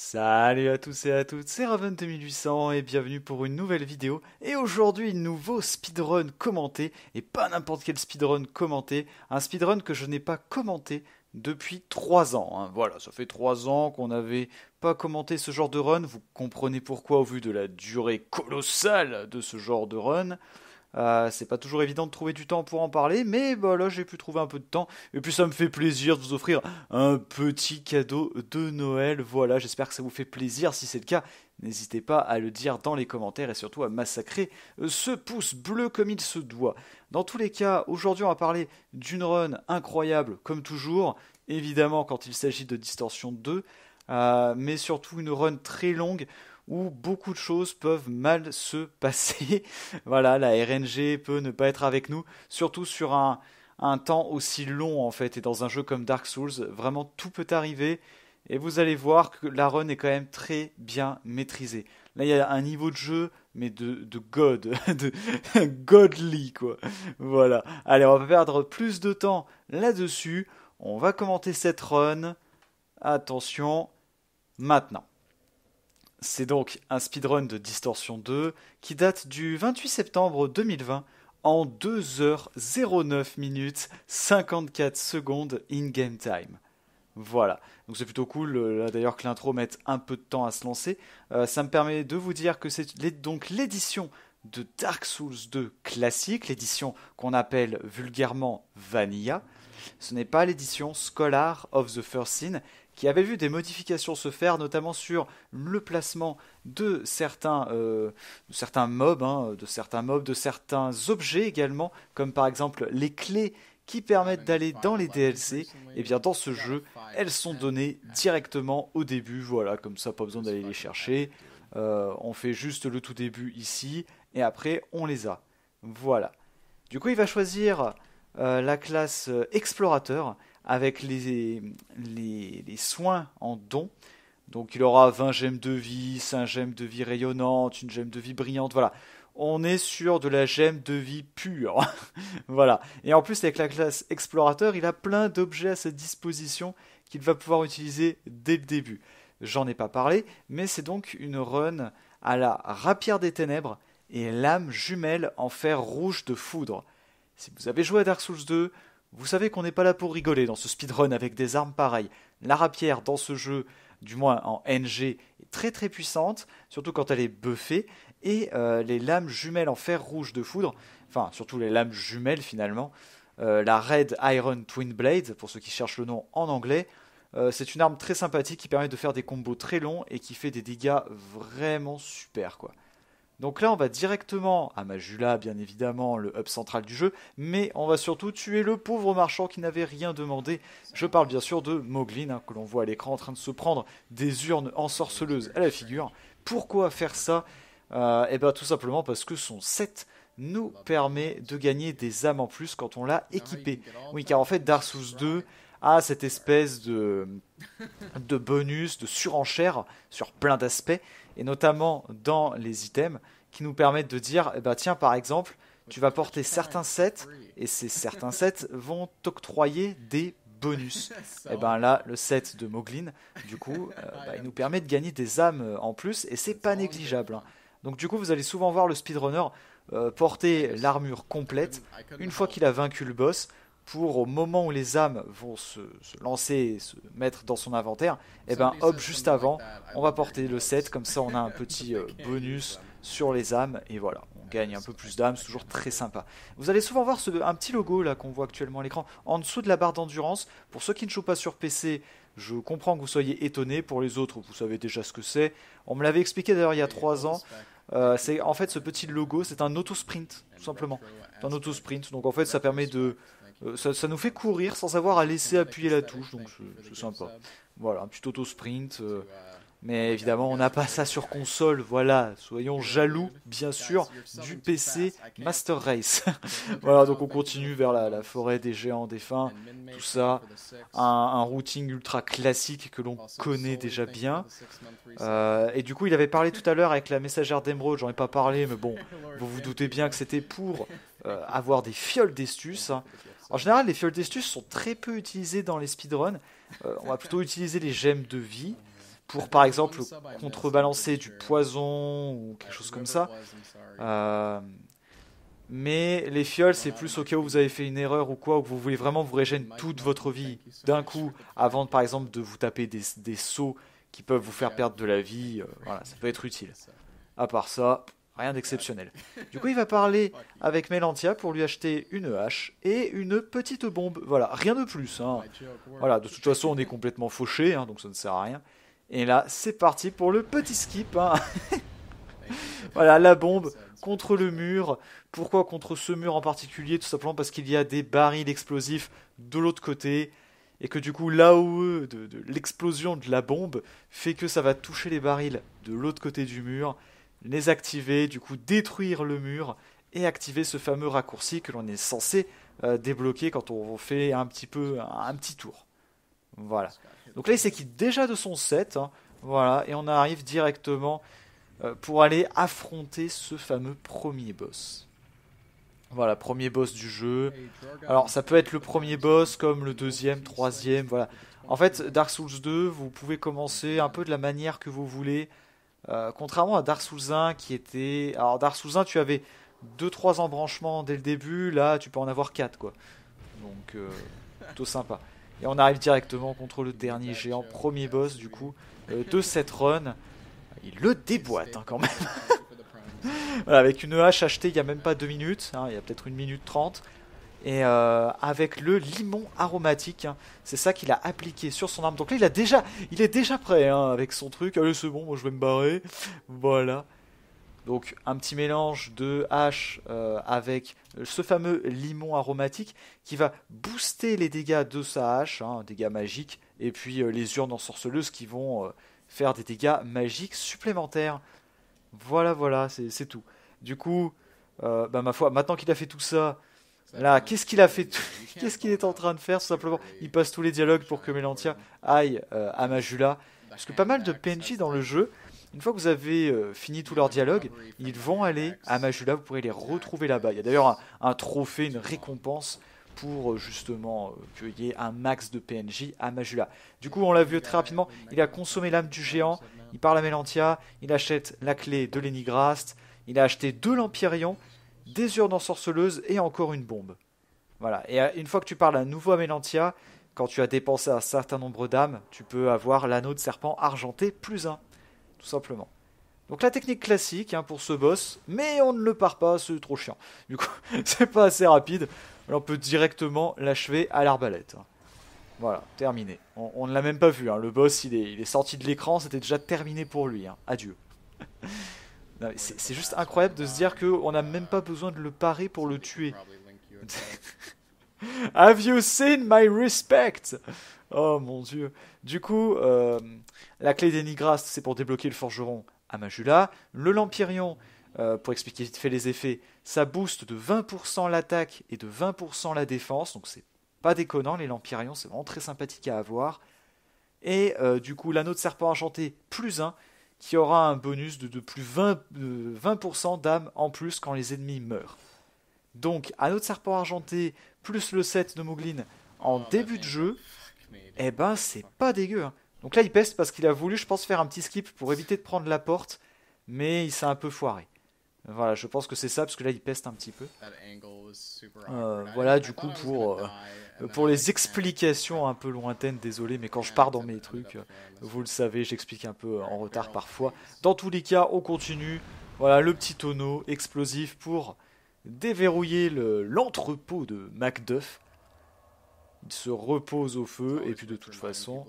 Salut à tous et à toutes, c'est Raven2800 et bienvenue pour une nouvelle vidéo. Et aujourd'hui, nouveau speedrun commenté, et pas n'importe quel speedrun commenté, un speedrun que je n'ai pas commenté depuis 3 ans. Hein. Voilà, ça fait 3 ans qu'on n'avait pas commenté ce genre de run, vous comprenez pourquoi au vu de la durée colossale de ce genre de run. Euh, c'est pas toujours évident de trouver du temps pour en parler, mais bah, là j'ai pu trouver un peu de temps. Et puis ça me fait plaisir de vous offrir un petit cadeau de Noël. Voilà, j'espère que ça vous fait plaisir. Si c'est le cas, n'hésitez pas à le dire dans les commentaires et surtout à massacrer euh, ce pouce bleu comme il se doit. Dans tous les cas, aujourd'hui on va parler d'une run incroyable comme toujours, évidemment quand il s'agit de Distorsion 2, euh, mais surtout une run très longue où beaucoup de choses peuvent mal se passer. voilà, la RNG peut ne pas être avec nous, surtout sur un, un temps aussi long en fait, et dans un jeu comme Dark Souls, vraiment tout peut arriver, et vous allez voir que la run est quand même très bien maîtrisée. Là, il y a un niveau de jeu, mais de, de god, de godly, quoi. Voilà. Allez, on va perdre plus de temps là-dessus. On va commenter cette run. Attention, maintenant. C'est donc un speedrun de Distorsion 2 qui date du 28 septembre 2020 en 2h09 minutes 54 secondes in game time. Voilà, donc c'est plutôt cool. Euh, d'ailleurs que l'intro mette un peu de temps à se lancer. Euh, ça me permet de vous dire que c'est donc l'édition de Dark Souls 2 classique, l'édition qu'on appelle vulgairement Vanilla. Ce n'est pas l'édition Scholar of the First Scene qui avait vu des modifications se faire, notamment sur le placement de certains, euh, certains mobs, hein, de certains mobs, de certains objets également, comme par exemple les clés qui permettent d'aller dans les bah, DLC, et eh bien dans ce jeu, elles sont données directement au début, voilà, comme ça pas besoin d'aller les chercher. Euh, on fait juste le tout début ici, et après on les a. Voilà. Du coup, il va choisir euh, la classe explorateur avec les, les, soins en don. Donc il aura 20 gemmes de vie, 5 gemmes de vie rayonnantes, une gemme de vie brillante, voilà. On est sur de la gemme de vie pure. voilà. Et en plus, avec la classe explorateur, il a plein d'objets à sa disposition qu'il va pouvoir utiliser dès le début. J'en ai pas parlé, mais c'est donc une run à la rapière des ténèbres et l'âme jumelle en fer rouge de foudre. Si vous avez joué à Dark Souls 2, vous savez qu'on n'est pas là pour rigoler dans ce speedrun avec des armes pareilles. La rapière dans ce jeu, du moins en NG, est très très puissante, surtout quand elle est buffée, et euh, les lames jumelles en fer rouge de foudre, enfin surtout les lames jumelles finalement, euh, la Red Iron Twin Blade, pour ceux qui cherchent le nom en anglais, euh, c'est une arme très sympathique qui permet de faire des combos très longs et qui fait des dégâts vraiment super quoi. Donc là, on va directement à Majula, bien évidemment, le hub central du jeu, mais on va surtout tuer le pauvre marchand qui n'avait rien demandé. Je parle bien sûr de Moglin, hein, que l'on voit à l'écran en train de se prendre des urnes ensorceleuses à la figure. Pourquoi faire ça euh, Eh bien, tout simplement parce que son set nous permet de gagner des âmes en plus quand on l'a équipé. Oui, car en fait, Dark 2 a cette espèce de bonus, de surenchère sur plein d'aspects, et notamment dans les items, qui nous permettent de dire, eh ben, tiens, par exemple, tu vas porter certains sets, et ces certains sets vont t'octroyer des bonus. et eh ben là, le set de Moglin, du coup, euh, ah, bah, il nous permet de gagner des âmes euh, en plus, et c'est pas négligeable. Hein. Donc du coup, vous allez souvent voir le speedrunner euh, porter l'armure complète une fois qu'il a vaincu le boss pour au moment où les âmes vont se, lancer et se mettre dans son inventaire, et eh ben hop, juste avant, on va porter le 7, comme ça on a un petit euh, bonus sur les âmes, et voilà, on gagne un peu plus d'âmes, c'est toujours très sympa. Vous allez souvent voir ce, un petit logo là qu'on voit actuellement à l'écran, en dessous de la barre d'endurance, pour ceux qui ne jouent pas sur PC, je comprends que vous soyez étonnés, pour les autres, vous savez déjà ce que c'est, on me l'avait expliqué d'ailleurs il y a 3 ans, euh, c'est en fait ce petit logo, c'est un auto-sprint, tout simplement. Un auto-sprint, donc en fait ça permet de... Euh, ça, nous fait courir sans avoir à laisser appuyer la touche, donc c'est sympa. Voilà, un petit auto-sprint. Euh, uh, mais évidemment, on n'a pas ça sur console, voilà. Soyons jaloux, bien sûr, du PC Master Race. voilà, donc on continue vers la, forêt des géants défunts, tout ça. Un, routing ultra classique que l'on connaît déjà bien. Euh, et du coup, il avait parlé tout à l'heure avec la messagère d'Emeraude, j'en ai pas parlé, mais bon, vous vous doutez bien que c'était pour euh, avoir des fioles d'estuces hein. En général, les fioles d'estuces sont très peu utilisées dans les speedruns. Euh, on va plutôt utiliser les gemmes de vie pour par exemple contrebalancer du poison ou quelque chose comme ça. Euh, mais les fioles, c'est plus au cas où vous avez fait une erreur ou quoi, ou que vous voulez vraiment vous régénérer toute votre vie d'un coup, avant par exemple de vous taper des, des, sauts qui peuvent vous faire perdre de la vie. Euh, voilà, ça peut être utile. À part ça, rien d'exceptionnel. Du coup, il va parler avec Melantia pour lui acheter une hache et une petite bombe. Voilà, rien de plus. Hein. Voilà, de toute façon, on est complètement fauché, hein, donc ça ne sert à rien. Et là, c'est parti pour le petit skip. Hein. voilà, la bombe contre le mur. Pourquoi contre ce mur en particulier Tout simplement parce qu'il y a des barils explosifs de l'autre côté. Et que du coup, l'AOE où de l'explosion de la bombe fait que ça va toucher les barils de l'autre côté du mur, les activer, du coup détruire le mur et activer ce fameux raccourci que l'on est censé euh, débloquer quand on fait un petit peu un petit tour. Voilà. Donc là, il s'équipe déjà de son set, hein. voilà, et on arrive directement euh, pour aller affronter ce fameux premier boss. Voilà, premier boss du jeu. Alors, ça peut être le premier boss comme le deuxième, troisième, voilà. En fait, Dark Souls 2, vous pouvez commencer un peu de la manière que vous voulez. Euh, contrairement à Dark Souls 1 qui était... Alors, Dark Souls 1, tu avais 2-3 embranchements dès le début. Là, tu peux en avoir 4, quoi. Donc, euh, plutôt sympa. Et on arrive directement contre le dernier géant, premier boss du coup, euh, de cette run. Il le déboîte hein, quand même. voilà, avec une hache achetée il n'y a même pas deux minutes, hein, il y a peut-être une minute trente, Et euh, avec le limon aromatique, hein, c'est ça qu'il a appliqué sur son arme. Donc là, il, a déjà, il est déjà prêt avec son truc. Allez, c'est bon, moi je vais me barrer. Voilà. Donc un petit mélange de hache euh, avec ce fameux limon aromatique qui va booster les dégâts de sa hache, hein, dégâts magiques, et puis euh, les urnes ensorceleuses qui vont euh, faire des dégâts magiques supplémentaires. Voilà, voilà, c'est tout. Du coup, bah, ma foi, maintenant qu'il a fait tout ça, Là, qu'est-ce qu'il a fait Qu'est-ce qu'il est en train de faire simplement Il passe tous les dialogues pour que Mélantia aille à Majula. Bah, parce que pas mal de bah, PNJ dans le jeu une fois que vous avez euh, fini tout leur dialogue, ils vont aller à Majula, vous pourrez les retrouver là-bas. Il y a d'ailleurs un, trophée, une récompense pour euh, justement euh, qu'il y ait un max de PNJ à Majula. Du coup, on l'a vu très rapidement, il a consommé l'âme du géant, il parle à Melantia, il achète la clé de Lénigrast, il a acheté deux l'Empyrion, des urnes ensorceleuses et encore une bombe. Voilà, et une fois que tu parles à nouveau à Melantia, quand tu as dépensé un certain nombre d'âmes, tu peux avoir l'anneau de serpent argenté plus un tout simplement. Donc la technique classique hein, pour ce boss, mais on ne le part pas, c'est trop chiant. Du coup, c'est pas assez rapide, on peut directement l'achever à l'arbalète. Hein. Voilà, terminé. On, ne l'a même pas vu, hein. le boss il est, il est sorti de l'écran, c'était déjà terminé pour lui. Adieu. C'est juste incroyable de se dire qu'on n'a même pas besoin de le parer pour le tuer. Have you seen my respect Oh mon dieu. Du coup, euh, la clé des Nigras, c'est pour débloquer le forgeron à Majula. Le Lampirion, euh, pour expliquer fait les effets, ça booste de 20% l'attaque et de 20% la défense. Donc c'est pas déconnant, les Lampirions, c'est vraiment très sympathique à avoir. Et euh, du coup, l'anneau de serpent argenté, plus 1, qui aura un bonus de, plus 20%, 20 d'âme en plus quand les ennemis meurent. Donc, anneau de serpent argenté, plus le 7 de Moglin en oh, début de jeu. Eh ben, c'est pas dégueu. Hein. Donc là, il peste parce qu'il a voulu, je pense, faire un petit skip pour éviter de prendre la porte, mais il s'est un peu foiré. Voilà, je pense que c'est ça, parce que là, il peste un petit peu. Euh, voilà, du coup, pour, euh, pour les explications un peu lointaines, désolé, mais quand je pars dans mes trucs, vous le savez, j'explique un peu en retard parfois. Dans tous les cas, on continue. Voilà, le petit tonneau explosif pour déverrouiller l'entrepôt de Macduff il se repose au feu et puis de toute façon,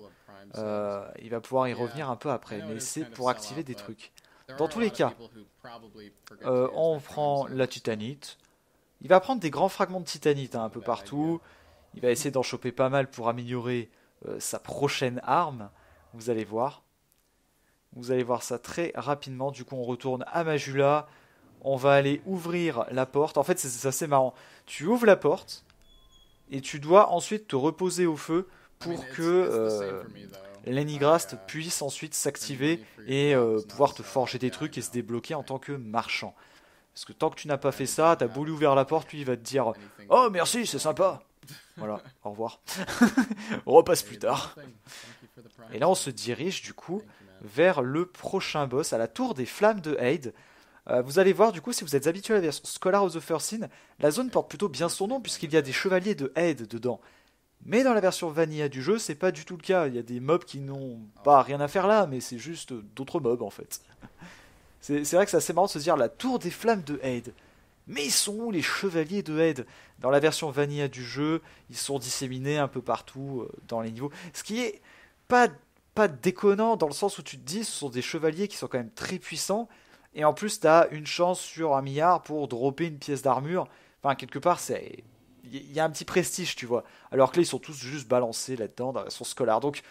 euh, il va pouvoir y revenir un peu après. Mais c'est pour activer des trucs. Dans tous les cas, euh, on prend la titanite. Il va prendre des grands fragments de titanite hein, un peu partout. Il va essayer d'en choper pas mal pour améliorer euh, sa prochaine arme. Vous allez voir. Vous allez voir ça très rapidement. Du coup, on retourne à Majula. On va aller ouvrir la porte. En fait, c'est assez marrant. Tu ouvres la porte et tu dois ensuite te reposer au feu pour que euh, puisse ensuite s'activer et euh, pouvoir te forger des trucs et se débloquer en tant que marchand. Parce que tant que tu n'as pas fait ça, t'as beau lui la porte, lui il va te dire Oh merci, c'est sympa Voilà, au revoir. on repasse plus tard. Et là on se dirige du coup vers le prochain boss à la tour des flammes de Hade. Euh, vous allez voir, du coup, si vous êtes habitué à la version Scholar of the First Sin, la zone porte plutôt bien son nom puisqu'il y a des chevaliers de aide dedans. Mais dans la version vanilla du jeu, c'est pas du tout le cas. Il y a des mobs qui n'ont pas rien à faire là, mais c'est juste d'autres mobs en fait. C'est vrai que c'est assez marrant de se dire la tour des flammes de Head. Mais ils sont où les chevaliers de Head Dans la version vanilla du jeu, ils sont disséminés un peu partout euh, dans les niveaux. Ce qui est pas, pas déconnant dans le sens où tu te dis ce sont des chevaliers qui sont quand même très puissants et en plus, tu as une chance sur un milliard pour dropper une pièce d'armure. Enfin, quelque part, c'est. Il y a un petit prestige, tu vois. Alors que là, ils sont tous juste balancés là-dedans, dans la version scolaire. Donc,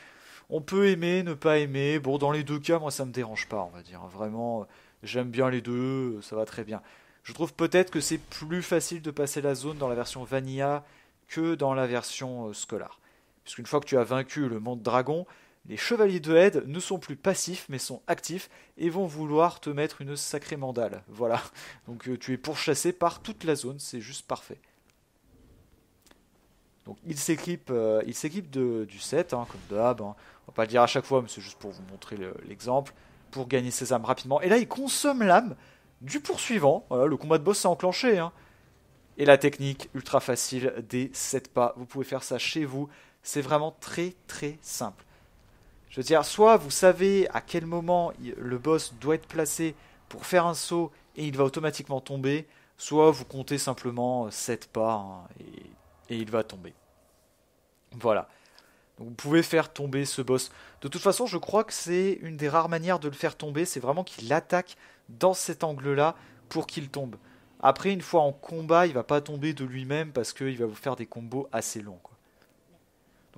on peut aimer, ne pas aimer. Bon, dans les deux cas, moi, ça me dérange pas, on va dire. Vraiment, j'aime bien les deux, ça va très bien. Je trouve peut-être que c'est plus facile de passer la zone dans la version vanilla que dans la version euh, scolaire. Puisqu'une fois que tu as vaincu le monde dragon, les chevaliers de Head ne sont plus passifs mais sont actifs et vont vouloir te mettre une sacrée mandale. Voilà, donc euh, tu es pourchassé par toute la zone, c'est juste parfait. Donc il s'équipe, euh, il s'équipe du set, hein, comme d'hab. Hein. On va pas le dire à chaque fois, mais c'est juste pour vous montrer l'exemple, pour gagner ses âmes rapidement. Et là, il consomme l'âme du poursuivant. Voilà, le combat de boss s'est enclenché. Hein. Et la technique ultra facile des 7 pas. Vous pouvez faire ça chez vous. C'est vraiment très très simple. Je veux dire, soit vous savez à quel moment le boss doit être placé pour faire un saut et il va automatiquement tomber, soit vous comptez simplement 7 euh, pas hein, et, il va tomber. Voilà. Donc vous pouvez faire tomber ce boss. De toute façon, je crois que c'est une des rares manières de le faire tomber, c'est vraiment qu'il attaque dans cet angle-là pour qu'il tombe. Après, une fois en combat, il va pas tomber de lui-même parce qu'il va vous faire des combos assez longs.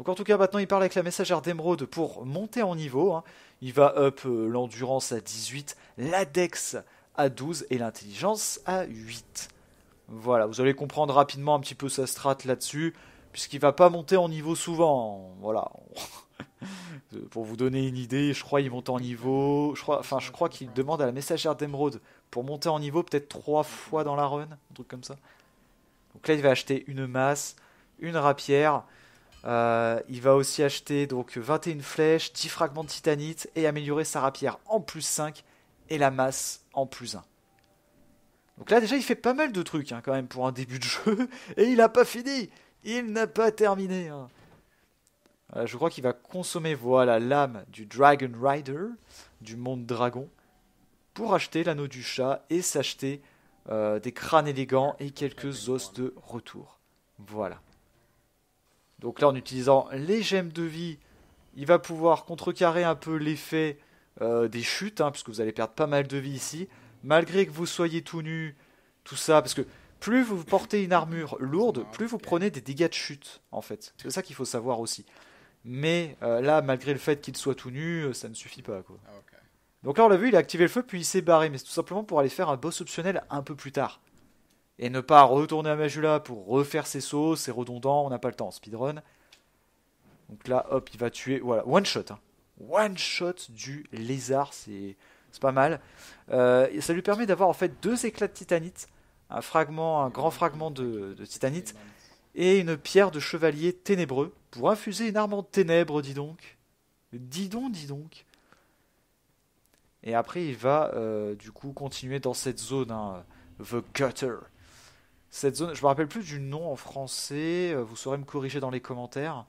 Donc en tout cas maintenant il parle avec la messagère d'émeraude pour monter en niveau. Hein. Il va up euh, l'endurance à 18, l'adex à 12 et l'intelligence à 8. Voilà, vous allez comprendre rapidement un petit peu sa strat là-dessus, puisqu'il va pas monter en niveau souvent. Voilà. pour vous donner une idée, je crois qu'il monte en niveau. Je crois, enfin, je crois qu'il demande à la messagère d'émeraude pour monter en niveau peut-être trois fois dans la run, un truc comme ça. Donc là, il va acheter une masse, une rapière, euh, il va aussi acheter donc 21 flèches, 10 fragments de titanite et améliorer sa rapière en plus 5 et la masse en plus 1. Donc là déjà il fait pas mal de trucs hein, quand même pour un début de jeu et il n'a pas fini, il n'a pas terminé. Hein. Euh, je crois qu'il va consommer voilà l'âme du Dragon Rider du monde dragon pour acheter l'anneau du chat et s'acheter euh, des crânes élégants et quelques os de retour. Voilà. Donc là, en utilisant les gemmes de vie, il va pouvoir contrecarrer un peu l'effet euh, des chutes, hein, puisque vous allez perdre pas mal de vie ici. Malgré que vous soyez tout nu, tout ça, parce que plus vous portez une armure lourde, plus vous prenez des dégâts de chute, en fait. C'est ça qu'il faut savoir aussi. Mais euh, là, malgré le fait qu'il soit tout nu, euh, ça ne suffit pas, quoi. Ah, Donc là, on l'a vu, il a activé le feu, puis il s'est barré, mais c'est tout simplement pour aller faire un boss optionnel un peu plus tard et ne pas retourner à Majula pour refaire ses sauts, c'est redondant, on n'a pas le temps, speedrun. Donc là, hop, il va tuer, voilà, one shot. Hein. One shot du lézard, c'est pas mal. Euh, et ça lui permet d'avoir en fait deux éclats de titanite, un fragment, un grand fragment de, titanite, et une pierre de chevalier ténébreux, pour infuser une arme en ténèbres, dis donc. Dis donc, dis donc. Et après, il va euh, du coup continuer dans cette zone, hein, The Gutter. Cette zone, je me rappelle plus du nom en français, euh, vous saurez me corriger dans les commentaires.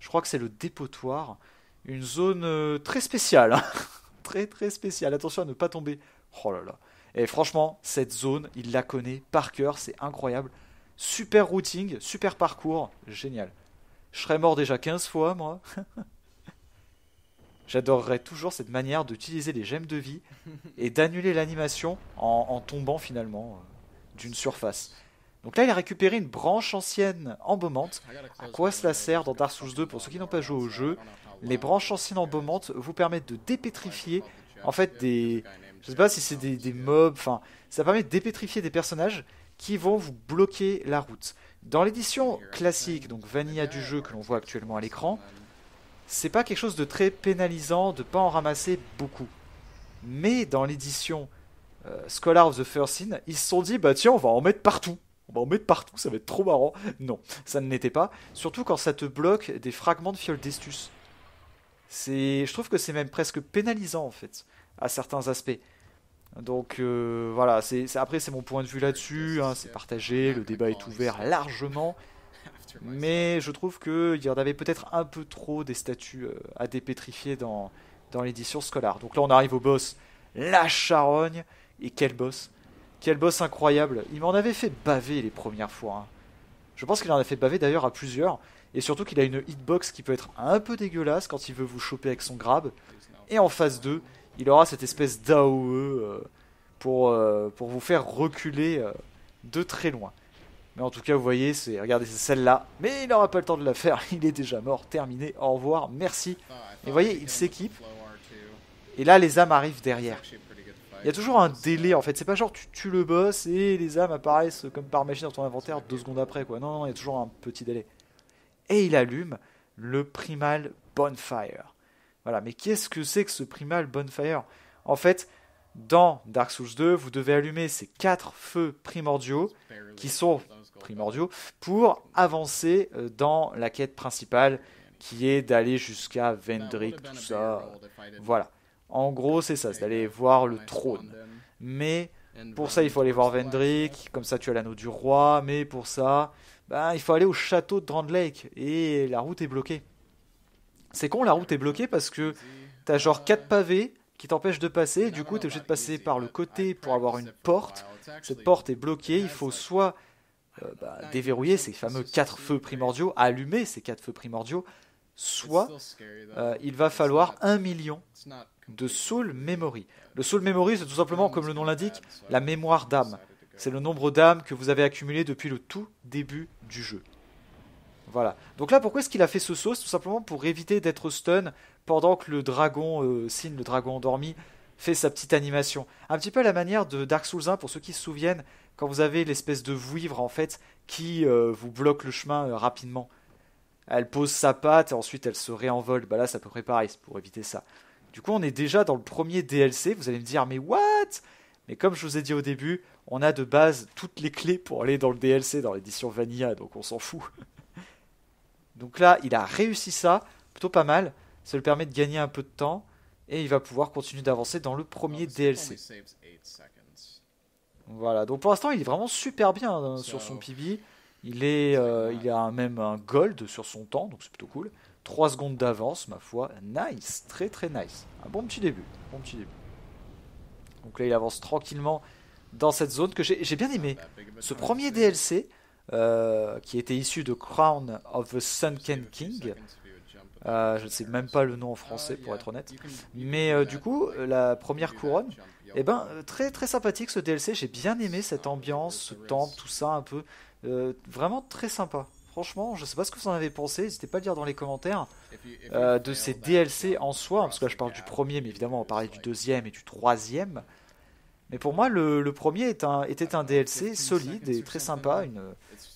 Je crois que c'est le dépotoir. Une zone euh, très spéciale. Hein. très très spéciale. Attention à ne pas tomber. Oh là là. Et franchement, cette zone, il la connaît par cœur, c'est incroyable. Super routing, super parcours, génial. Je serais mort déjà 15 fois, moi. J'adorerais toujours cette manière d'utiliser les gemmes de vie et d'annuler l'animation en, tombant finalement euh, d'une surface. Donc là, il a récupéré une branche ancienne embaumante. Ah, à quoi cela sert dans Dark Souls 2 Pour ceux qui n'ont pas joué au jeu, les branches anciennes embaumantes vous permettent de dépétrifier, en fait, des... Je sais pas si c'est des, mobs, enfin, ça permet de dépétrifier des personnages qui vont vous bloquer la route. Dans l'édition classique, donc vanilla du jeu que l'on voit actuellement à l'écran, c'est pas quelque chose de très pénalisant de pas en ramasser beaucoup. Mais dans l'édition euh, Scholar of the First Sin, ils se sont dit, bah tiens, on va en mettre partout on va en mettre partout, ça va être trop marrant. Non, ça ne l'était pas. Surtout quand ça te bloque des fragments de fiole d'estus. je trouve que c'est même presque pénalisant en fait, à certains aspects. Donc euh, voilà, après c'est mon point de vue là-dessus, hein, c'est partagé, le débat est ouvert largement. Mais je trouve qu'il y en avait peut-être un peu trop des statues euh, à dépétrifier dans, dans l'édition scolaire. Donc là on arrive au boss, la charogne, et quel boss quel boss incroyable. Il m'en avait fait baver les premières fois. Hein. Je pense qu'il en a fait baver d'ailleurs à plusieurs. Et surtout qu'il a une hitbox qui peut être un peu dégueulasse quand il veut vous choper avec son grab. Et en phase 2, il aura cette espèce d'AOE euh, pour, euh, pour vous faire reculer euh, de très loin. Mais en tout cas, vous voyez, c'est regardez, c'est celle-là. Mais il n'aura pas le temps de la faire. Il est déjà mort. Terminé. Au revoir. Merci. Ah, Et vous voyez, il s'équipe. Et là, les âmes arrivent derrière. Il y a toujours un délai en fait, c'est pas genre tu tues le boss et les âmes apparaissent comme par magie dans ton inventaire deux secondes après quoi. Non, non, il y a toujours un petit délai. Et il allume le Primal Bonfire. Voilà, mais qu'est-ce que c'est que ce Primal Bonfire En fait, dans Dark Souls 2, vous devez allumer ces quatre feux primordiaux qui sont primordiaux pour avancer euh, dans la quête principale qui est d'aller jusqu'à bah, Vendrick, tout ça. Voilà. En gros, c'est ça, c'est d'aller voir le trône. Mais pour ça, il faut aller voir Vendrick, comme ça tu as l'anneau du roi, mais pour ça, bah, il faut aller au château de Grand Lake, et la route est bloquée. C'est con, la route est bloquée parce que tu as genre quatre pavés qui t'empêchent de passer, du coup tu es obligé de passer par le côté pour avoir une porte. Cette porte est bloquée, il faut soit euh, bah, déverrouiller ces fameux quatre feux primordiaux, allumer ces quatre feux primordiaux, soit euh, il va falloir un million de Soul Memory. Le Soul Memory, c'est tout simplement, comme le nom l'indique, la mémoire d'âme. C'est le nombre d'âmes que vous avez accumulé depuis le tout début du jeu. Voilà. Donc là, pourquoi est-ce qu'il a fait ce saut Tout simplement pour éviter d'être stun pendant que le dragon, euh, signe le dragon endormi, fait sa petite animation. Un petit peu à la manière de Dark Souls 1, pour ceux qui se souviennent, quand vous avez l'espèce de vouivre, en fait, qui euh, vous bloque le chemin euh, rapidement. Elle pose sa patte et ensuite elle se réenvole. Bah là, c'est à peu près pour éviter ça. Du coup, on est déjà dans le premier DLC. Vous allez me dire, mais what Mais comme je vous ai dit au début, on a de base toutes les clés pour aller dans le DLC, dans l'édition Vanilla, donc on s'en fout. donc là, il a réussi ça, plutôt pas mal. Ça lui permet de gagner un peu de temps et il va pouvoir continuer d'avancer dans le premier oh, DLC. Voilà, donc pour l'instant, il est vraiment super bien hein, sur son PB. Il, est, euh, il a même un gold sur son temps, donc c'est plutôt cool. 3 secondes d'avance, ma foi. Nice, très très nice. Un bon petit début, petit Donc là, il avance tranquillement dans cette zone que j'ai bien aimé. Bah, ce premier DLC, euh, qui était issu de Crown of the Sunken King, euh, je ne sais même pas le nom en français pour être honnête. Ah, Mais euh, du coup, la première couronne, eh ben, très très sympathique ce DLC. J'ai bien aimé cette ah, ambiance, ce temple, tout ça un peu. vraiment très sympa. Franchement, je sais pas ce que vous en avez pensé, n'hésitez pas à le dire dans les commentaires euh, de ces DLC en soi, parce que là je parle du premier, mais évidemment on parlait du deuxième et du troisième. Mais pour moi, le, premier était un DLC solide et très sympa,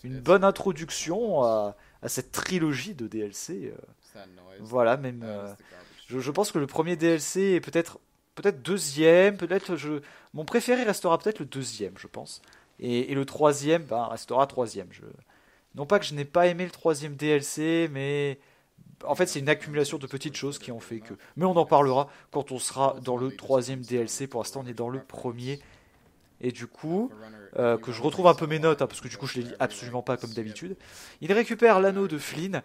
une, bonne introduction à, cette trilogie de DLC. Euh, voilà, même. Euh, je, pense que le premier DLC est peut-être peut-être deuxième, peut-être mon préféré restera peut-être le deuxième, je pense, et, le troisième ben, restera troisième. Je, non pas que je n'ai pas aimé le troisième DLC, mais en fait, c'est une accumulation de petites choses qui ont fait que. Mais on en parlera quand on sera dans le troisième DLC. Pour l'instant, on est dans le premier. Et du coup, euh, que je retrouve un peu mes notes, hein, parce que du coup, je les lis absolument pas comme d'habitude. Il récupère l'anneau de Flynn.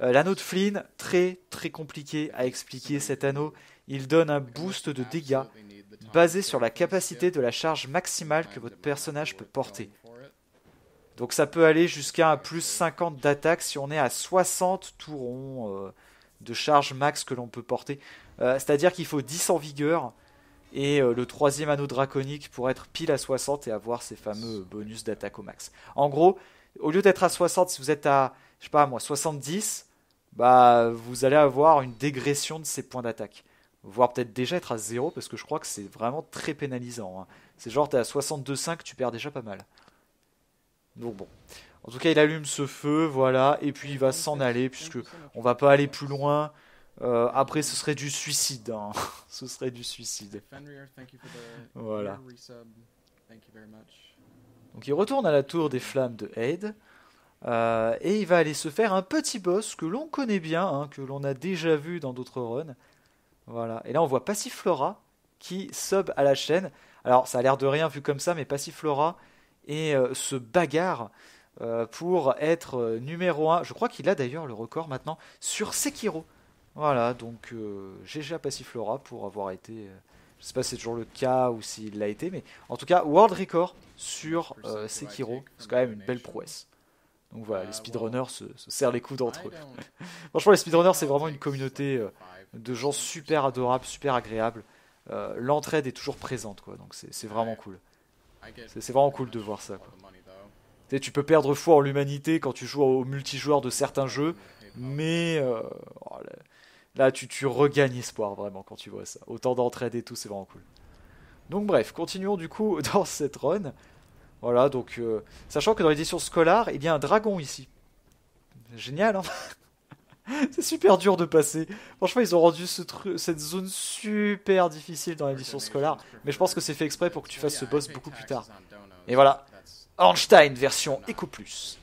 Euh, l'anneau de Flynn, très très compliqué à expliquer cet anneau. Il donne un boost de dégâts basé sur la capacité de la charge maximale que votre personnage peut porter. Donc ça peut aller jusqu'à plus 50 d'attaque si on est à 60 tourons euh, de charge max que l'on peut porter. Euh, c'est-à-dire qu'il faut 10 en vigueur et euh, le troisième anneau draconique pour être pile à 60 et avoir ces fameux bonus d'attaque au max. En gros, au lieu d'être à 60, si vous êtes à, je sais pas moi, 70, bah vous allez avoir une dégression de ces points d'attaque. Voire peut-être déjà être à 0 parce que je crois que c'est vraiment très pénalisant. Hein. C'est genre es à 62,5, tu perds déjà pas mal. Donc bon. En tout cas, il allume ce feu, voilà, et puis il va s'en aller, puisque on va pas aller plus loin. Euh, après, ce serait du suicide. Hein. ce serait du suicide. Voilà. Donc il retourne à la tour des flammes de Aid. Euh, et il va aller se faire un petit boss que l'on connaît bien, hein, que l'on a déjà vu dans d'autres runs. Voilà. Et là, on voit Passiflora qui sub à la chaîne. Alors, ça a l'air de rien vu comme ça, mais Passiflora, et euh, se bagarre euh, pour être euh, numéro 1. Je crois qu'il a d'ailleurs le record maintenant sur Sekiro. Voilà, donc GG à Passiflora pour avoir été. je sais pas si c'est toujours le cas ou s'il l'a été, mais en tout cas, World Record sur Sekiro. C'est quand même une belle prouesse. Donc voilà, les ah, speedrunners se, serrent les coudes entre eux. Franchement, les speedrunners, c'est ah, vraiment une communauté de gens super adorables, super agréables. L'entraide est toujours présente, quoi. Donc c'est vraiment cool. C'est vraiment cool de voir ça. Quoi. Tu, peux perdre foi en l'humanité quand tu joues au multijoueur de certains jeux, mais euh, oh là, tu, regagnes espoir vraiment quand tu vois ça. Autant d'entraide et tout, c'est vraiment cool. Donc bref, continuons du coup dans cette run. Voilà, donc euh, sachant que dans l'édition scolaire, il y a un dragon ici. Génial, hein c'est super dur de passer. Franchement, ils ont rendu cette zone super difficile dans l'édition scolaire, mais je pense que c'est fait exprès pour que tu fasses ce boss beaucoup plus tard. Et voilà, Ornstein version Eco Plus.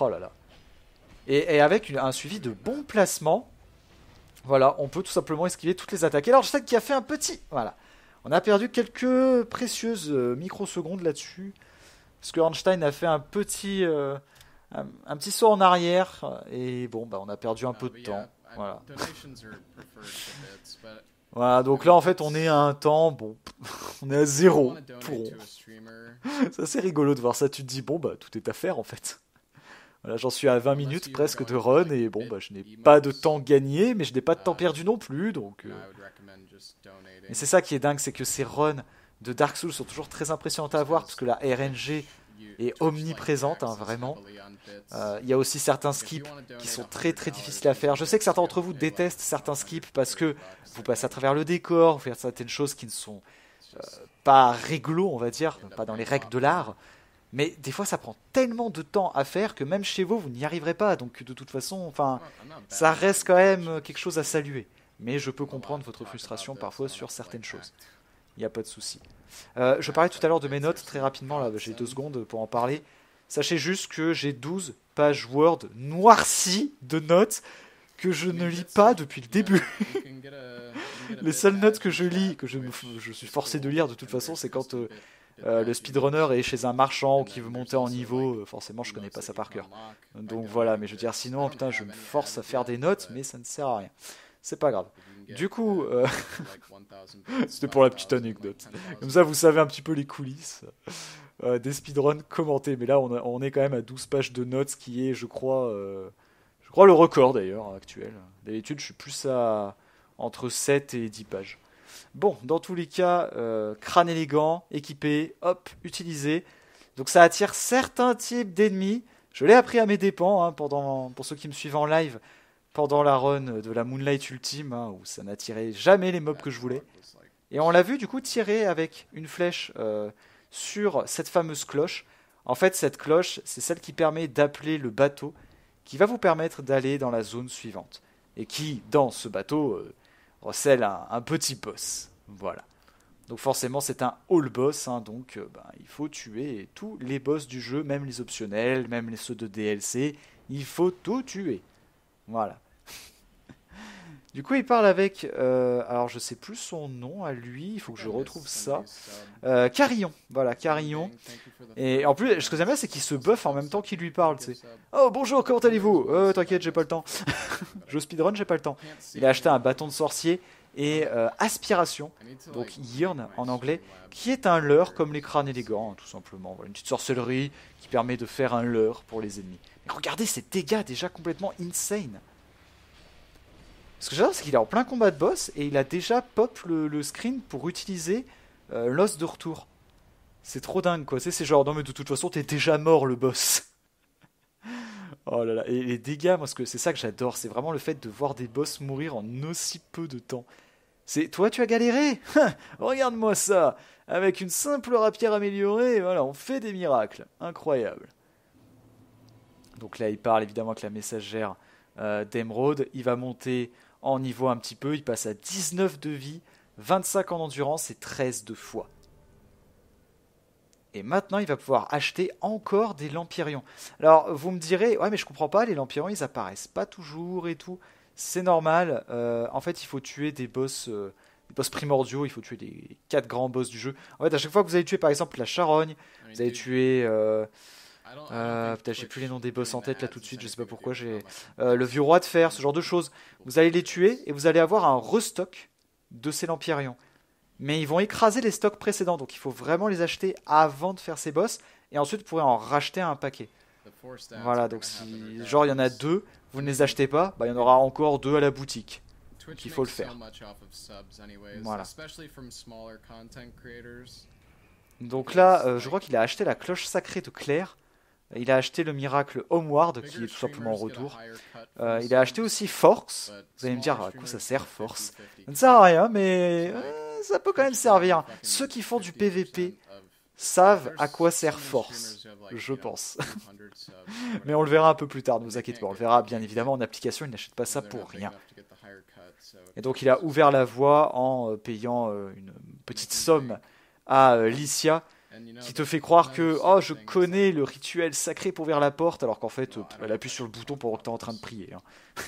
Oh là là. Et, avec un suivi de bon placement, voilà, on peut tout simplement esquiver toutes les attaques. Et alors, qui a fait un petit. Voilà. On a perdu quelques précieuses euh, microsecondes là-dessus. Parce que Einstein a fait un petit. Euh, un, petit saut en arrière euh, et bon bah on a perdu un ah, peu de temps. Voilà. Voilà, donc là en fait on est à un temps, bon, on est à zéro pour Ça c'est rigolo de voir ça, tu te dis, bon bah tout est à faire en fait. Voilà, j'en suis à 20 minutes presque de run et bon bah je n'ai pas de temps gagné, mais je n'ai pas de temps uh, perdu non plus, donc... Euh. c'est ça qui est dingue, c'est que ces runs de Dark Souls sont toujours très impressionnantes à voir, parce que la RNG et omniprésente, hein, vraiment. Euh, il y a aussi certains skips qui sont très très difficiles à faire. Je sais que certains d'entre vous détestent certains skips parce que vous passez à travers le décor, vous faites certaines choses qui ne sont euh, pas réglo, on va dire, pas dans les règles de l'art. Mais des fois, ça prend tellement de temps à faire que même chez vous, vous n'y arriverez pas. Donc, de toute façon, enfin, ça reste quand même euh, quelque chose à saluer. Mais je peux comprendre votre frustration parfois sur certaines choses il n'y a pas de souci. Euh, je parlais tout à l'heure de mes notes très rapidement, là, j'ai deux secondes pour en parler. Sachez juste que j'ai 12 pages Word noircies de notes que je ne lis pas depuis le début. Les seules notes que je lis, que je, je suis forcé de lire de toute façon, c'est quand euh, euh, le speedrunner est chez un marchand ou qui veut monter en niveau. forcément, je connais pas ça par cœur. Donc voilà, mais je veux dire, sinon, putain, je me force à faire des notes, mais ça ne sert à rien. C'est pas grave. Du uh, coup, euh, c'était pour la petite anecdote. Comme ça, vous savez un petit peu les coulisses euh, des speedruns commentés. Mais là, on, est quand même à 12 pages de notes, ce qui est, je crois, euh, je crois le record d'ailleurs actuel. D'habitude, je suis plus à entre 7 et 10 pages. Bon, dans tous les cas, crâne élégant, équipé, hop, utilisé. Donc ça attire certains types d'ennemis. Je l'ai appris à mes dépens, hein, pendant, pour ceux qui me suivent en live pendant la run de la Moonlight Ultime, hein, où ça n'attirait jamais les mobs que je voulais. Et on l'a vu du coup tirer avec une flèche euh, sur cette fameuse cloche. En fait, cette cloche, c'est celle qui permet d'appeler le bateau, qui va vous permettre d'aller dans la zone suivante. Et qui, dans ce bateau, euh, recèle un, petit boss. Voilà. Donc forcément, c'est un all boss, hein, donc euh, ben, il faut tuer tous les boss du jeu, même les optionnels, même ceux de DLC, il faut tout tuer. Voilà. Du coup, il parle avec, euh, alors je sais plus son nom à lui, il faut que je retrouve ça. Um, euh, Carillon, voilà, Carillon. Et en plus, ce que j'aime bien, c'est qu'il se buffe en même temps qu'il lui parle. C'est um. Oh bonjour, comment allez-vous euh, T'inquiète, j'ai pas le temps. je speedrun, j'ai pas le temps. Il a acheté un bâton de sorcier et euh, aspiration, donc yearn en anglais, qui est un leurre comme les crânes élégants, tout simplement. une petite sorcellerie qui permet de faire un leurre pour les ennemis regardez ces dégâts déjà complètement insane. Ce que j'adore, c'est qu'il est en plein combat de boss et il a déjà pop le, screen pour utiliser euh, l'os de retour. C'est trop dingue, quoi. C'est genre, non, mais de toute façon, t'es déjà mort, le boss. oh là là. Et les dégâts, moi, c'est ça que j'adore. C'est vraiment le fait de voir des boss mourir en aussi peu de temps. C'est toi, tu as galéré Regarde-moi ça Avec une simple rapière améliorée, voilà, on fait des miracles. Incroyable. Donc là, il parle évidemment avec la messagère euh, d'Emeraude. Il va monter en niveau un petit peu. Il passe à 19 de vie, 25 en endurance et 13 de foi. Et maintenant, il va pouvoir acheter encore des Lampirions. Alors, vous me direz, ouais, mais je comprends pas, les Lampirions, ils apparaissent pas toujours et tout. C'est normal. Euh, en fait, il faut tuer des boss, euh, des boss primordiaux. Il faut tuer les quatre grands boss du jeu. En fait, à chaque fois que vous allez tuer, par exemple, la charogne, vous allez tuer. Euh, être j'ai plus les noms des boss en tête là tout de suite, je sais pas pourquoi j'ai. Euh, le vieux roi de fer, ce genre de choses. Vous allez les tuer et vous allez avoir un restock de ces lampirions. Mais ils vont écraser les stocks précédents, donc il faut vraiment les acheter avant de faire ces boss et ensuite vous pourrez en racheter un paquet. Voilà, donc si genre il y en a deux, vous ne les achetez pas, bah, il y en aura encore deux à la boutique. Donc il faut le faire. Voilà. Donc là, euh, je crois qu'il a acheté la cloche sacrée de Claire. Il a acheté le miracle Homeward, qui est tout simplement en retour. Euh, il a acheté aussi Force. Vous allez me dire, à quoi ça sert Force Ça ne sert à rien, mais euh, ça peut quand même servir. Ceux qui font du PVP savent à quoi sert Force, je pense. mais on le verra un peu plus tard, ne vous inquiétez pas. On le verra bien évidemment en application, il n'achète pas ça pour rien. Et donc il a ouvert la voie en euh, payant une petite somme à Licia qui te fait croire que oh je connais le rituel sacré pour ouvrir la porte alors qu'en fait elle appuie sur le bouton pendant que tu es en train de prier. Hein.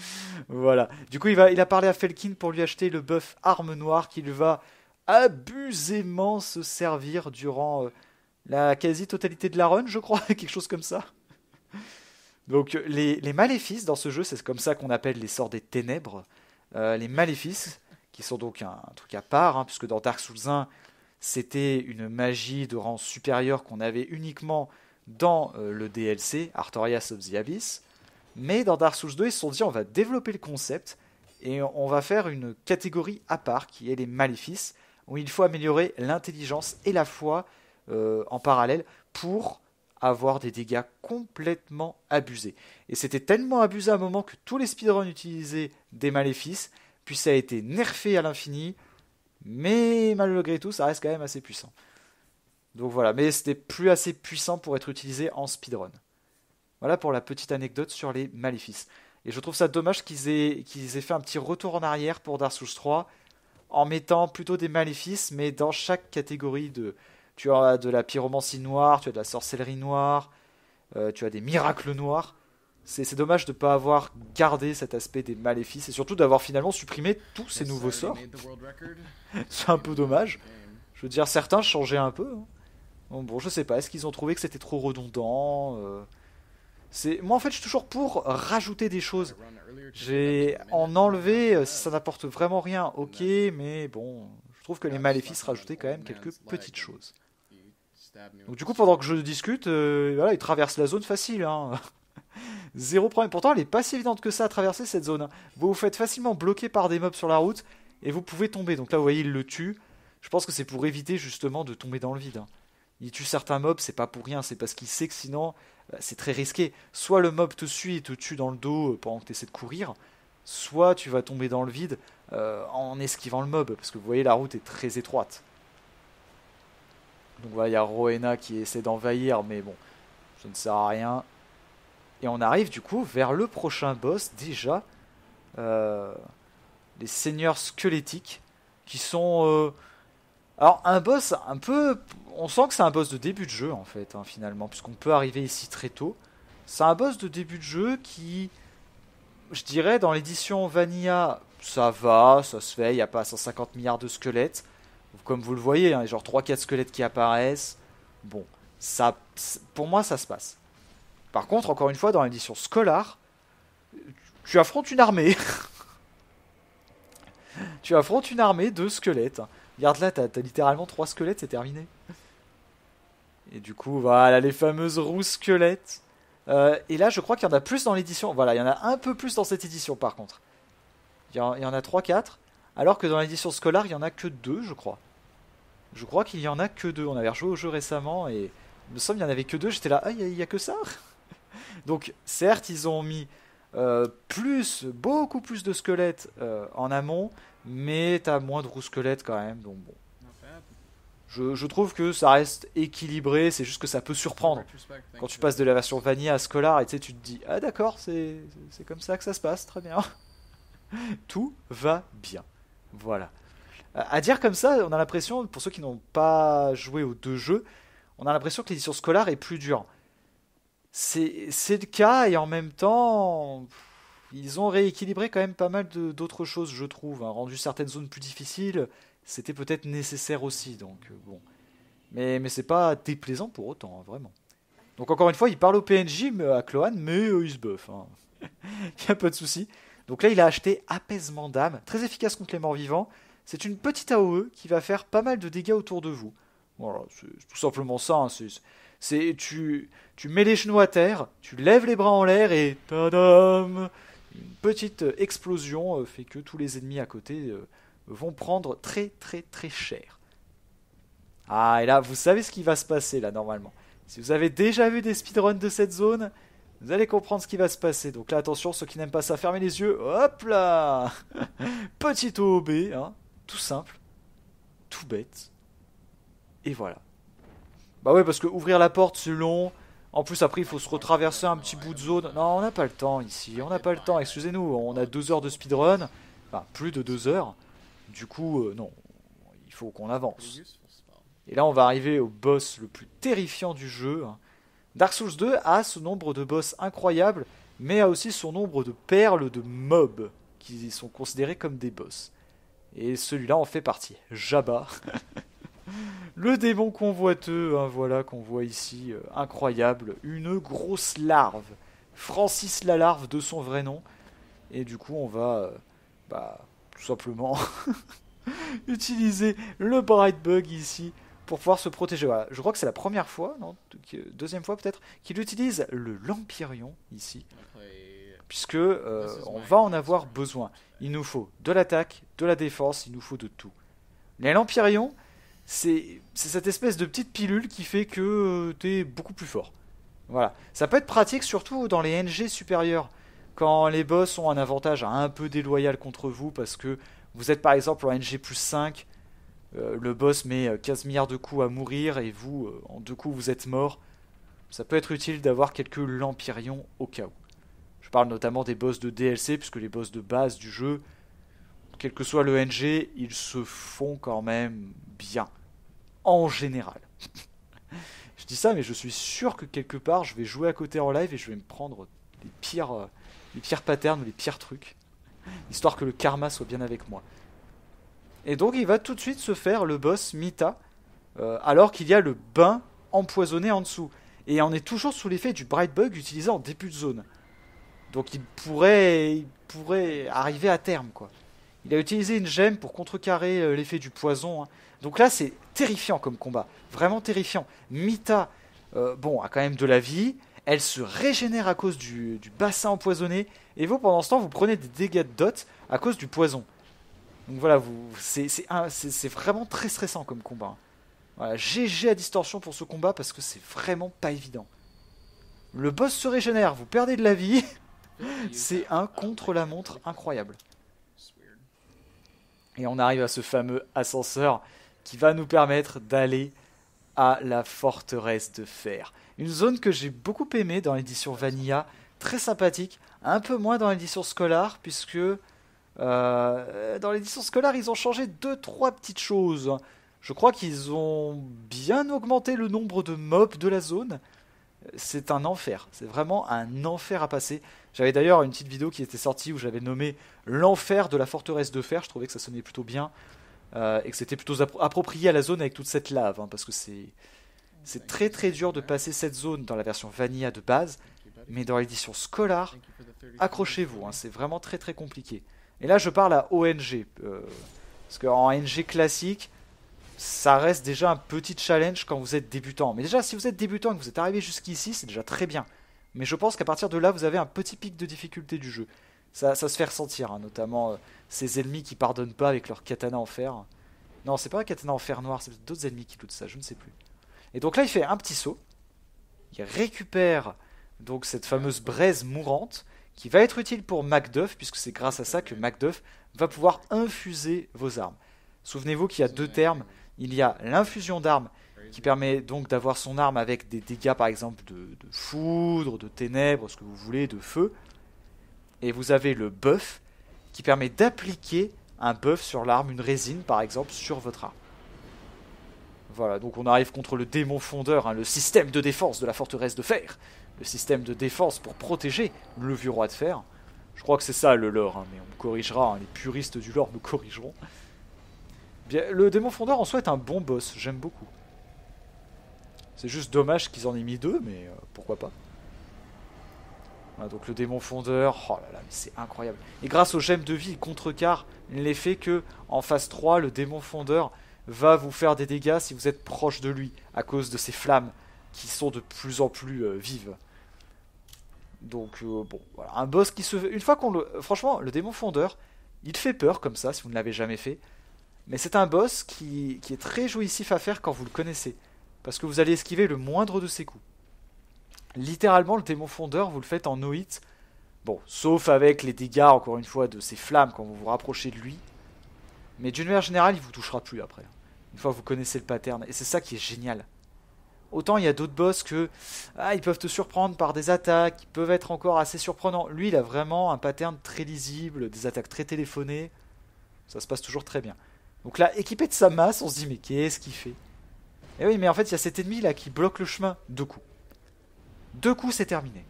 voilà. Du coup il va il a parlé à Felkin pour lui acheter le bœuf arme noire qu'il va abusément se servir durant euh, la quasi-totalité de la run je crois quelque chose comme ça. Donc les, les maléfices dans ce jeu c'est comme ça qu'on appelle les sorts des ténèbres. Euh, les maléfices qui sont donc un, truc à part hein, puisque dans Dark Souls 1 c'était une magie de rang supérieur qu'on avait uniquement dans euh, le DLC Artorias of the Abyss. Mais dans Dark Souls 2, ils se sont dit on va développer le concept et on va faire une catégorie à part qui est les maléfices, où il faut améliorer l'intelligence et la foi euh, en parallèle pour avoir des dégâts complètement abusés. Et c'était tellement abusé à un moment que tous les speedruns utilisaient des maléfices, puis ça a été nerfé à l'infini, mais malgré tout, ça reste quand même assez puissant. Donc voilà, mais c'était plus assez puissant pour être utilisé en speedrun. Voilà pour la petite anecdote sur les maléfices. Et je trouve ça dommage qu'ils aient, aient, fait un petit retour en arrière pour Dark Souls 3 en mettant plutôt des maléfices, mais dans chaque catégorie de. Tu as de la pyromancie noire, tu as de la sorcellerie noire, euh, tu as des miracles noirs. C'est dommage de ne pas avoir gardé cet aspect des maléfices et surtout d'avoir finalement supprimé tous ces nouveaux sorts. c'est un peu dommage. Je veux dire, certains changeaient un peu. Hein. Bon, je je sais pas, est-ce qu'ils ont trouvé que c'était trop redondant euh? Moi en fait, je suis toujours pour rajouter des choses. J'ai en enlevé, euh, si ça n'apporte vraiment rien, ok, mais bon, je trouve que les maléfices rajoutaient quand même quelques petites choses. Donc du coup, pendant que je discute, euh, ils voilà, il traverse la zone facile. Hein. Zéro problème. Pourtant, elle est pas si évidente que ça à traverser cette zone. Hein. Vous vous faites facilement bloquer par des mobs sur la route et vous pouvez tomber. Donc là, vous voyez, il le tue. Je pense que c'est pour éviter justement de tomber dans le vide. Hein. Il tue certains mobs, c'est pas pour rien, c'est parce qu'il sait que sinon, bah, c'est très risqué. Soit le mob te suit et te tue dans le dos euh, pendant que tu essaies de courir, soit tu vas tomber dans le vide euh, en esquivant le mob, parce que vous voyez, la route est très étroite. Donc voilà, il y a Roena qui essaie d'envahir, mais bon, ça ne sert à rien. Et on arrive du coup vers le prochain boss déjà. Euh, les seigneurs squelettiques qui sont... Euh, alors un boss un peu... On sent que c'est un boss de début de jeu en fait hein, finalement puisqu'on peut arriver ici très tôt. C'est un boss de début de jeu qui... Je dirais dans l'édition Vanilla ça va, ça se fait, il n'y a pas 150 milliards de squelettes. Comme vous le voyez, hein, genre 3-4 squelettes qui apparaissent. Bon, ça, pour moi ça se passe. Par contre, encore une fois, dans l'édition scolaire, tu affrontes une armée. tu affrontes une armée de squelettes. Regarde là, t'as littéralement trois squelettes, c'est terminé. Et du coup, voilà les fameuses roues squelettes. Euh, et là, je crois qu'il y en a plus dans l'édition. Voilà, il y en a un peu plus dans cette édition par contre. Il y en, a 3-4. Alors que dans l'édition scolaire, il y en a que 2, je crois. Je crois qu'il y en a que 2. On avait rejoué au jeu récemment et me semble qu'il n'y en avait que 2. J'étais là, ah, il n'y a que ça Donc certes, ils ont mis euh, plus, beaucoup plus de squelettes euh, en amont, mais t'as moins de roues squelettes quand même. Donc bon. Je, trouve que ça reste équilibré, c'est juste que ça peut surprendre. Quand tu passes de la version vanille à scolar et tu te dis Ah d'accord, c'est comme ça que ça se passe, très bien. Tout va bien. Voilà. À dire comme ça, on a l'impression, pour ceux qui n'ont pas joué aux deux jeux, on a l'impression que l'édition scolaire est plus dure c'est le cas et en même temps, ils ont rééquilibré quand même pas mal d'autres choses, je trouve. Hein. Rendu certaines zones plus difficiles, c'était peut-être nécessaire aussi. Donc euh, bon, mais mais c'est pas déplaisant pour autant, hein, vraiment. Donc encore une fois, il parle au PNJ, à Clohan, mais euh, il se hein. il y a pas de souci. Donc là, il a acheté apaisement d'âme, très efficace contre les morts vivants. C'est une petite AOE qui va faire pas mal de dégâts autour de vous. Voilà, c'est tout simplement ça. C'est tu, tu mets les genoux à terre, tu lèves les bras en l'air et tadam Une petite explosion euh, fait que tous les ennemis à côté euh, vont prendre très très très cher. Ah, et là, vous savez ce qui va se passer là normalement. Si vous avez déjà vu des speedruns de cette zone, vous allez comprendre ce qui va se passer. Donc là, attention, ceux qui n'aiment pas ça, fermez les yeux. Hop là Petit OB, hein, tout simple, tout bête. Et voilà. Bah ouais, parce que ouvrir la porte, c'est long. En plus, après, il faut se retraverser un petit bout de zone. Non, on n'a pas le temps ici. On n'a pas le temps, excusez-nous. On a deux heures de speedrun. Enfin, plus de deux heures. Du coup, euh, non. Il faut qu'on avance. Et là, on va arriver au boss le plus terrifiant du jeu. Hein. Dark Souls 2 a ce nombre de boss incroyables, mais a aussi son nombre de perles de mobs qui sont considérés comme des boss. Et celui-là en fait partie. Jabba. Le démon convoiteux, hein, voilà qu'on voit ici, euh, incroyable, une grosse larve. Francis la larve de son vrai nom. Et du coup, on va euh, bah, tout simplement utiliser le Bright Bug ici pour pouvoir se protéger. Je crois que c'est la première fois, non deuxième fois peut-être, qu'il utilise le Lampyrion ici. Puisque euh, on va en avoir besoin. Il nous faut de l'attaque, de la défense, il nous faut de tout. Les Lampyrions, c'est cette espèce de petite pilule qui fait que euh, tu beaucoup plus fort. Voilà. Ça peut être pratique surtout dans les NG supérieurs, quand les boss ont un avantage un peu déloyal contre vous, parce que vous êtes par exemple en NG plus 5, euh, le boss met 15 euh, milliards de coups à mourir, et vous, en deux coups, vous êtes mort. Ça peut être utile d'avoir quelques lampirions au cas où. Je parle notamment des boss de DLC, puisque les boss de base du jeu, quel que soit le NG, ils se font quand même bien, en général. je dis ça, mais je suis sûr que quelque part, je vais jouer à côté en live et je vais me prendre les pires, les euh, pires patterns ou les pires trucs, histoire que le karma soit bien avec moi. Et donc il va tout de suite se faire le boss Mita, euh, alors qu'il y a le bain empoisonné en dessous. Et on est toujours sous l'effet du Bright Bug utilisé en début de zone. Donc il pourrait, il pourrait arriver à terme, quoi. Il a utilisé une gemme pour contrecarrer euh, l'effet du poison, hein. Donc là, c'est terrifiant comme combat, vraiment terrifiant. Mita, euh, bon, a quand même de la vie, elle se régénère à cause du, bassin empoisonné, et vous, pendant ce temps, vous prenez des dégâts de dot à cause du poison. Donc voilà, vous, c'est, vraiment très stressant comme combat. Hein. Voilà, GG à distorsion pour ce combat parce que c'est vraiment pas évident. Le boss se régénère, vous perdez de la vie. c'est un contre-la-montre incroyable. Et on arrive à ce fameux ascenseur qui va nous permettre d'aller à la forteresse de fer. Une zone que j'ai beaucoup aimée dans l'édition Vanilla, très sympathique, un peu moins dans l'édition scolaire. puisque euh, dans l'édition scolaire, ils ont changé deux, trois petites choses. Je crois qu'ils ont bien augmenté le nombre de mobs de la zone. C'est un enfer, c'est vraiment un enfer à passer. J'avais d'ailleurs une petite vidéo qui était sortie où j'avais nommé l'enfer de la forteresse de fer, je trouvais que ça sonnait plutôt bien. Euh, et que c'était plutôt approprié à la zone avec toute cette lave, hein, parce que c'est c'est très très dur de passer cette zone dans la version vanilla de base, mais dans l'édition scolaire, accrochez-vous, hein, c'est vraiment très très compliqué. Et là, je parle à ONG, euh, parce qu'en NG classique, ça reste déjà un petit challenge quand vous êtes débutant. Mais déjà, si vous êtes débutant et que vous êtes arrivé jusqu'ici, c'est déjà très bien. Mais je pense qu'à partir de là, vous avez un petit pic de difficulté du jeu. Ça, ça se fait ressentir, hein, notamment euh, ces ennemis qui pardonnent pas avec leur katana en fer. Non, c'est pas un katana en fer noir, c'est d'autres ennemis qui lootent ça, je ne sais plus. Et donc là, il fait un petit saut. Il récupère donc cette fameuse braise mourante qui va être utile pour Macduff, puisque c'est grâce à ça que Macduff va pouvoir infuser vos armes. Souvenez-vous qu'il y a deux termes. Il y a l'infusion d'armes, qui permet donc d'avoir son arme avec des dégâts par exemple de, de, foudre, de ténèbres, ce que vous voulez, de feu. Et vous avez le buff, qui permet d'appliquer un buff sur l'arme, une résine par exemple, sur votre arme. Voilà, donc on arrive contre le démon fondeur, hein, le système de défense de la forteresse de fer, le système de défense pour protéger le vieux roi de fer. Je crois que c'est ça le lore, hein, mais on me corrigera, hein, les puristes du lore me corrigeront. Bien, le démon fondeur en soit un bon boss, j'aime beaucoup. C'est juste dommage qu'ils en aient mis deux, mais euh, pourquoi pas donc le démon fondeur, oh là là, c'est incroyable. Et grâce aux gemmes de vie, il contrecarre l'effet que en phase 3, le démon fondeur va vous faire des dégâts si vous êtes proche de lui, à cause de ses flammes qui sont de plus en plus euh, vives. Donc euh, bon, voilà, un boss qui se... Une fois qu'on le... Franchement, le démon fondeur, il fait peur comme ça, si vous ne l'avez jamais fait. Mais c'est un boss qui... qui est très jouissif à faire quand vous le connaissez. Parce que vous allez esquiver le moindre de ses coups littéralement, le démon fondeur, vous le faites en no Bon, sauf avec les dégâts, encore une fois, de ses flammes quand vous vous rapprochez de lui. Mais d'une manière générale, il vous touchera plus après. Une fois que vous connaissez le pattern. Et c'est ça qui est génial. Autant il y a d'autres boss que. Ah, ils peuvent te surprendre par des attaques, ils peuvent être encore assez surprenants. Lui, il a vraiment un pattern très lisible, des attaques très téléphonées. Ça se passe toujours très bien. Donc là, équipé de sa masse, on se dit mais qu'est-ce qu'il fait Eh oui, mais en fait, il y a cet ennemi là qui bloque le chemin, de coups. Deux coups, c'est terminé.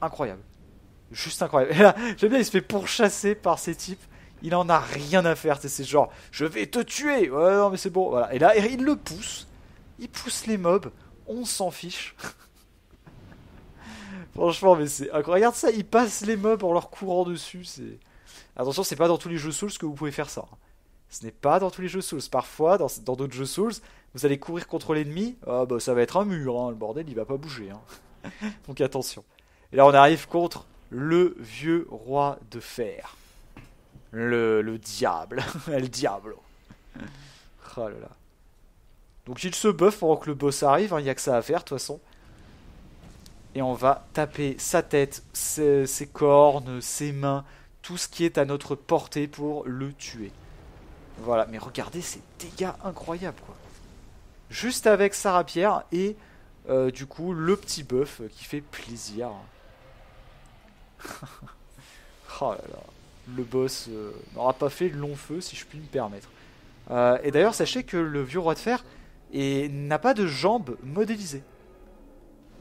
Incroyable. Juste incroyable. Et là, j'aime bien, il se fait pourchasser par ces types. Il en a rien à faire. C'est genre, je vais te tuer. Ouais, non, mais c'est bon. Et là, il le pousse. Il pousse les mobs. On s'en fiche. Franchement, mais c'est incroyable. Regarde ça, il passe les mobs en leur courant dessus. C'est Attention, c'est pas dans tous les jeux Souls que vous pouvez faire ça. Hein. Ce n'est pas dans tous les jeux Souls. Parfois, dans d'autres jeux Souls, vous allez courir contre l'ennemi. Ah bah ça va être un mur, hein. le bordel, il va pas bouger. Hein. Donc attention. Et là, on arrive contre le vieux roi de fer. Le, le diable. le diablo. Oh là là. Donc il se buff pendant que le boss arrive, hein. il y n'y a que ça à faire de toute façon. Et on va taper sa tête, ses, cornes, ses mains, tout ce qui est à notre portée pour le tuer. Voilà, mais regardez ces dégâts incroyables quoi. Juste avec sa rapière et euh, du coup, le petit buff euh, qui fait plaisir. oh là là. Le boss euh, n'aura pas fait long feu, si je puis me permettre. et d'ailleurs, sachez que le vieux roi de fer n'a pas de jambes modélisées.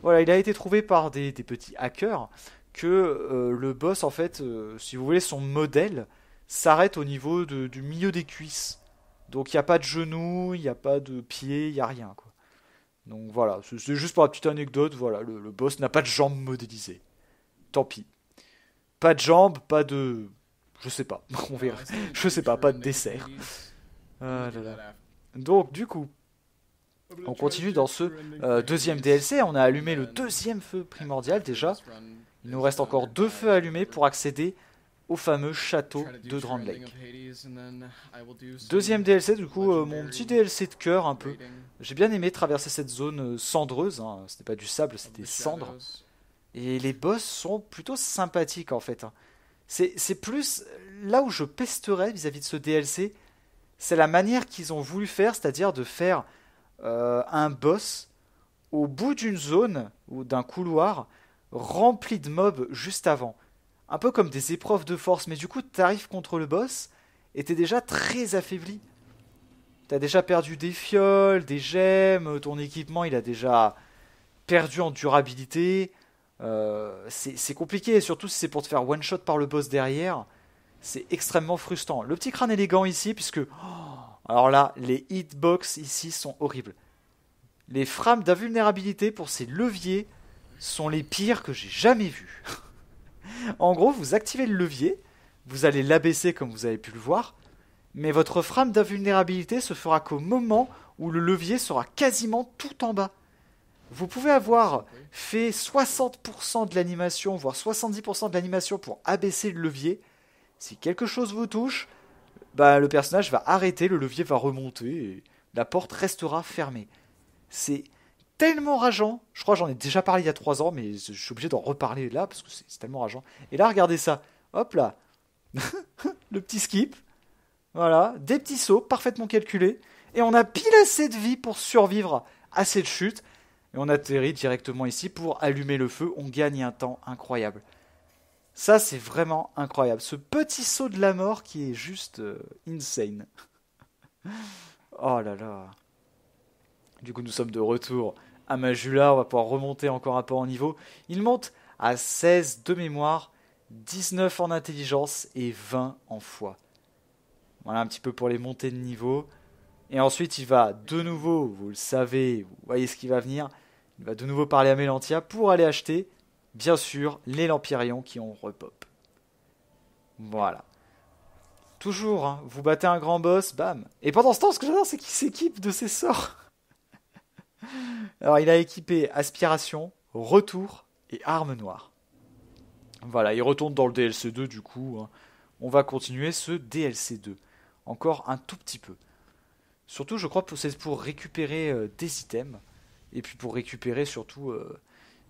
Voilà, il a été trouvé par des, petits hackers que le boss, en fait, si vous voulez, son modèle s'arrête au niveau du milieu des cuisses. Donc il n'y a pas de genoux, il n'y a pas de pieds, il n'y a rien. Quoi. Donc voilà, c'est juste pour la petite anecdote, voilà, le, boss n'a pas de jambes modélisées. Tant pis. Pas de jambes, pas de... Je sais pas, on verra. Je sais pas, pas de dessert. Ah Donc du coup, on continue dans ce euh, deuxième DLC. On a allumé le deuxième feu primordial déjà. Il nous reste encore deux feux allumés pour accéder au fameux château de Grand Lake. Deuxième DLC, du coup, euh, mon petit DLC de cœur un peu. J'ai bien aimé traverser cette zone euh, cendreuse, hein. ce pas du sable, c'était cendre. Et les boss sont plutôt sympathiques en fait. Hein. C'est plus là où je pesterais vis-à-vis de ce DLC, c'est la manière qu'ils ont voulu faire, c'est-à-dire de faire euh, un boss au bout d'une zone ou d'un couloir rempli de mobs juste avant un peu comme des épreuves de force, mais du coup, t'arrives contre le boss et t'es déjà très affaibli. T'as déjà perdu des fioles, des gemmes, ton équipement il a déjà perdu en durabilité. Euh, c'est compliqué, et surtout si c'est pour te faire one shot par le boss derrière, c'est extrêmement frustrant. Le petit crâne élégant ici, puisque. Oh, alors là, les hitbox ici sont horribles. Les frames d'invulnérabilité pour ces leviers sont les pires que j'ai jamais vus. en gros, vous activez le levier, vous allez l'abaisser comme vous avez pu le voir, mais votre frame d'invulnérabilité se fera qu'au moment où le levier sera quasiment tout en bas. Vous pouvez avoir fait 60% de l'animation, voire 70% de l'animation pour abaisser le levier. Si quelque chose vous touche, bah, le personnage va arrêter, le levier va remonter et la porte restera fermée. C'est tellement rageant. Je crois que j'en ai déjà parlé il y a 3 ans, mais je suis obligé d'en reparler là parce que c'est tellement rageant. Et là, regardez ça. Hop là. le petit skip. Voilà. Des petits sauts parfaitement calculés. Et on a pile assez de vie pour survivre à cette chute. Et on atterrit directement ici pour allumer le feu. On gagne un temps incroyable. Ça, c'est vraiment incroyable. Ce petit saut de la mort qui est juste euh, insane. oh là là. Du coup, nous sommes de retour à Majula, on va pouvoir remonter encore un peu en niveau. Il monte à 16 de mémoire, 19 en intelligence et 20 en foi. Voilà un petit peu pour les montées de niveau. Et ensuite, il va de nouveau, vous le savez, vous voyez ce qui va venir, il va de nouveau parler à Melantia pour aller acheter, bien sûr, les Lampirions qui ont repop. Voilà. Toujours, hein, vous battez un grand boss, bam. Et pendant ce temps, ce que j'adore, c'est qu'il s'équipe de ses sorts. Alors, il a équipé aspiration, retour et arme noire. Voilà, il retourne dans le DLC 2 du coup. Hein. On va continuer ce DLC 2. Encore un tout petit peu. Surtout, je crois que c'est pour récupérer euh, des items. Et puis pour récupérer surtout euh,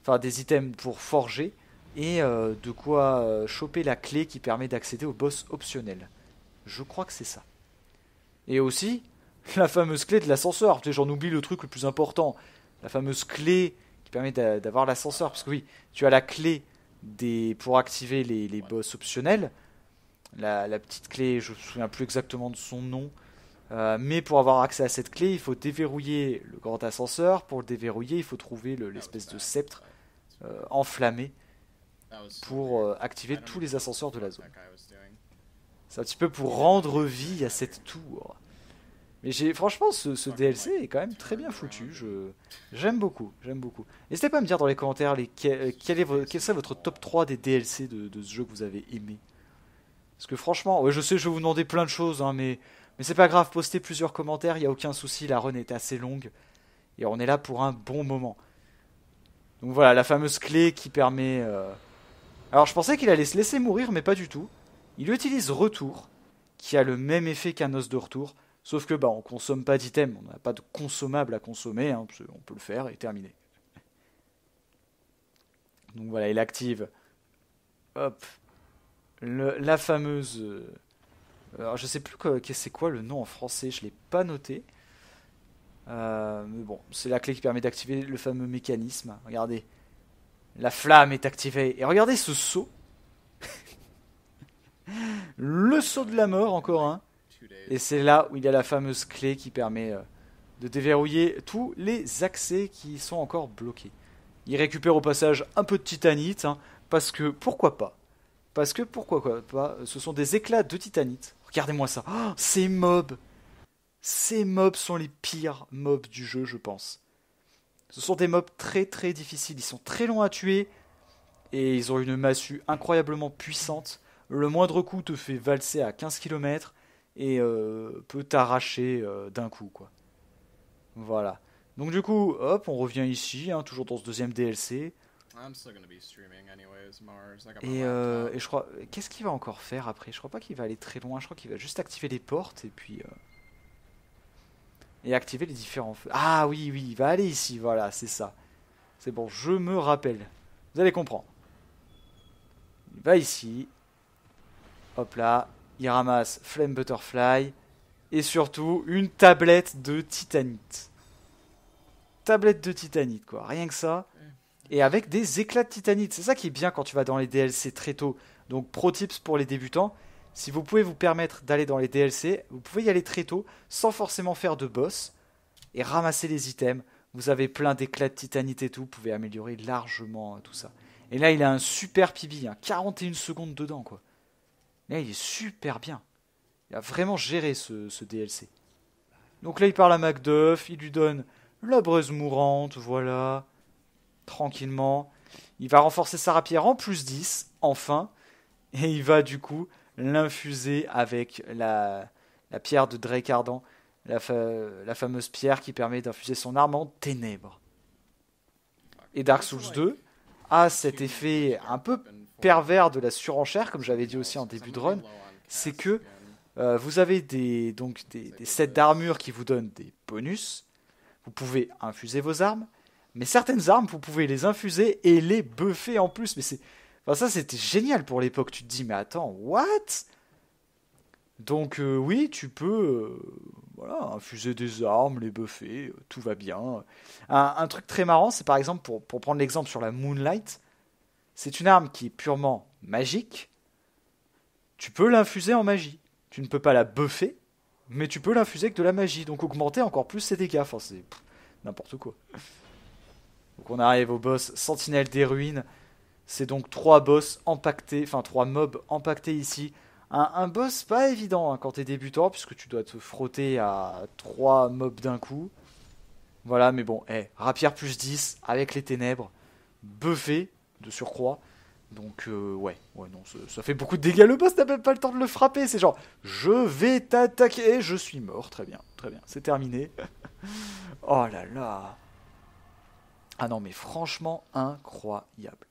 enfin, des items pour forger. Et euh, de quoi choper la clé qui permet d'accéder au boss optionnel. Je crois que c'est ça. Et aussi, la fameuse clé de l'ascenseur. J'en oublie le truc le plus important. La fameuse clé qui permet d'avoir l'ascenseur. Parce que oui, tu as la clé pour activer les, boss optionnels. La, petite clé, je ne me souviens plus exactement de son nom. Euh, mais pour avoir accès à cette clé, il faut déverrouiller le grand ascenseur. Pour le déverrouiller, il faut trouver ah l'espèce de sceptre euh, enflammé ah pour euh, activer ah tous les ascenseurs de la zone. C'est un petit peu pour rendre vie à cette tour. Mais j'ai franchement ce, DLC est quand même très bien foutu. Je j'aime beaucoup, j'aime beaucoup. N'hésitez pas à me dire dans les commentaires les, quel, euh, quel serait votre top 3 des DLC de, ce jeu que vous avez aimé. Parce que franchement, je sais, je vais vous demander plein de choses, hein, mais mais c'est pas grave. Postez plusieurs commentaires, il n'y a aucun souci. La run est assez longue et on est là pour un bon moment. Donc voilà, la fameuse clé qui permet. Euh, alors je pensais qu'il allait se laisser mourir, mais pas du tout. Il utilise retour, qui a le même effet qu'un os de retour. Sauf que bah, on consomme pas d'items, on n'a pas de consommable à consommer, hein, on peut le faire et terminer. Donc voilà, il active hop, la fameuse. Euh, alors je sais plus c'est quoi le nom en français, je l'ai pas noté. Euh, mais bon, c'est la clé qui permet d'activer le fameux mécanisme. Regardez, la flamme est activée. Et regardez ce saut. le saut de la mort, encore hein et c'est là où il y a la fameuse clé qui permet euh, de déverrouiller tous les accès qui sont encore bloqués. Il récupère au passage un peu de titanite, hein, parce que pourquoi pas Parce que pourquoi pas Ce sont des éclats de titanite. Regardez-moi ça. Oh, ces mobs Ces mobs sont les pires mobs du jeu, je pense. Ce sont des mobs très très difficiles. Ils sont très longs à tuer et ils ont une massue incroyablement puissante. Le moindre coup te fait valser à 15 km et euh, peut t'arracher euh, d'un coup. Quoi. Voilà. Donc du coup, hop, on revient ici, hein, toujours dans ce deuxième DLC. Et, euh, et je crois, qu'est-ce qu'il va encore faire après Je crois pas qu'il va aller très loin. Je crois qu'il va juste activer les portes et puis et activer les différents feux. Ah oui, oui, il va aller ici. Voilà, c'est ça. C'est bon, je me rappelle. Vous allez comprendre. Il va ici. Hop là, il ramasse Flame Butterfly et surtout une tablette de titanite. Tablette de titanite, quoi, rien que ça. Mm. Et avec des éclats de titanite, c'est ça qui est bien quand tu vas dans les DLC très tôt. Donc, pro tips pour les débutants, si vous pouvez vous permettre d'aller dans les DLC, vous pouvez y aller très tôt sans forcément faire de boss et ramasser les items. Vous avez plein d'éclats de titanite et tout, vous pouvez améliorer largement euh, tout ça. Et là, il a un super PB, 41 hein. secondes dedans, quoi. Là, il est super bien. Il a vraiment géré ce, DLC. Donc là, il parle à Macduff, il lui donne la breuse mourante, voilà, tranquillement. Il va renforcer sa rapière en plus 10, enfin, et il va du coup l'infuser avec la, la, pierre de Dreycardan. la, la fameuse pierre qui permet d'infuser son arme en ténèbres. Et Dark Souls 2 a cet effet un peu pervers de la surenchère, comme j'avais dit aussi en début de run, c'est que euh, vous avez des, donc des, sets d'armure qui vous donnent des bonus. Vous pouvez infuser vos armes, mais certaines armes, vous pouvez les infuser et les buffer en plus. Mais c'est, enfin, ça, c'était génial pour l'époque. Tu te dis, mais attends, what Donc euh, oui, tu peux, euh, voilà, infuser des armes, les buffer, tout va bien. Un, un truc très marrant, c'est par exemple pour, pour prendre l'exemple sur la Moonlight. C'est une arme qui est purement magique. Tu peux l'infuser en magie. Tu ne peux pas la buffer, mais tu peux l'infuser avec de la magie, donc augmenter encore plus ses dégâts. Enfin, c'est n'importe quoi. Donc on arrive au boss Sentinelle des Ruines. C'est donc trois boss empaquetés, enfin trois mobs empaquetés ici. Un, boss pas évident hein, quand t'es débutant, puisque tu dois te frotter à trois mobs d'un coup. Voilà, mais bon, eh, rapière plus 10 avec les ténèbres, buffé, de surcroît. Donc euh, ouais, ouais non, ça, fait beaucoup de dégâts. Le boss n'a même pas le temps de le frapper. C'est genre, je vais t'attaquer, je suis mort. Très bien, très bien, c'est terminé. oh là là. Ah non, mais franchement incroyable,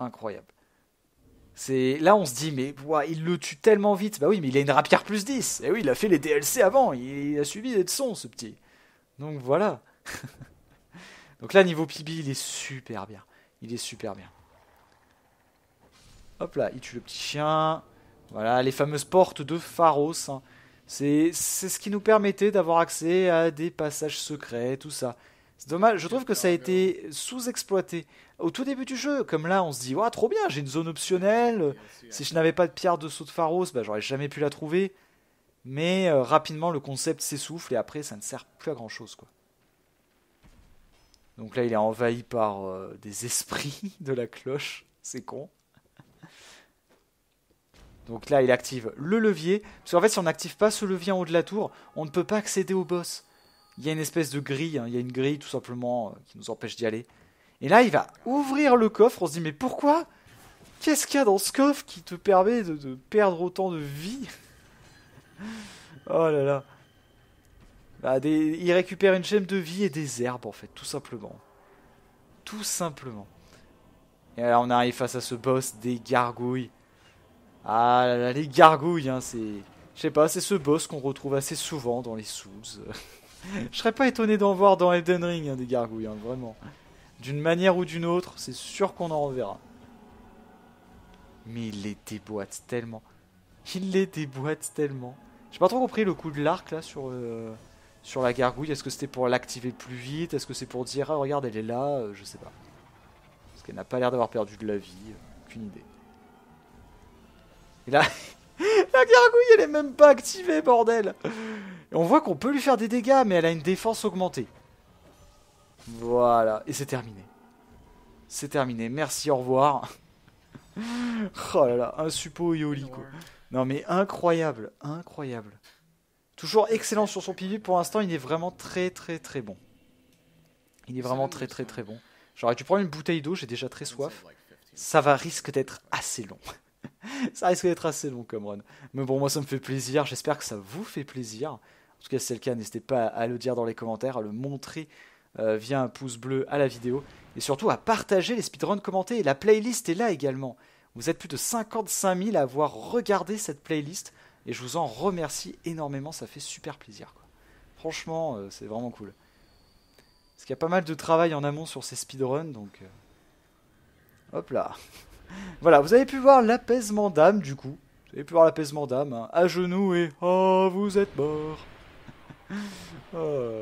incroyable. C'est là on se dit mais il le tue tellement vite. Bah oui, mais il a une rapière plus 10. Et eh oui, il a fait les DLC avant. Il, a suivi des leçons ce petit. Donc voilà. Donc là niveau PB, il est super bien. Il est super bien. Hop là, il tue le petit chien. Voilà, les fameuses portes de Pharos. Hein. C'est ce qui nous permettait d'avoir accès à des passages secrets, tout ça. C'est dommage, je trouve que ça a été sous-exploité au tout début du jeu. Comme là, on se dit, ouais, trop bien, j'ai une zone optionnelle. Si je n'avais pas de pierre de saut de Pharos, bah, j'aurais jamais pu la trouver. Mais euh, rapidement, le concept s'essouffle et après, ça ne sert plus à grand chose. quoi. Donc là, il est envahi par euh, des esprits de la cloche. C'est con. Donc là, il active le levier. Parce qu'en fait, si on n'active pas ce levier en haut de la tour, on ne peut pas accéder au boss. Il y a une espèce de grille, hein. il y a une grille tout simplement euh, qui nous empêche d'y aller. Et là, il va ouvrir le coffre. On se dit, mais pourquoi Qu'est-ce qu'il y a dans ce coffre qui te permet de perdre autant de vie Oh là là. Ah, il récupère une gemme de vie et des herbes, en fait, tout simplement. Tout simplement. Et là, on arrive face à ce boss des gargouilles. Ah là les gargouilles, hein, c'est... Je sais pas, c'est ce boss qu'on retrouve assez souvent dans les Souls. Je serais pas étonné d'en voir dans Elden Ring, hein, des gargouilles, hein, vraiment. D'une manière ou d'une autre, c'est sûr qu'on en reverra. Mais il les déboîte tellement. Il les déboîte tellement. J'ai pas trop compris le coup de l'arc là sur... Euh, sur la gargouille. Est-ce que c'était pour l'activer plus vite Est-ce que c'est pour dire ah regarde elle est là euh, Je sais pas. Parce qu'elle n'a pas l'air d'avoir perdu de la vie. Euh, aucune idée. Et là, la gargouille elle est même pas activée bordel. Et on voit qu'on peut lui faire des dégâts mais elle a une défense augmentée. Voilà et c'est terminé. C'est terminé. Merci au revoir. oh là là un suppo Yoli, quoi. Non mais incroyable, incroyable. Toujours excellent sur son pivot, Pour l'instant, il est vraiment très très très bon. Il est vraiment très très très bon. J'aurais dû prendre une bouteille d'eau, j'ai déjà très soif. Ça va risque d'être assez long. ça risque d'être assez long, comme run. Mais bon, moi, ça me fait plaisir. J'espère que ça vous fait plaisir. En tout cas, si c'est le cas, n'hésitez pas à le dire dans les commentaires, à le montrer euh, via un pouce bleu à la vidéo. Et surtout, à partager les speedruns commentés. La playlist est là également. Vous êtes plus de 55 000 à avoir regardé cette playlist. Et je vous en remercie énormément, ça fait super plaisir. Quoi. Franchement, euh, c'est vraiment cool. Parce qu'il y a pas mal de travail en amont sur ces speedruns, donc... Euh, hop là Voilà, vous avez pu voir l'apaisement d'âme, du coup. Vous avez pu voir l'apaisement d'âme, hein. à genoux et... Oh, vous êtes mort Oh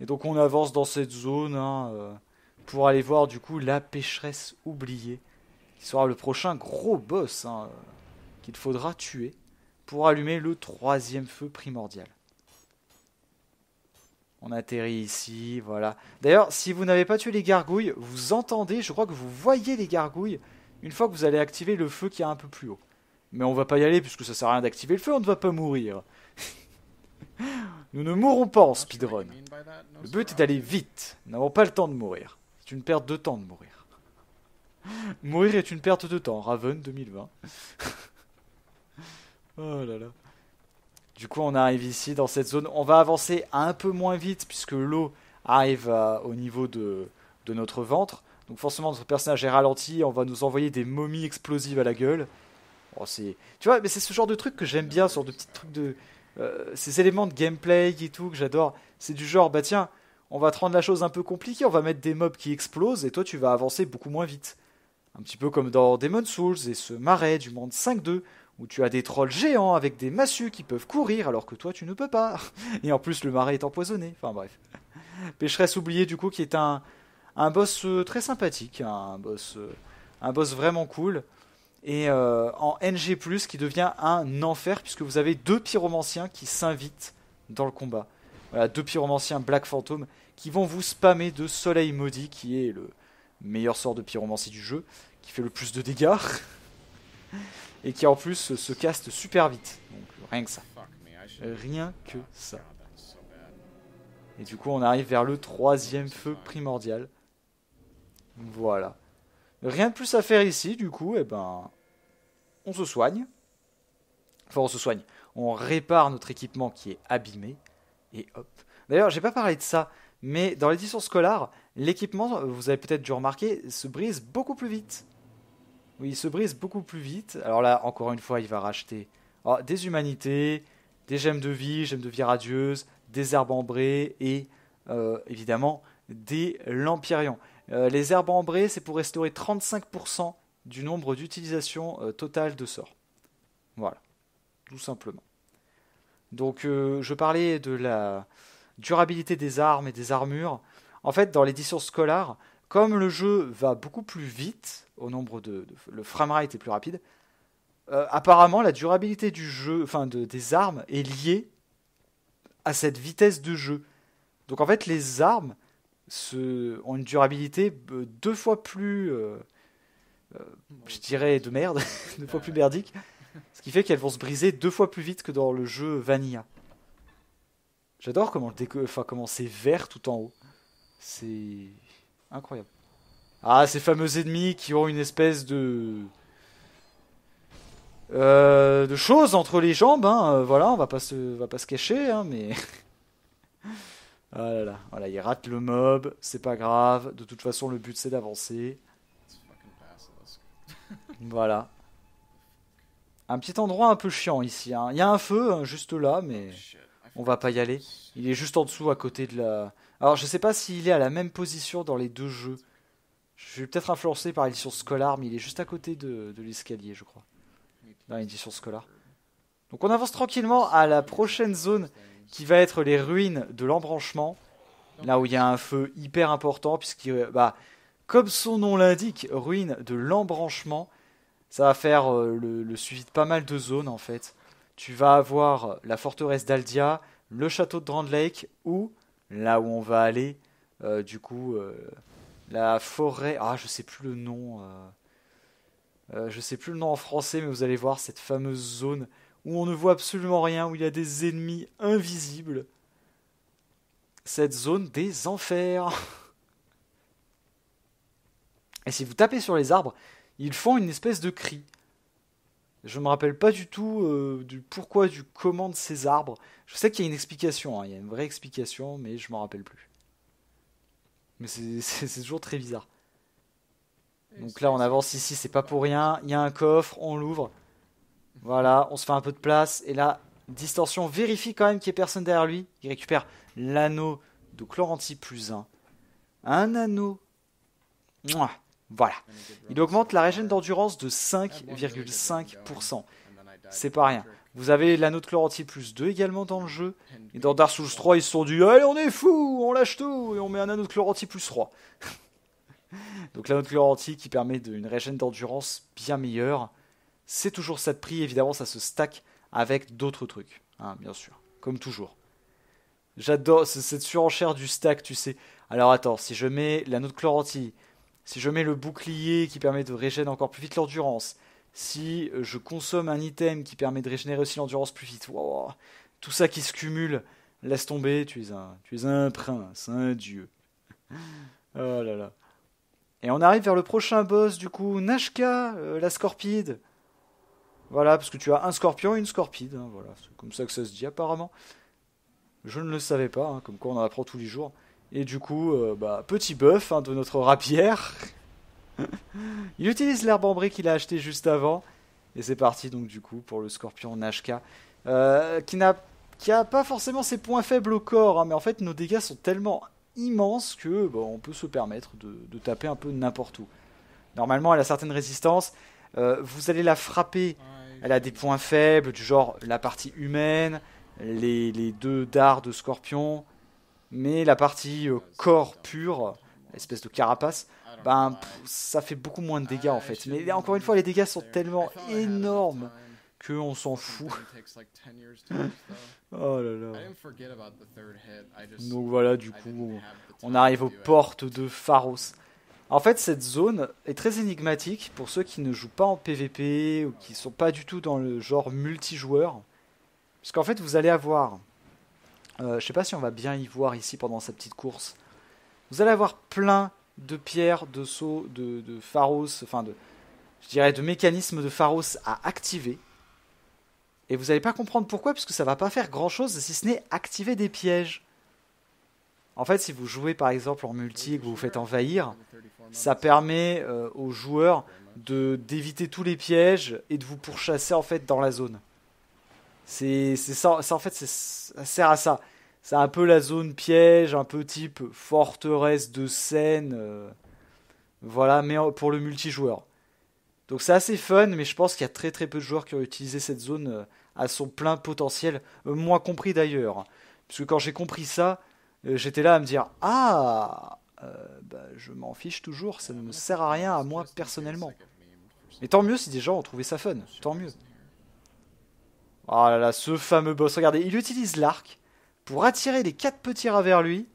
Et donc on avance dans cette zone hein, euh, pour aller voir du coup la pécheresse oubliée, qui sera le prochain gros boss hein, qu'il faudra tuer pour allumer le troisième feu primordial. On atterrit ici, voilà. D'ailleurs, si vous n'avez pas tué les gargouilles, vous entendez, je crois que vous voyez les gargouilles une fois que vous allez activer le feu qui est un peu plus haut. Mais on va pas y aller puisque ça sert à rien d'activer le feu, on ne va pas mourir. Nous ne mourrons pas en speedrun. Le but est d'aller vite. Nous n'avons pas le temps de mourir. C'est une perte de temps de mourir. Mourir est une perte de temps. Raven 2020. Oh là là. Du coup, on arrive ici dans cette zone. On va avancer un peu moins vite puisque l'eau arrive euh, au niveau de, de, notre ventre. Donc forcément, notre personnage est ralenti. On va nous envoyer des momies explosives à la gueule. Oh, c'est, tu vois, mais c'est ce genre de truc que j'aime bien, ce de petits trucs de, euh, ces éléments de gameplay et tout que j'adore. C'est du genre, bah tiens, on va te rendre la chose un peu compliquée. On va mettre des mobs qui explosent et toi, tu vas avancer beaucoup moins vite. Un petit peu comme dans Demon's Souls et ce marais du monde 5-2 où tu as des trolls géants avec des massues qui peuvent courir alors que toi tu ne peux pas. Et en plus le marais est empoisonné. Enfin bref. Pécheresse oubliée du coup qui est un, un boss euh, très sympathique, hein, un boss, euh, un boss vraiment cool. Et euh, en NG+, qui devient un enfer puisque vous avez deux pyromanciens qui s'invitent dans le combat. Voilà, deux pyromanciens Black Phantom qui vont vous spammer de Soleil Maudit qui est le meilleur sort de pyromancie du jeu, qui fait le plus de dégâts. et qui en plus se caste super vite. Donc rien que ça. Rien que ça. Et du coup, on arrive vers le troisième feu primordial. Voilà. Rien de plus à faire ici, du coup, eh ben, on se soigne. Enfin, on se soigne. On répare notre équipement qui est abîmé. Et hop. D'ailleurs, j'ai pas parlé de ça, mais dans les l'édition scolaires, l'équipement, vous avez peut-être dû remarquer, se brise beaucoup plus vite. Oui, il se brise beaucoup plus vite. Alors là, encore une fois, il va racheter oh, des humanités, des gemmes de vie, gemmes de vie radieuses, des herbes ambrées et euh, évidemment des lampyrions. Euh, les herbes ambrées, c'est pour restaurer 35% du nombre d'utilisations euh, totales de sorts. Voilà, tout simplement. Donc je parlais de la durabilité des armes et des armures. En fait, dans l'édition scolaire, comme le jeu va beaucoup plus vite, au nombre de, le framerate est plus rapide. Euh, apparemment, la durabilité du jeu, enfin de, des armes, est liée à cette vitesse de jeu. Donc en fait, les armes ont une durabilité euh, deux fois plus, euh, je dirais, de merde, deux fois plus merdique, ce qui fait qu'elles vont se briser deux fois plus vite que dans le jeu Vanilla. J'adore comment, enfin, comment c'est vert tout en haut. C'est incroyable. Ah, ces fameux ennemis qui ont une espèce de... Euh, de choses entre les jambes, hein, euh, voilà, on va pas se, va pas se cacher, hein, mais... ah là là, voilà, il rate le mob, c'est pas grave, de toute façon le but c'est d'avancer. voilà. Un petit endroit un peu chiant ici, hein. il y a un feu hein, juste là, mais on va pas y aller. Il est juste en dessous à côté de la... Alors je sais pas s'il est à la même position dans les deux jeux. Je suis peut-être influencé par l'édition scolaire, mais il est juste à côté de, l'escalier, je crois. Dans l'édition scolaire. Donc on avance tranquillement à la prochaine zone qui va être les ruines de l'embranchement. Là où il y a un feu hyper important, puisque, bah, comme son nom l'indique, ruines de l'embranchement, ça va faire euh, le, suivi de pas mal de zones en fait. Tu vas avoir la forteresse d'Aldia, le château de Grand Lake, ou là où on va aller, euh, du coup, euh, la forêt. Ah, je sais plus le nom. Euh, euh, je sais plus le nom en français, mais vous allez voir cette fameuse zone où on ne voit absolument rien, où il y a des ennemis invisibles. Cette zone des enfers. Et si vous tapez sur les arbres, ils font une espèce de cri. Je ne me rappelle pas du tout euh, du pourquoi, du comment de ces arbres. Je sais qu'il y a une explication, hein, il y a une vraie explication, mais je ne m'en rappelle plus. Mais c'est toujours très bizarre. Euh, Donc là, on avance ici, c'est pas pour rien. Il y a un coffre, on l'ouvre. Voilà, on se fait un peu de place. Et là, distorsion, vérifie quand même qu'il n'y ait personne derrière lui. Il récupère l'anneau de Clorenti plus 1. Un anneau. Voilà. Il augmente la régène d'endurance de 5,5%. Ah, c'est pas rien. Vous avez l'anneau de Chlorantie plus 2 également dans le jeu. Et dans Dark Souls 3, ils se sont dit Allez, on est fou, on lâche tout et on met un anneau de Chlorantie plus 3. Donc l'anneau de Chlorantie qui permet une régène d'endurance bien meilleure. C'est toujours ça de prix, évidemment, ça se stack avec d'autres trucs, hein, bien sûr, comme toujours. J'adore cette surenchère du stack, tu sais. Alors attends, si je mets l'anneau de Chlorantie, si je mets le bouclier qui permet de régénérer encore plus vite l'endurance, si euh, je consomme un item qui permet de régénérer aussi l'endurance plus vite, tout ça qui se cumule, laisse tomber, tu es un, tu es un prince, un dieu. Oh là là. Et on arrive vers le prochain boss, du coup, Nashka, euh, la scorpide. Voilà, parce que tu as un scorpion et une scorpide, hein, voilà, c'est comme ça que ça se dit apparemment. Je ne le savais pas, hein, comme quoi on en apprend tous les jours. Et du coup, euh, bah, petit buff hein, de notre rapière. Il utilise l'herbe ambrée qu'il a acheté juste avant. Et c'est parti donc du coup pour le scorpion Nashka. Euh, qui n'a pas forcément ses points faibles au corps, hein, mais en fait nos dégâts sont tellement immenses que on peut se permettre de, taper un peu n'importe où. Normalement elle a certaines résistances. Euh, vous allez la frapper. Elle a des points faibles du genre la partie humaine, les, deux dards de scorpion, mais la partie euh, corps pur espèce de carapace, ben, ça fait beaucoup moins de dégâts ah, en fait. Mais encore une fois, les dégâts sont tellement énormes qu'on s'en fout. oh là là. Donc voilà, du coup, on arrive aux portes de Pharos. En fait, cette zone est très énigmatique pour ceux qui ne jouent pas en PvP ou qui ne sont pas du tout dans le genre multijoueur. Parce qu'en fait, vous allez avoir... Je euh, je sais pas si on va bien y voir ici pendant sa petite course. Vous allez avoir plein de pierres, de sauts, de, pharos, enfin de, je dirais de mécanismes de pharos à activer. Et vous n'allez pas comprendre pourquoi, puisque ça va pas faire grand chose si ce n'est activer des pièges. En fait, si vous jouez par exemple en multi et que vous vous faites envahir, ça permet euh, aux joueurs de d'éviter tous les pièges et de vous pourchasser en fait dans la zone. C'est en fait ça sert à ça c'est un peu la zone piège, un peu type forteresse de scène. Euh, voilà, mais pour le multijoueur. Donc c'est assez fun, mais je pense qu'il y a très très peu de joueurs qui ont utilisé cette zone euh, à son plein potentiel, euh, moi compris d'ailleurs. Parce que quand j'ai compris ça, j'étais là à me dire Ah bah, Je m'en fiche toujours, ça ne me sert à rien à moi personnellement. Mais tant mieux si des gens ont trouvé ça fun, tant mieux. oh là là, ce fameux boss, regardez, il utilise l'arc pour attirer les quatre petits rats vers lui.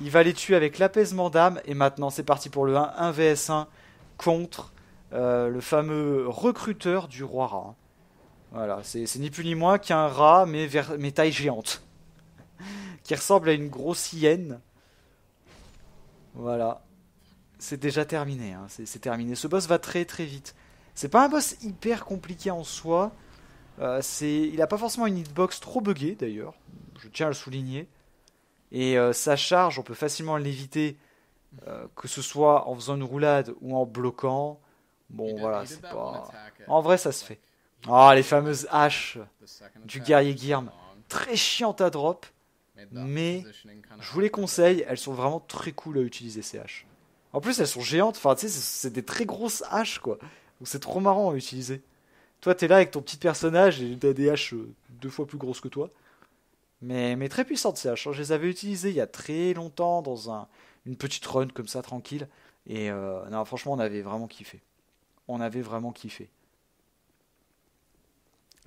Il va les tuer avec l'apaisement d'âme. Et maintenant, c'est parti pour le 1. vs 1 contre euh, le fameux recruteur du roi rat. Voilà, c'est ni plus ni moins qu'un rat, mais, taille géante. qui ressemble à une grosse hyène. Voilà. C'est déjà terminé. Hein. C'est terminé. Ce boss va très très vite. C'est pas un boss hyper compliqué en soi. Euh, c'est, il n'a pas forcément une hitbox trop buggée d'ailleurs, je tiens à le souligner. Et euh, sa charge, on peut facilement l'éviter, euh, que ce soit en faisant une roulade ou en bloquant. Bon, voilà, c'est pas. En vrai, ça se fait. Ah, les fameuses haches du guerrier Girm, très chiantes à drop, mais je vous les conseille, elles sont vraiment très cool à utiliser ces haches. En plus, elles sont géantes, enfin, tu sais, c'est des très grosses haches quoi, donc c'est trop marrant à utiliser. Toi, t'es là avec ton petit personnage et t'as des euh, deux fois plus grosse que toi. Mais, mais très puissantes ces haches. Hein. Je les avais utilisées il y a très longtemps dans une petite run comme ça, tranquille. Et euh, non, franchement, on avait vraiment kiffé. On avait vraiment kiffé.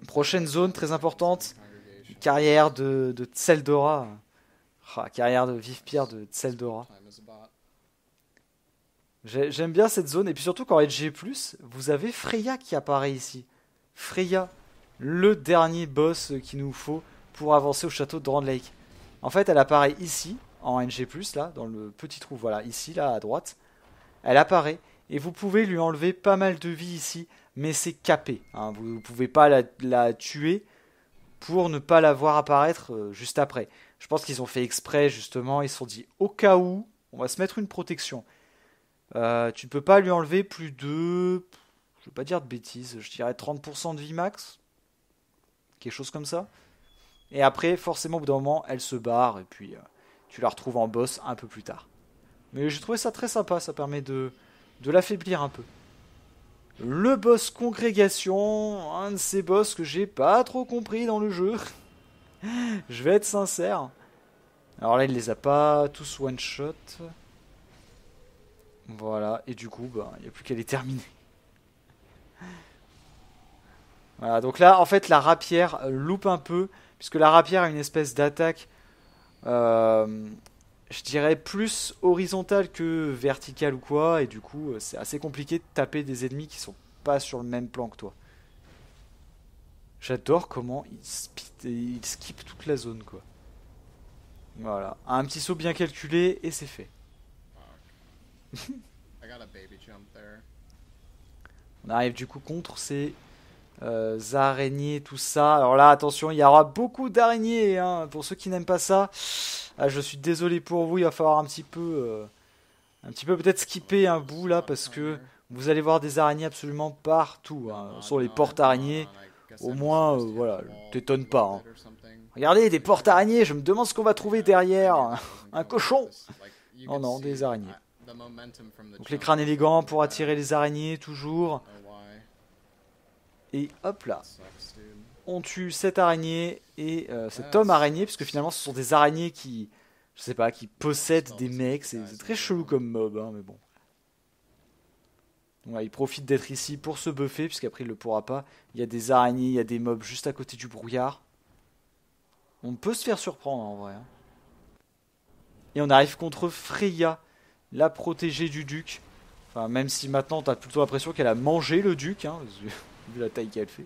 Prochaine zone très importante carrière de, de Tseldora. Ah, carrière de Vive Pierre de Tseldora. J'aime bien cette zone. Et puis surtout, quand plus vous avez Freya qui apparaît ici. Freya, le dernier boss qu'il nous faut pour avancer au château de Grand Lake. En fait, elle apparaît ici, en NG+, là, dans le petit trou, voilà, ici, là, à droite. Elle apparaît, et vous pouvez lui enlever pas mal de vie ici, mais c'est capé. Hein. Vous ne pouvez pas la, tuer pour ne pas la voir apparaître euh, juste après. Je pense qu'ils ont fait exprès, justement, ils se sont dit, au cas où, on va se mettre une protection. Euh, tu ne peux pas lui enlever plus de je veux pas dire de bêtises, je dirais 30% de vie max, quelque chose comme ça. Et après, forcément, au bout d'un moment, elle se barre et puis euh, tu la retrouves en boss un peu plus tard. Mais j'ai trouvé ça très sympa, ça permet de, l'affaiblir un peu. Le boss congrégation, un de ces boss que j'ai pas trop compris dans le jeu. je vais être sincère. Alors là, il les a pas tous one shot. Voilà, et du coup, bah, il n'y a plus qu'à les terminer. Voilà, donc là, en fait, la rapière loupe un peu, puisque la rapière a une espèce d'attaque, euh, je dirais, plus horizontale que verticale ou quoi, et du coup, euh, c'est assez compliqué de taper des ennemis qui sont pas sur le même plan que toi. J'adore comment il, il skip toute la zone, quoi. Voilà, un petit saut bien calculé, et c'est fait. On arrive du coup contre ces euh, araignées, tout ça. Alors là, attention, il y aura beaucoup d'araignées. Hein, pour ceux qui n'aiment pas ça, ah, je suis désolé pour vous. Il va falloir un petit peu, euh, un petit peu peut-être skipper un bout là parce que vous allez voir des araignées absolument partout. Hein, ah, sur les portes araignées, au moins, euh, voilà, t'étonne pas. Hein. Regardez, des portes araignées. Je me demande ce qu'on va trouver derrière. un cochon. Non, non, des araignées. Uh, Donc les crânes élégants pour attirer les araignées, toujours. Uh, et hop là, on tue cette araignée et euh, cet homme araignée, puisque finalement ce sont des araignées qui, je sais pas, qui possèdent des mecs. C'est très chelou comme mob, hein, mais bon. il profite d'être ici pour se buffer, puisqu'après il le pourra pas. Il y a des araignées, il y a des mobs juste à côté du brouillard. On peut se faire surprendre hein, en vrai. Hein. Et on arrive contre Freya, la protégée du duc. Enfin, même si maintenant t'as plutôt l'impression qu'elle a mangé le duc. Hein, vu la taille qu'elle fait.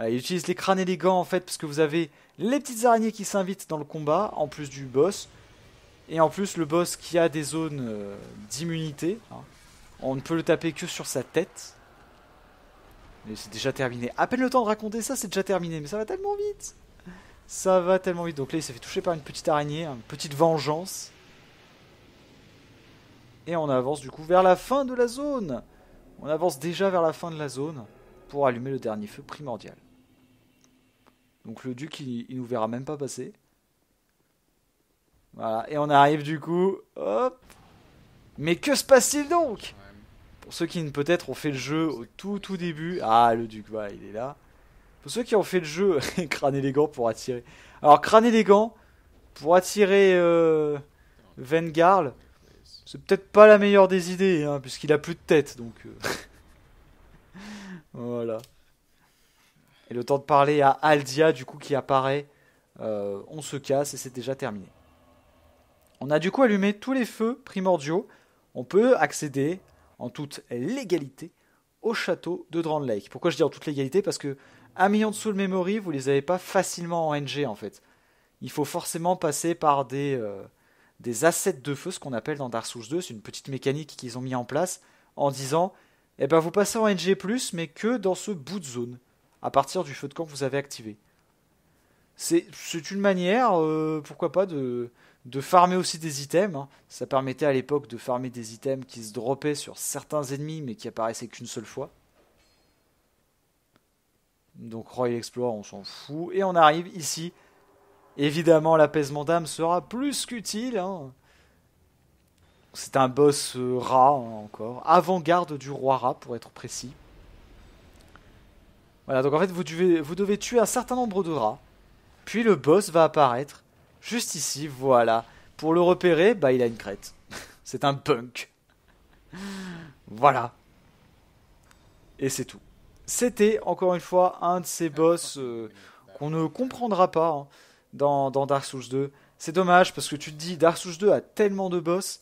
il utilise les crânes et les gants en fait parce que vous avez les petites araignées qui s'invitent dans le combat, en plus du boss. Et en plus le boss qui a des zones euh, d'immunité. Hein. On ne peut le taper que sur sa tête. Mais c'est déjà terminé. À peine le temps de raconter ça, c'est déjà terminé. Mais ça va tellement vite Ça va tellement vite. Donc là il s'est fait toucher par une petite araignée, une petite vengeance. Et on avance du coup vers la fin de la zone on avance déjà vers la fin de la zone pour allumer le dernier feu primordial. Donc le duc, il, nous verra même pas passer. Voilà, et on arrive du coup. Hop Mais que se passe-t-il donc Pour ceux qui peut-être ont fait le jeu au tout tout début. Ah, le duc, voilà, il est là. Pour ceux qui ont fait le jeu, crâner les gants pour attirer. Alors, crâner les gants pour attirer euh, Vengarl. C'est peut-être pas la meilleure des idées, hein, puisqu'il a plus de tête, donc. Euh. voilà. Et le temps de parler à Aldia, du coup, qui apparaît. Euh, on se casse et c'est déjà terminé. On a du coup allumé tous les feux primordiaux. On peut accéder en toute légalité au château de Drand Lake. Pourquoi je dis en toute légalité Parce que à million de Soul Memory, vous les avez pas facilement en NG en fait. Il faut forcément passer par des, euh, des assets de feu, ce qu'on appelle dans Dark Souls 2. C'est une petite mécanique qu'ils ont mis en place en disant Eh ben, vous passez en NG, mais que dans ce bout de zone, à partir du feu de camp que vous avez activé. C'est une manière, euh, pourquoi pas, de, de farmer aussi des items. Hein. Ça permettait à l'époque de farmer des items qui se droppaient sur certains ennemis mais qui apparaissaient qu'une seule fois. Donc Royal Explorer, on s'en fout. Et on arrive ici Évidemment, l'apaisement d'âme sera plus qu'utile. Hein. C'est un boss euh, rat hein, encore. Avant-garde du roi rat, pour être précis. Voilà, donc en fait, vous devez, vous devez tuer un certain nombre de rats. Puis le boss va apparaître juste ici, voilà. Pour le repérer, bah il a une crête. c'est un punk. voilà. Et c'est tout. C'était encore une fois un de ces boss euh, qu'on ne comprendra pas. Hein dans, Dark Souls 2. C'est dommage parce que tu te dis, Dark Souls 2 a tellement de boss,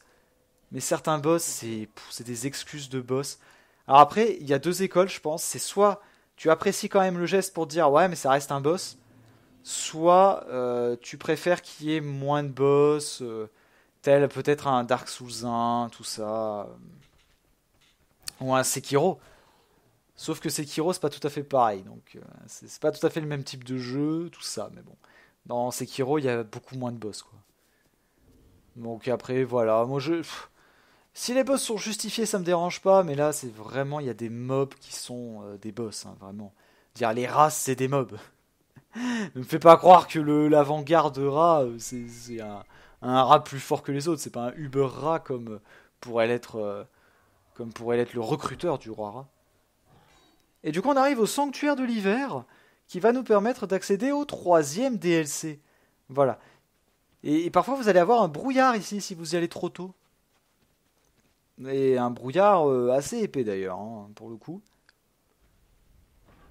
mais certains boss, c'est, c'est des excuses de boss. Alors après, il y a deux écoles, je pense. C'est soit tu apprécies quand même le geste pour dire, ouais, mais ça reste un boss, soit euh, tu préfères qu'il y ait moins de boss, euh, tel peut-être un Dark Souls 1, tout ça, euh, ou un Sekiro. Sauf que Sekiro, c'est pas tout à fait pareil, donc c'est pas tout à fait le même type de jeu, tout ça, mais bon. Dans Sekiro, il y a beaucoup moins de boss, quoi. Donc après, voilà, moi je... Si les boss sont justifiés, ça me dérange pas, mais là, c'est vraiment, il y a des mobs qui sont euh, des boss, hein, vraiment. Dire les rats, c'est des mobs. ne me fais pas croire que l'avant-garde rat, euh, c'est un, rat plus fort que les autres, c'est pas un Uber rat comme euh, pourrait l'être comme pourrait l'être le recruteur du roi rat. Et du coup, on arrive au sanctuaire de l'hiver, qui va nous permettre d'accéder au troisième DLC. Voilà. Et, parfois vous allez avoir un brouillard ici si vous y allez trop tôt. Et un brouillard euh, assez épais d'ailleurs, hein, pour le coup.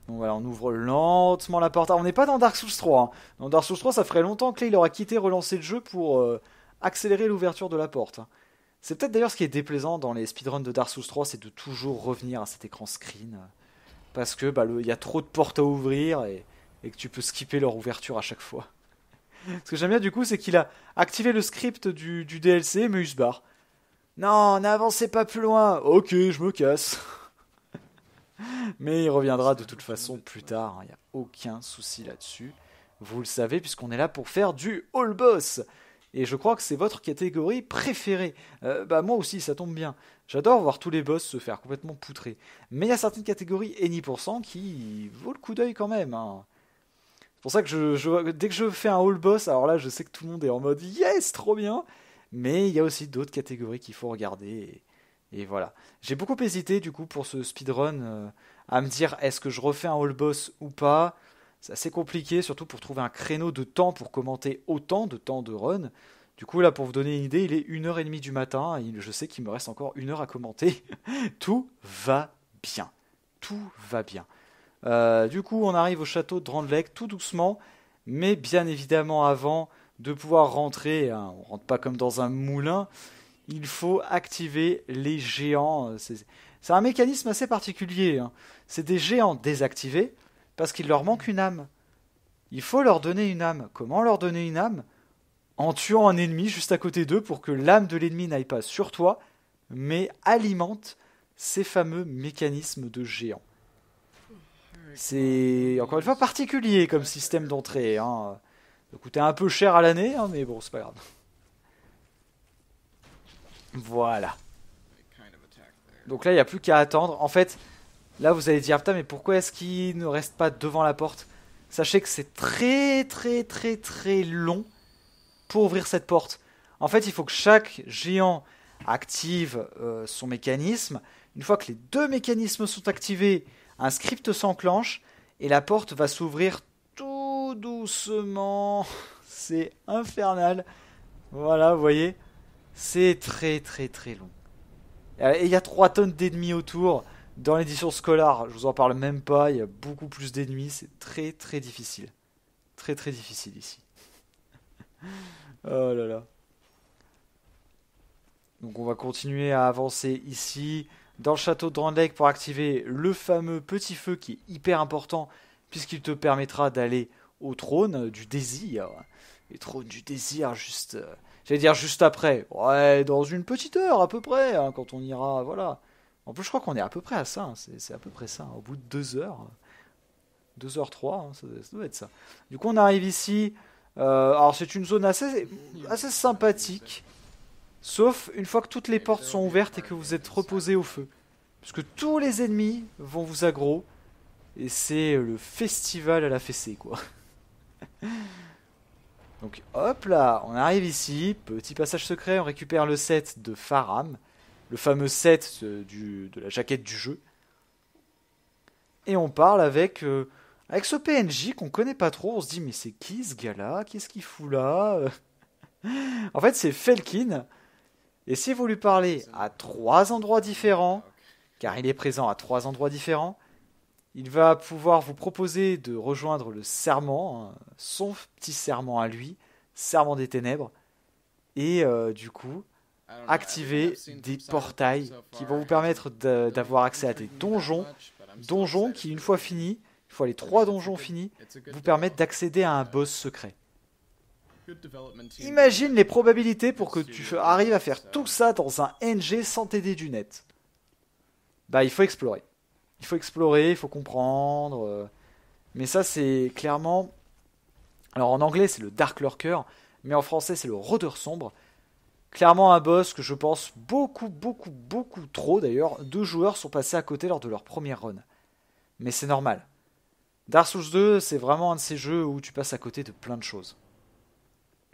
Donc voilà, on ouvre lentement la porte. Ah, on n'est pas dans Dark Souls 3. Hein. Dans Dark Souls 3, ça ferait longtemps que Clay il aura quitté, relancer le jeu pour euh, accélérer l'ouverture de la porte. Hein. C'est peut-être d'ailleurs ce qui est déplaisant dans les speedruns de Dark Souls 3, c'est de toujours revenir à cet écran screen. Euh parce que bah, il y a trop de portes à ouvrir et, que tu peux skipper leur ouverture à chaque fois. Ce que j'aime bien du coup, c'est qu'il a activé le script du, du DLC, mais il se barre. Non, n'avancez pas plus loin. Ok, je me casse. mais il reviendra de toute façon plus tard. Hein. Il n'y a aucun souci là-dessus. Vous le savez, puisqu'on est là pour faire du all boss. Et je crois que c'est votre catégorie préférée. Euh, bah moi aussi, ça tombe bien. J'adore voir tous les boss se faire complètement poutrer. Mais il y a certaines catégories cent qui vaut le coup d'œil quand même. Hein. C'est pour ça que je, dès que je fais un all boss, alors là je sais que tout le monde est en mode yes, trop bien. Mais il y a aussi d'autres catégories qu'il faut regarder. Et, voilà. J'ai beaucoup hésité du coup pour ce speedrun euh, à me dire est-ce que je refais un all boss ou pas. C'est assez compliqué, surtout pour trouver un créneau de temps pour commenter autant de temps de run. Du coup, là, pour vous donner une idée, il est 1h30 du matin. Et je sais qu'il me reste encore une heure à commenter. Tout va bien. Tout va bien. Euh, du coup, on arrive au château de Drandlec tout doucement, mais bien évidemment, avant de pouvoir rentrer, on hein, on rentre pas comme dans un moulin, il faut activer les géants. C'est un mécanisme assez particulier. Hein. C'est des géants désactivés parce qu'il leur manque une âme. Il faut leur donner une âme. Comment leur donner une âme en tuant un ennemi juste à côté d'eux pour que l'âme de l'ennemi n'aille pas sur toi, mais alimente ces fameux mécanismes de géant. C'est encore une fois particulier comme système d'entrée. Hein. Ça coûtait un peu cher à l'année, hein, mais bon, c'est pas grave. Voilà. Donc là, il n'y a plus qu'à attendre. En fait, là, vous allez dire, putain, mais pourquoi est-ce qu'il ne reste pas devant la porte Sachez que c'est très, très, très, très long pour ouvrir cette porte. En fait, il faut que chaque géant active euh, son mécanisme. Une fois que les deux mécanismes sont activés, un script s'enclenche et la porte va s'ouvrir tout doucement. C'est infernal. Voilà, vous voyez, c'est très très très long. Euh, et il y a 3 tonnes d'ennemis autour. Dans l'édition scolaire, je vous en parle même pas, il y a beaucoup plus d'ennemis, c'est très très difficile. Très très difficile ici oh là là. Donc on va continuer à avancer ici dans le château de Lake pour activer le fameux petit feu qui est hyper important puisqu'il te permettra d'aller au trône du désir. Les trône du désir juste... Euh, j'allais dire juste après. Ouais, dans une petite heure à peu près, hein, quand on ira, voilà. En plus, je crois qu'on est à peu près à ça. Hein. c'est à peu près ça. Hein. au bout de deux heures. 2 heures trois ça, doit être ça. Du coup, on arrive ici. Euh, alors c'est une zone assez, assez sympathique, sauf une fois que toutes les portes sont ouvertes et que vous êtes reposé au feu. Parce que tous les ennemis vont vous aggro, et c'est le festival à la fessée quoi. Donc hop là, on arrive ici, petit passage secret, on récupère le set de Faram, le fameux set euh, du, de la jaquette du jeu. Et on parle avec... Euh, avec ce PNJ qu'on connaît pas trop, on se dit mais c'est qui ce gars-là Qu'est-ce qu'il fout là En fait, c'est Felkin. Et si vous lui parlez à trois endroits différents, car il est présent à trois endroits différents, il va pouvoir vous proposer de rejoindre le serment, hein, son petit serment à lui, serment des ténèbres, et euh, du coup activer des portails qui vont vous permettre d'avoir accès à des donjons, donjons qui une fois finis les trois donjons finis, vous permettent d'accéder à un boss secret. Imagine les probabilités pour que tu arrives à faire tout ça dans un NG sans t'aider du net. Bah, il faut explorer. Il faut explorer, il faut comprendre. Euh. Mais ça, c'est clairement. Alors en anglais, c'est le Dark Lurker, mais en français, c'est le Rôdeur Sombre. Clairement, un boss que je pense beaucoup, beaucoup, beaucoup trop d'ailleurs, deux joueurs sont passés à côté lors de leur premier run. Mais c'est normal. Dark Souls 2, c'est vraiment un de ces jeux où tu passes à côté de plein de choses.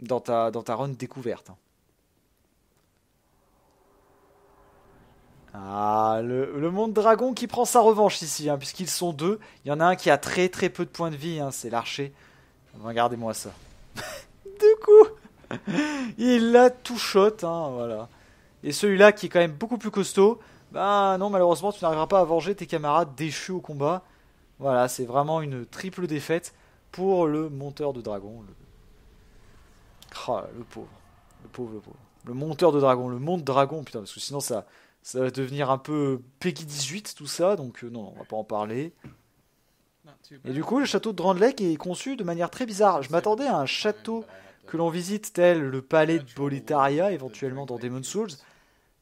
Dans ta, dans ta run découverte. Hein. Ah, le, monde dragon qui prend sa revanche ici, hein, puisqu'ils sont deux. Il y en a un qui a très très peu de points de vie, hein, c'est l'archer. Regardez-moi ça. du coup, il la tout shot, voilà. Et celui-là qui est quand même beaucoup plus costaud, bah non, malheureusement, tu n'arriveras pas à venger tes camarades déchus au combat. Voilà, c'est vraiment une triple défaite pour le monteur de dragon. Le... Ah, le pauvre. Le pauvre, le pauvre. Le monteur de dragon, le monde dragon, putain, parce que sinon ça, ça va devenir un peu Peggy 18, tout ça, donc euh, non, on va pas en parler. Et du coup, le château de Lake est conçu de manière très bizarre. Je m'attendais à un château que l'on visite, tel le palais de Boletaria, éventuellement dans Demon's Souls.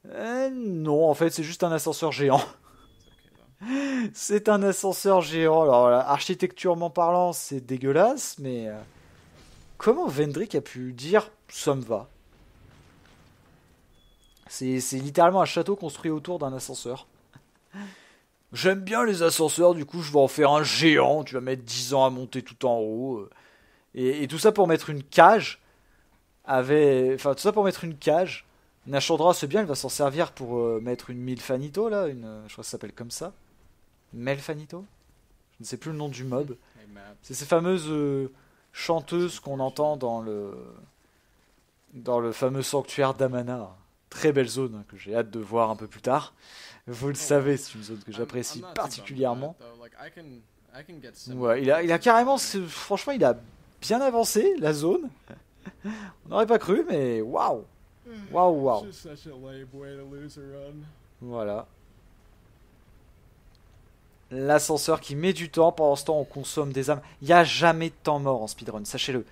Euh, non, en fait, c'est juste un ascenseur géant c'est un ascenseur géant. Alors, architecturement parlant, c'est dégueulasse, mais euh, comment Vendrick a pu dire ça me va C'est littéralement un château construit autour d'un ascenseur. J'aime bien les ascenseurs, du coup, je vais en faire un géant. Tu vas mettre 10 ans à monter tout en haut. Euh. Et, tout ça pour mettre une cage. Avait... Enfin, tout ça pour mettre une cage. Nachandra, c'est bien, elle va s'en servir pour euh, mettre une mille fanito, là, une, je crois que ça s'appelle comme ça. Melfanito Je ne sais plus le nom du mob. Eh ben, c'est ces fameuses euh, chanteuses qu'on entend dans le, dans le fameux sanctuaire d'Amana. Très belle zone hein, que j'ai hâte de voir un peu plus tard. Vous le oh, savez, c'est une zone que j'apprécie particulièrement. il a, il a carrément, franchement, il a bien avancé la zone. On n'aurait pas cru, mais waouh, hmm. waouh, waouh. Voilà. L'ascenseur qui met du temps, pendant ce temps on consomme des âmes. Il n'y a jamais de temps mort en speedrun, sachez-le.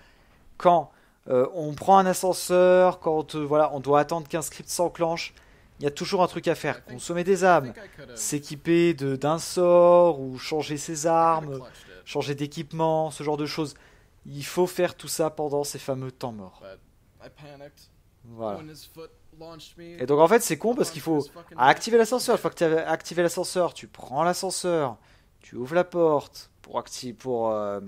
Quand euh, on prend un ascenseur, quand euh, voilà, on doit attendre qu'un script s'enclenche, il y a toujours un truc à faire. Consommer des âmes, s'équiper d'un sort ou changer ses armes, changer d'équipement, ce genre de choses. Il faut faire tout ça pendant ces fameux temps morts. Voilà. Et donc en fait c'est con parce qu'il faut activer l'ascenseur. Il faut activé l'ascenseur. Tu prends l'ascenseur, tu ouvres la porte pour, pour euh,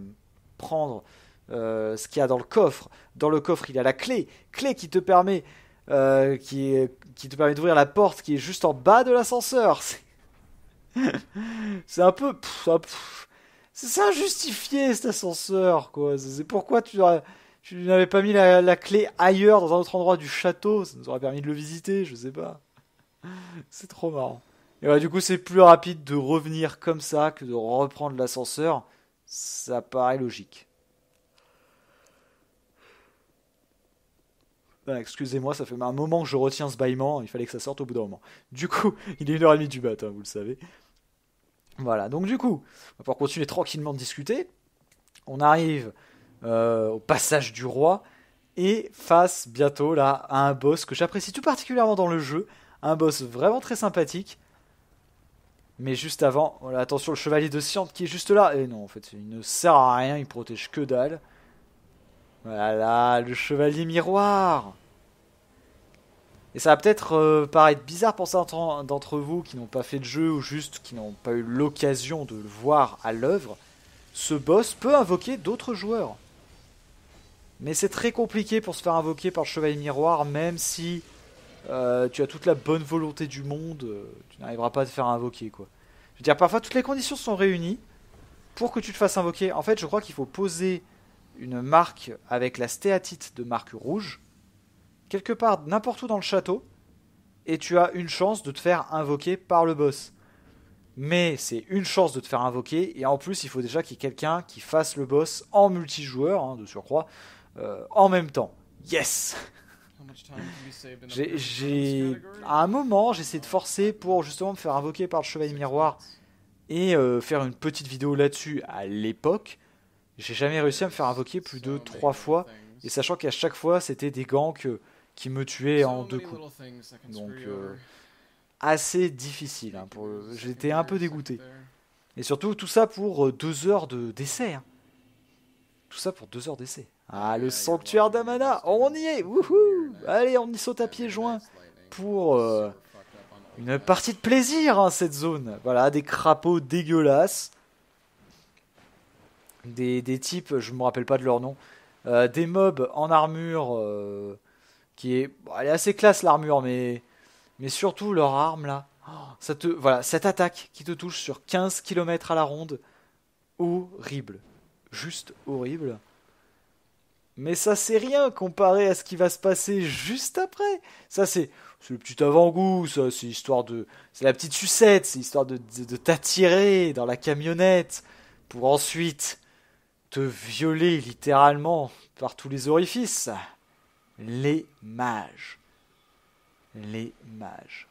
prendre euh, ce qu'il y a dans le coffre. Dans le coffre il y a la clé, clé qui te permet, euh, qui, te permet d'ouvrir la porte qui est juste en bas de l'ascenseur. C'est un peu... c'est injustifié cet ascenseur, quoi. C'est pourquoi tu je n'avais pas mis la, clé ailleurs, dans un autre endroit du château, ça nous aurait permis de le visiter, je sais pas. C'est trop marrant. Et bah du coup, c'est plus rapide de revenir comme ça que de reprendre l'ascenseur. Ça paraît logique. Excusez-moi, ça fait un moment que je retiens ce bâillement, il fallait que ça sorte au bout d'un moment. Du coup, il est une heure et demie du matin, hein, vous le savez. Voilà, donc du coup, on va pouvoir continuer tranquillement de discuter. On arrive euh, au passage du roi, et face bientôt là à un boss que j'apprécie tout particulièrement dans le jeu, un boss vraiment très sympathique. Mais juste avant, attention le chevalier de Siante qui est juste là. Et non, en fait, il ne sert à rien, il protège que dalle. Voilà, le chevalier miroir. Et ça va peut-être euh, paraître bizarre pour certains d'entre vous qui n'ont pas fait de jeu ou juste qui n'ont pas eu l'occasion de le voir à l'œuvre. Ce boss peut invoquer d'autres joueurs. Mais c'est très compliqué pour se faire invoquer par le Chevalier Miroir, même si euh, tu as toute la bonne volonté du monde, euh, tu n'arriveras pas à te faire invoquer, quoi. Je veux dire, parfois, toutes les conditions sont réunies pour que tu te fasses invoquer. En fait, je crois qu'il faut poser une marque avec la stéatite de marque rouge, quelque part, n'importe où dans le château, et tu as une chance de te faire invoquer par le boss. Mais c'est une chance de te faire invoquer, et en plus, il faut déjà qu'il y ait quelqu'un qui fasse le boss en multijoueur, hein, de surcroît, euh, en même temps. Yes J'ai... À un moment, j'ai essayé de forcer pour justement me faire invoquer par le Chevalier Miroir et euh, faire une petite vidéo là-dessus à l'époque. J'ai jamais réussi à me faire invoquer plus de trois fois, et sachant qu'à chaque fois, c'était des ganks qui me tuaient en deux coups. Donc, euh, assez difficile. Hein, pour... J'étais un peu dégoûté. Et surtout, hein. tout ça pour deux heures d'essai. De... dessert. Tout ça pour deux heures d'essai. Ah, le sanctuaire d'Amana, on y est, wouhou euh, Allez, on y saute à pieds joints pour euh, une partie de plaisir, hein, cette zone. Voilà, des crapauds dégueulasses. Des, types, je ne me rappelle pas de leur nom, euh, des mobs en armure, qui est... elle est assez classe l'armure, mais, mais surtout leur arme, là. Oh, ça te, voilà, cette attaque qui te touche sur 15 km à la ronde, horrible. Juste horrible. Mais ça, c'est rien comparé à ce qui va se passer juste après. Ça, c'est le petit avant-goût, ça, c'est l'histoire de. C'est la petite sucette, c'est l'histoire de t'attirer dans la camionnette pour ensuite te violer littéralement par tous les orifices. Les mages. Les mages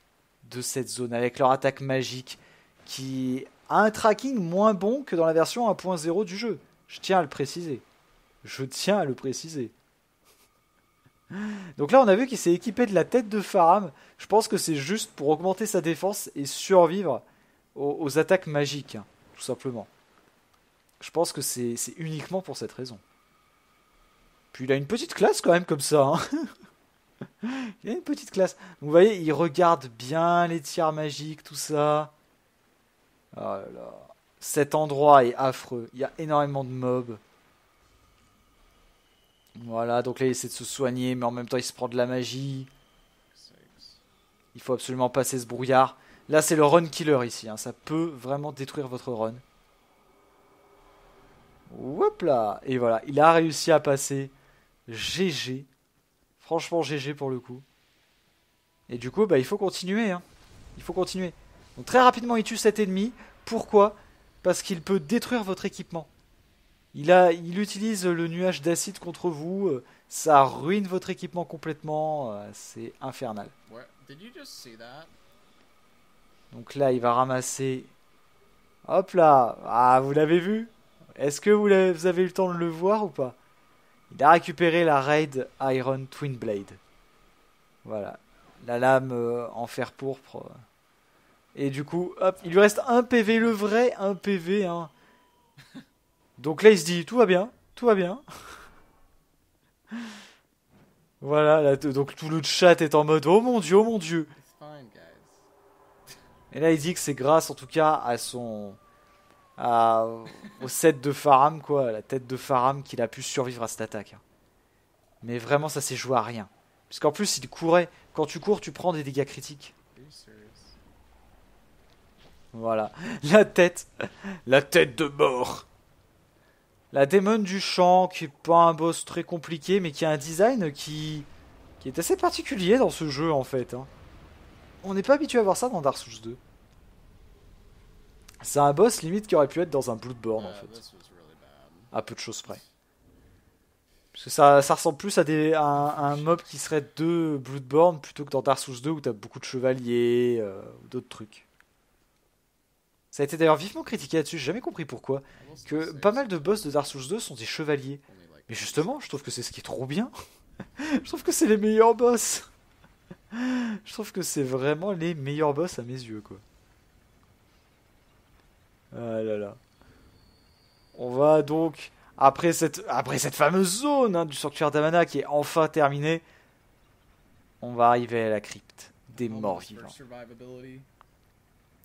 de cette zone avec leur attaque magique qui a un tracking moins bon que dans la version 1.0 du jeu. Je tiens à le préciser. Je tiens à le préciser. Donc là, on a vu qu'il s'est équipé de la tête de Faram. Je pense que c'est juste pour augmenter sa défense et survivre aux, attaques magiques, hein, tout simplement. Je pense que c'est uniquement pour cette raison. Puis il a une petite classe quand même comme ça. Hein. il a une petite classe. vous voyez, il regarde bien les tiers magiques, tout ça. Oh là là. Cet endroit est affreux. Il y a énormément de mobs. Voilà, donc là il essaie de se soigner, mais en même temps il se prend de la magie. Il faut absolument passer ce brouillard. Là c'est le run killer ici, hein. ça peut vraiment détruire votre run. Hop là Et voilà, il a réussi à passer. GG. Franchement GG pour le coup. Et du coup, bah, il faut continuer. Hein. Il faut continuer. Donc très rapidement, il tue cet ennemi. Pourquoi Parce qu'il peut détruire votre équipement. Il, a, il utilise le nuage d'acide contre vous. Euh, ça ruine votre équipement complètement. Euh, c'est infernal. Donc là, il va ramasser. Hop là Ah, vous l'avez vu Est-ce que vous avez, vous avez eu le temps de le voir ou pas Il a récupéré la Raid Iron Twin Blade. Voilà. La lame euh, en fer pourpre. Et du coup, hop, il lui reste un PV, le vrai, un PV, hein. Donc là, il se dit tout va bien, tout va bien. voilà, donc tout le chat est en mode oh mon dieu, oh mon dieu. Et là, il dit que c'est grâce en tout cas à son. À, au set de Faram, quoi, la tête de Faram, qu'il a pu survivre à cette attaque. Hein. Mais vraiment, ça s'est joué à rien. Parce qu'en plus, il courait. Quand tu cours, tu prends des dégâts critiques. Voilà. La tête. La tête de mort. La démon du champ, qui est pas un boss très compliqué, mais qui a un design qui, est assez particulier dans ce jeu en fait. Hein. On n'est pas habitué à voir ça dans Dark Souls 2. C'est un boss limite qui aurait pu être dans un Bloodborne en ah, fait. À peu de choses près. Parce que ça, ressemble plus à, des, un, mob qui serait de Bloodborne plutôt que dans Dark Souls 2 où t'as beaucoup de chevaliers, euh, ou d'autres trucs. Ça a été d'ailleurs vivement critiqué là-dessus, j'ai jamais compris pourquoi. Que pas mal de boss de Dark Souls 2 sont des chevaliers. Mais justement, je trouve que c'est ce qui est trop bien. je trouve que c'est les meilleurs boss. je trouve que c'est vraiment les meilleurs boss à mes yeux, quoi. Ah là là. On va donc, après cette, après cette fameuse zone hein, du sanctuaire d'Amana qui est enfin terminée, on va arriver à la crypte des morts vivants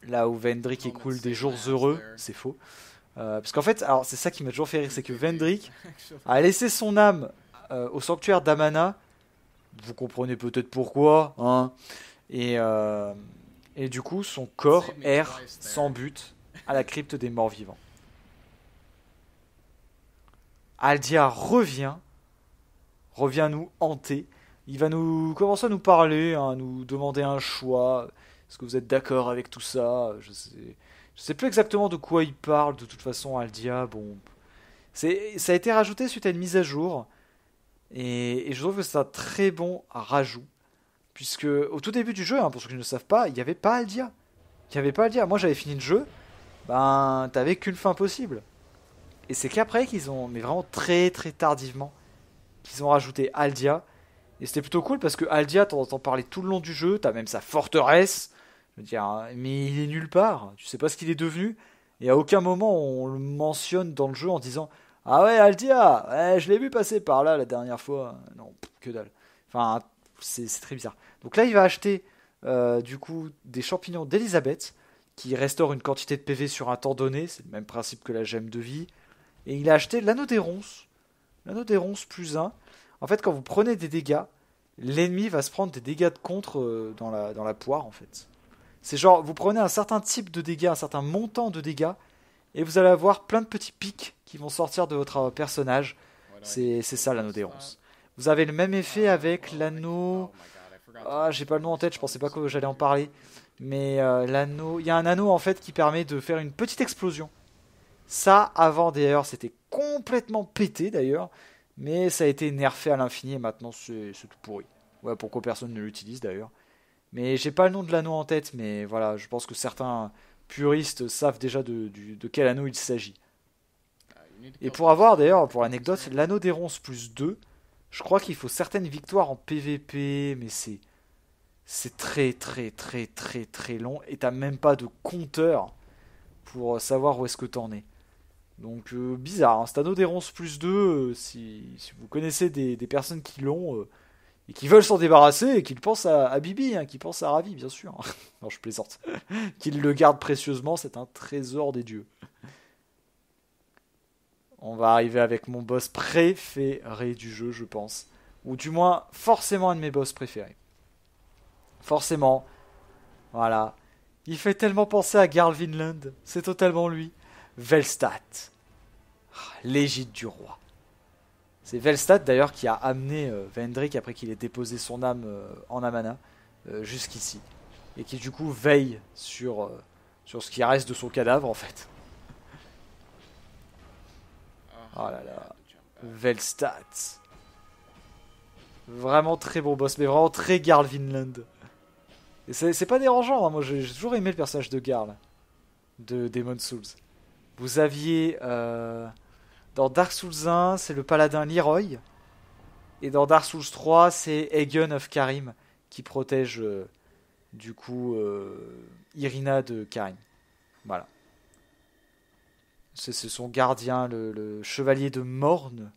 là où Vendrick écoule des jours heureux, c'est faux. Euh, parce qu'en fait, alors c'est ça qui m'a toujours fait rire, c'est que Vendrick a laissé son âme euh, au sanctuaire d'Amana. Vous comprenez peut-être pourquoi, hein et, euh, et du coup, son corps erre sans but à la crypte des morts vivants. Aldia revient, revient nous hanter. Il va nous commencer à nous parler, à hein, nous demander un choix. Est-ce que vous êtes d'accord avec tout ça Je sais, je sais plus exactement de quoi il parle. De toute façon, Aldia, bon, c'est, ça a été rajouté suite à une mise à jour, et, je trouve que c'est un très bon rajout, puisque au tout début du jeu, hein, pour ceux qui ne le savent pas, il n'y avait pas Aldia. Il n'y avait pas Aldia. Moi, j'avais fini le jeu, ben, t'avais qu'une fin possible. Et c'est qu'après qu'ils ont, mais vraiment très très tardivement, qu'ils ont rajouté Aldia. Et c'était plutôt cool parce que Aldia, t'en entends parler tout le long du jeu, t'as même sa forteresse, je veux dire, hein, mais il est nulle part. Tu sais pas ce qu'il est devenu. Et à aucun moment on le mentionne dans le jeu en disant Ah ouais, Aldia, ouais, je l'ai vu passer par là la dernière fois. Non, que dalle. Enfin, c'est très bizarre. Donc là, il va acheter euh, du coup des champignons d'Elisabeth qui restaure une quantité de PV sur un temps donné. C'est le même principe que la gemme de vie. Et il a acheté l'anneau des ronces. L'anneau des ronces plus 1. En fait, quand vous prenez des dégâts, l'ennemi va se prendre des dégâts de contre euh, dans la, dans la poire en fait. C'est genre, vous prenez un certain type de dégâts, un certain montant de dégâts, et vous allez avoir plein de petits pics qui vont sortir de votre euh, personnage. C'est ça l'anneau ronces. Vous avez le même effet ah, avec oh l'anneau. Ah, j'ai pas le nom en tête, je pensais pas que j'allais en parler. Mais euh, l'anneau. Il y a un anneau en fait qui permet de faire une petite explosion. Ça, avant d'ailleurs, c'était complètement pété d'ailleurs. Mais ça a été nerfé à l'infini et maintenant c'est tout pourri. Ouais, pourquoi personne ne l'utilise d'ailleurs. Mais j'ai pas le nom de l'anneau en tête, mais voilà, je pense que certains puristes savent déjà de, quel anneau il s'agit. Et pour avoir d'ailleurs, pour l'anecdote, l'anneau des ronces plus 2, je crois qu'il faut certaines victoires en PvP, mais c'est c'est très très très très très long et t'as même pas de compteur pour savoir où est-ce que t'en es. Donc euh, bizarre, hein, cet anneau des ronces plus 2, euh, si, si, vous connaissez des, personnes qui l'ont, euh, et qui veulent s'en débarrasser et qu'ils pensent à, Bibi, hein, qui pensent à Ravi, bien sûr. non, je plaisante. qu'ils le gardent précieusement, c'est un trésor des dieux. On va arriver avec mon boss préféré du jeu, je pense. Ou du moins, forcément un de mes boss préférés. Forcément. Voilà. Il fait tellement penser à Garl Vinland. C'est totalement lui. Velstat. Ah, l'égide du roi. C'est Velstat d'ailleurs qui a amené euh, Vendrick après qu'il ait déposé son âme euh, en Amana euh, jusqu'ici. Et qui du coup veille sur, sur ce qui reste de son cadavre en fait. Ah. Oh là là. Velstat. Vraiment très bon boss, mais vraiment très Garl Vinland. Et c'est pas dérangeant, hein. moi j'ai toujours aimé le personnage de Garl. De Demon Souls. Vous aviez... Dans Dark Souls 1, c'est le paladin Leroy. Et dans Dark Souls 3, c'est Egon of Karim qui protège euh, du coup euh, Irina de Karim. Voilà. C'est son gardien, le, chevalier de Morne,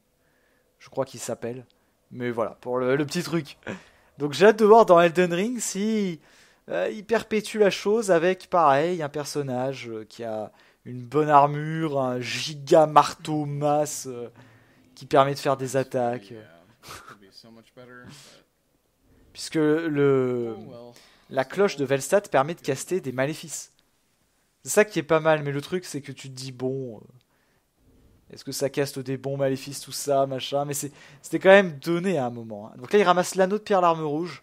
je crois qu'il s'appelle. Mais voilà, pour le, petit truc. Donc j'ai hâte de voir dans Elden Ring si euh, il perpétue la chose avec, pareil, un personnage qui a une bonne armure, un giga marteau masse euh, qui permet de faire des uh, attaques. Puisque le, oh la cloche de Velstat permet de caster des maléfices. C'est ça qui est pas mal, mais le truc c'est que tu te dis bon, euh, est-ce que ça caste des bons maléfices, tout ça, machin, mais c'était quand même donné à un moment. Hein. Donc là il ramasse l'anneau de pierre l'arme rouge,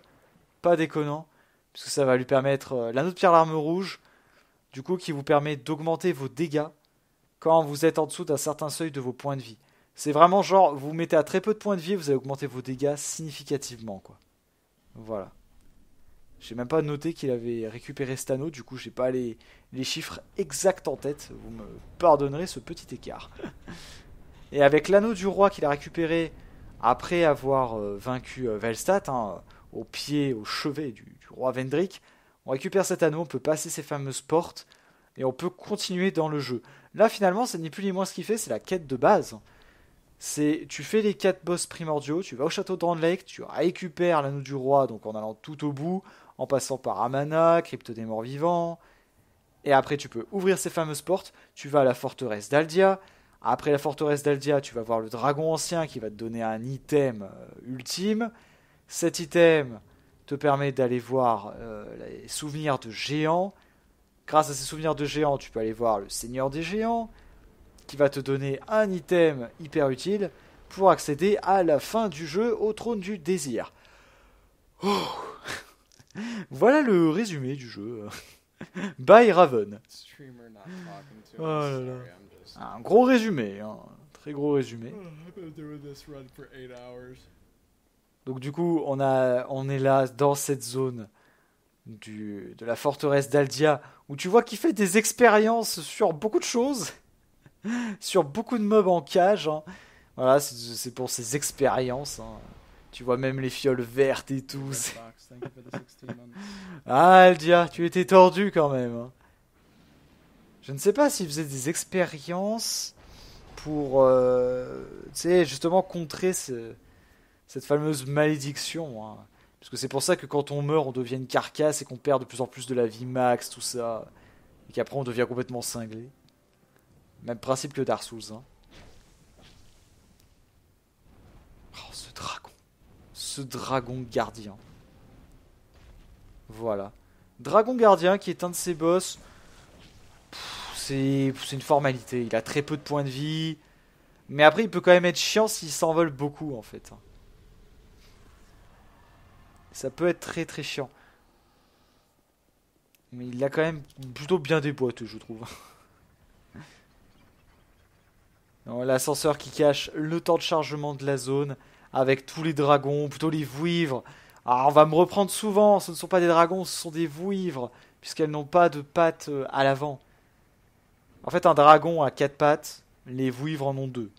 pas déconnant, puisque ça va lui permettre la euh, l'anneau de pierre l'arme rouge, du coup qui vous permet d'augmenter vos dégâts quand vous êtes en dessous d'un certain seuil de vos points de vie. C'est vraiment genre, vous mettez à très peu de points de vie, vous allez augmenter vos dégâts significativement, quoi. Voilà. J'ai même pas noté qu'il avait récupéré anneau, du coup j'ai pas les, chiffres exacts en tête, vous me pardonnerez ce petit écart. Et avec l'anneau du roi qu'il a récupéré après avoir euh, vaincu euh, Velstat, hein, au pied, au chevet du roi Vendrick, on récupère cet anneau, on peut passer ces fameuses portes et on peut continuer dans le jeu. Là, finalement, ça n'est plus ni moins ce qu'il fait, c'est la quête de base. C'est tu fais les quatre boss primordiaux, tu vas au château de Lake, tu récupères l'anneau du roi, donc en allant tout au bout, en passant par Amana, Crypte des Morts Vivants, et après tu peux ouvrir ces fameuses portes, tu vas à la forteresse d'Aldia, après la forteresse d'Aldia, tu vas voir le dragon ancien qui va te donner un item euh, ultime, cet item, te permet d'aller voir euh, les souvenirs de géants. Grâce à ces souvenirs de géants, tu peux aller voir le Seigneur des géants, qui va te donner un item hyper utile pour accéder à la fin du jeu au trône du désir. Oh. voilà le résumé du jeu. Bye Raven. Oh un gros résumé, un hein. très gros résumé. Oh, donc du coup, on, a, on est là dans cette zone du, de la forteresse d'Aldia, où tu vois qu'il fait des expériences sur beaucoup de choses, sur beaucoup de mobs en cage. Hein. Voilà, c'est pour ses expériences. Hein. Tu vois même les fioles vertes et tout. ah, Aldia, tu étais tordu quand même. Hein. Je ne sais pas s'il faisait des expériences pour, euh, tu sais, justement contrer ce, cette fameuse malédiction. Hein. Parce que c'est pour ça que quand on meurt, on devient une carcasse et qu'on perd de plus en plus de la vie max, tout ça. Et qu'après, on devient complètement cinglé. Même principe que Dark hein. Oh, ce dragon. Ce dragon gardien. Voilà. Dragon gardien qui est un de ses boss. C'est une formalité. Il a très peu de points de vie. Mais après, il peut quand même être chiant s'il s'envole beaucoup, en fait. Hein ça peut être très très chiant. Mais il a quand même plutôt bien des boîtes, je trouve. L'ascenseur qui cache le temps de chargement de la zone avec tous les dragons, plutôt les vouivres. Ah, on va me reprendre souvent, ce ne sont pas des dragons, ce sont des vouivres, puisqu'elles n'ont pas de pattes euh, à l'avant. En fait, un dragon a quatre pattes, les vouivres en ont deux.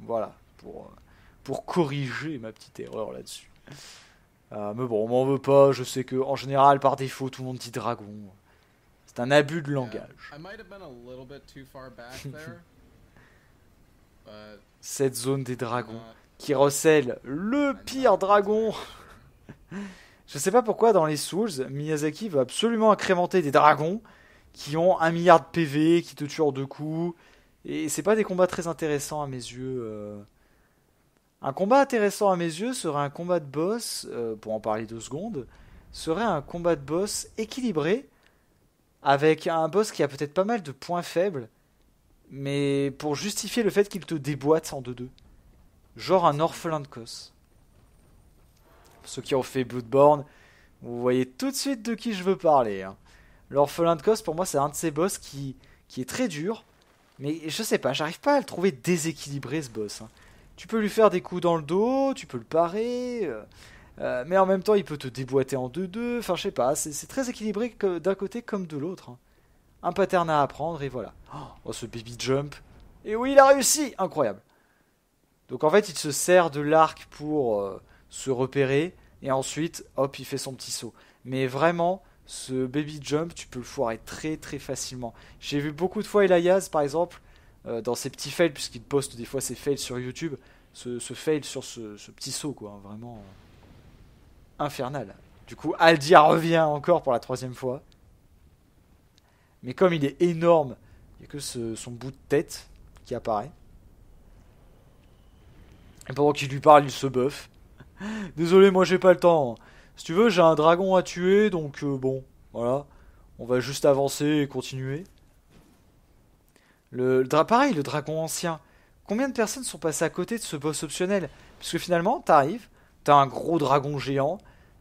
Voilà, pour, euh, pour corriger ma petite erreur là-dessus. Euh, mais bon, on m'en veut pas, je sais qu'en général, par défaut, tout le monde dit dragon. C'est un abus de langage. Cette zone des dragons uh, qui recèle le pire dragon. je sais pas pourquoi dans les Souls, Miyazaki veut absolument incrémenter des dragons qui ont un milliard de PV, qui te tuent en deux coups. Et c'est pas des combats très intéressants à mes yeux. Euh. Un combat intéressant à mes yeux serait un combat de boss, euh, pour en parler deux secondes, serait un combat de boss équilibré, avec un boss qui a peut-être pas mal de points faibles, mais pour justifier le fait qu'il te déboîte en 2-2. Genre un orphelin de cosse. ceux qui ont fait Bloodborne, vous voyez tout de suite de qui je veux parler. Hein. L'orphelin de cosse, pour moi, c'est un de ces boss qui, qui est très dur, mais je sais pas, j'arrive pas à le trouver déséquilibré ce boss. Hein tu peux lui faire des coups dans le dos, tu peux le parer, euh, euh, mais en même temps il peut te déboîter en 2-2, enfin je sais pas, c'est très équilibré d'un côté comme de l'autre. Hein. Un pattern à apprendre et voilà. Oh ce baby jump Et oui il a réussi Incroyable Donc en fait il se sert de l'arc pour euh, se repérer, et ensuite hop il fait son petit saut. Mais vraiment, ce baby jump, tu peux le foirer très très facilement. J'ai vu beaucoup de fois Elias, par exemple, euh, dans ses petits fails, puisqu'il poste des fois ses fails sur YouTube, ce, fail sur ce, petit saut, quoi, hein, vraiment euh, infernal. Du coup, Aldia revient encore pour la troisième fois. Mais comme il est énorme, il n'y a que ce, son bout de tête qui apparaît. Et pendant qu'il lui parle, il se buff. Désolé, moi j'ai pas le temps. Hein. Si tu veux, j'ai un dragon à tuer, donc euh, bon, voilà. On va juste avancer et continuer. Le, le le dragon ancien. Combien de personnes sont passées à côté de ce boss optionnel puisque finalement, t'arrives, t'as un gros dragon géant,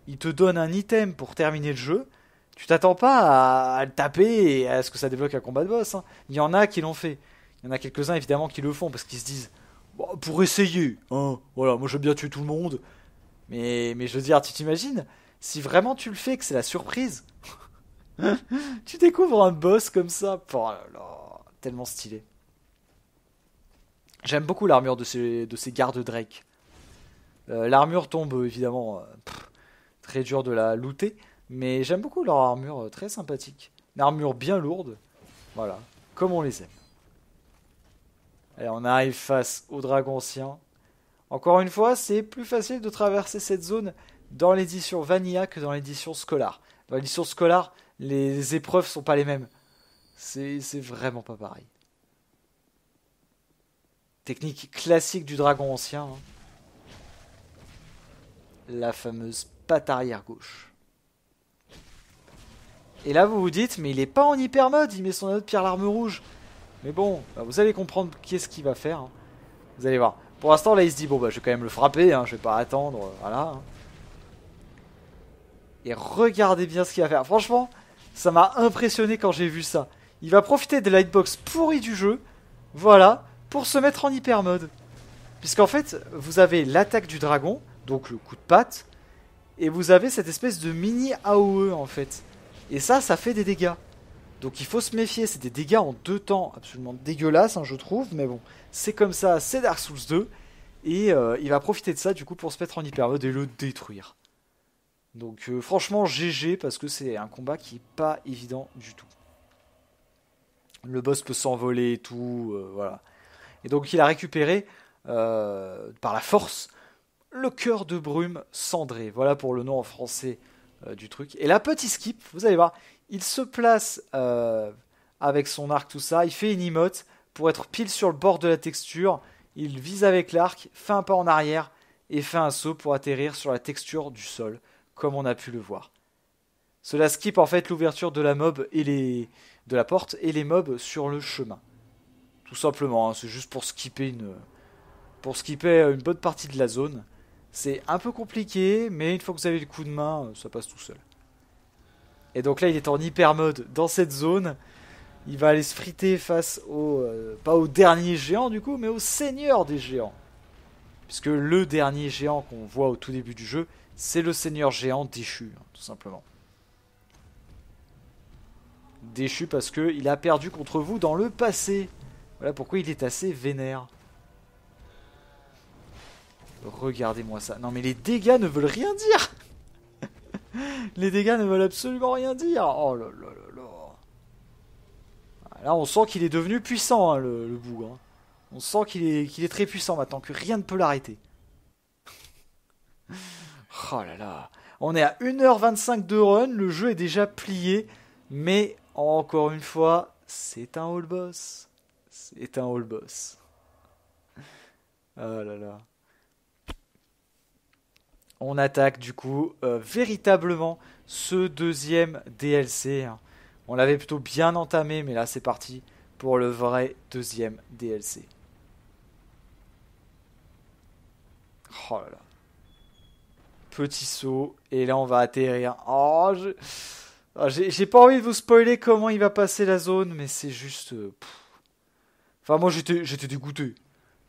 il te donne un item pour terminer le jeu. Tu t'attends pas à, le taper et à ce que ça débloque un combat de boss. Hein. Il y en a qui l'ont fait. Il y en a quelques-uns évidemment qui le font parce qu'ils se disent pour essayer. Hein. voilà, moi j'aime bien tuer tout le monde. Mais, mais je veux dire, tu t'imagines si vraiment tu le fais, que c'est la surprise. tu découvres un boss comme ça. Oh Tellement stylé. J'aime beaucoup l'armure de ces, de ces gardes Drake. Euh, l'armure tombe euh, évidemment euh, très dur de la looter, mais j'aime beaucoup leur armure très sympathique. Une armure bien lourde, voilà, comme on les aime. Et on arrive face au dragon sien. Encore une fois, c'est plus facile de traverser cette zone dans l'édition Vanilla que dans l'édition scolaire. Dans l'édition scolaire, les épreuves sont pas les mêmes. C'est vraiment pas pareil. Technique classique du dragon ancien. Hein. La fameuse patte arrière gauche. Et là, vous vous dites, mais il est pas en hyper mode, il met son autre pierre l'arme rouge. Mais bon, bah, vous allez comprendre qu'est-ce qu'il va faire. Hein. Vous allez voir. Pour l'instant, là, il se dit, bon, bah, je vais quand même le frapper, hein, je vais pas attendre, euh, voilà. Et regardez bien ce qu'il va faire. Franchement, ça m'a impressionné quand j'ai vu ça. Il va profiter des lightbox pourri du jeu, voilà, pour se mettre en hyper mode. Puisqu'en fait, vous avez l'attaque du dragon, donc le coup de patte, et vous avez cette espèce de mini AOE en fait. Et ça, ça fait des dégâts. Donc il faut se méfier, c'est des dégâts en deux temps absolument dégueulasses, hein, je trouve, mais bon, c'est comme ça, c'est Dark Souls 2, et euh, il va profiter de ça du coup pour se mettre en hyper mode et le détruire. Donc euh, franchement GG parce que c'est un combat qui est pas évident du tout le boss peut s'envoler et tout, euh, voilà. Et donc il a récupéré euh, par la force le cœur de brume cendré. Voilà pour le nom en français euh, du truc. Et là, petit skip, vous allez voir, il se place avec son arc, tout ça, il fait une emote pour être pile sur le bord de la texture. Il vise avec l'arc, fait un pas en arrière et fait un saut pour atterrir sur la texture du sol, comme on a pu le voir. Cela skip en fait l'ouverture de la mob et les, de la porte et les mobs sur le chemin. Tout simplement, hein, c'est juste pour skipper une pour skipper une bonne partie de la zone. C'est un peu compliqué, mais une fois que vous avez le coup de main, euh, ça passe tout seul. Et donc là, il est en hyper mode dans cette zone. Il va aller se friter face au euh, pas au dernier géant du coup, mais au seigneur des géants. Puisque le dernier géant qu'on voit au tout début du jeu, c'est le seigneur géant déchu, hein, tout simplement déchu parce qu'il a perdu contre vous dans le passé. Voilà pourquoi il est assez vénère. Regardez-moi ça. Non mais les dégâts ne veulent rien dire Les dégâts ne veulent absolument rien dire Oh là là là là ah, Là on sent qu'il est devenu puissant hein, le, boug. Hein. On sent qu'il est, est très puissant maintenant, que rien ne peut l'arrêter. oh là là On est à 1h25 de run, le jeu est déjà plié, mais encore une fois, c'est un hall boss. C'est un hall boss. Oh là là. On attaque du coup euh, véritablement ce deuxième DLC. Hein. On l'avait plutôt bien entamé, mais là c'est parti pour le vrai deuxième DLC. Oh là là. Petit saut, et là on va atterrir. Oh, je... Ah, j'ai pas envie de vous spoiler comment il va passer la zone, mais c'est juste. Euh, enfin, moi j'étais dégoûté.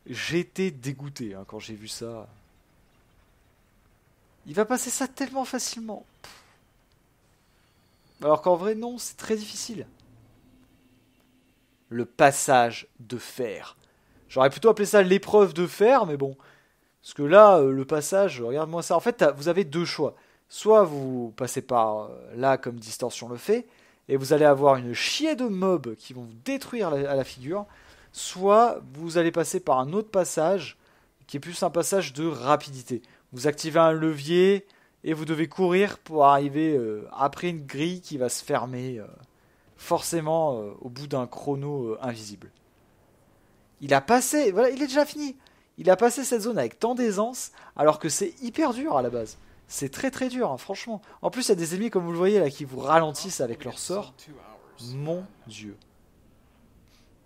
J'étais dégoûté hein, quand j'ai vu ça. Il va passer ça tellement facilement. Alors qu'en vrai, non, c'est très difficile. Le passage de fer. J'aurais plutôt appelé ça l'épreuve de fer, mais bon. Parce que là, euh, le passage, regarde-moi ça. En fait, vous avez deux choix. Soit vous passez par euh, là comme Distorsion le fait, et vous allez avoir une chier de mobs qui vont vous détruire à la figure, soit vous allez passer par un autre passage qui est plus un passage de rapidité. Vous activez un levier et vous devez courir pour arriver euh, après une grille qui va se fermer euh, forcément au bout d'un chrono invisible. Il a passé, voilà, il est déjà fini. Il a passé cette zone avec tant d'aisance alors que c'est hyper dur à la base. C'est très très dur, hein, franchement. En plus, il y a des ennemis, comme vous le voyez, là, qui vous ralentissent avec leur sort. Mon dieu.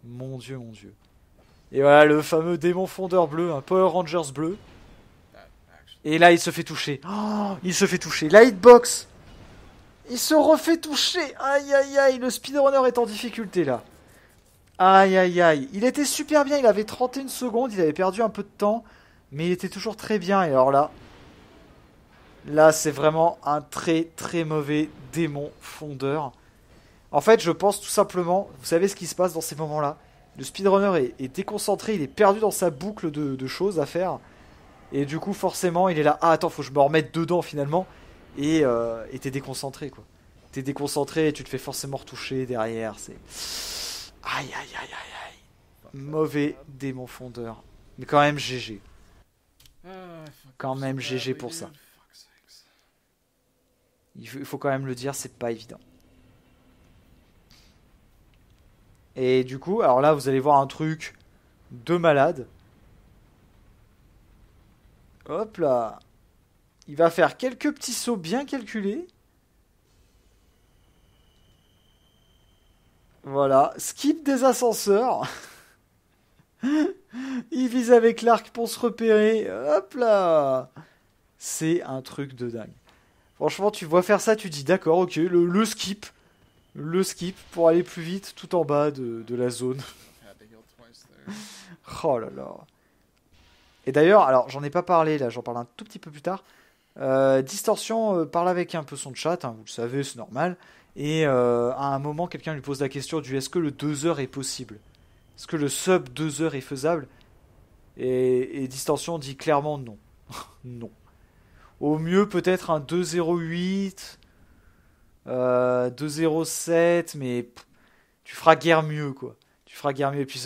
Mon dieu, mon dieu. Et voilà, le fameux démon fondeur bleu, un Power Rangers bleu. Et là, il se fait toucher. Oh, il se fait toucher. Lightbox Il se refait toucher Aïe, aïe, aïe Le speedrunner est en difficulté, là. Aïe, aïe, aïe Il était super bien, il avait 31 secondes, il avait perdu un peu de temps. Mais il était toujours très bien, et alors là... Là, c'est vraiment un très très mauvais démon fondeur. En fait, je pense tout simplement, vous savez ce qui se passe dans ces moments-là. Le speedrunner est, déconcentré, il est perdu dans sa boucle de, choses à faire. Et du coup, forcément, il est là, ah attends, faut que je me remette dedans finalement. Euh, et t'es déconcentré quoi. T'es déconcentré et tu te fais forcément retoucher derrière. C'est. Aïe aïe aïe aïe aïe. Mauvais démon fondeur. Mais quand même GG. Ah, quand même GG pour ça il faut quand même le dire, c'est pas évident. Et du coup, alors là, vous allez voir un truc de malade. Hop là. Il va faire quelques petits sauts bien calculés. Voilà. Skip des ascenseurs. il vise avec l'arc pour se repérer. Hop là. C'est un truc de dingue. Franchement, tu vois faire ça, tu dis d'accord, ok, le, skip. Le skip pour aller plus vite tout en bas de, la zone. oh là là. Et d'ailleurs, alors j'en ai pas parlé là, j'en parle un tout petit peu plus tard. Euh, Distorsion euh, parle avec un peu son chat, hein, vous le savez, c'est normal. Et euh, à un moment, quelqu'un lui pose la question du est-ce que le 2 h est possible Est-ce que le sub 2 h est faisable et, et Distorsion dit clairement non. non. Au mieux, peut-être un 2 0 2 0 mais tu feras guère mieux, quoi. Tu feras guère mieux. puis,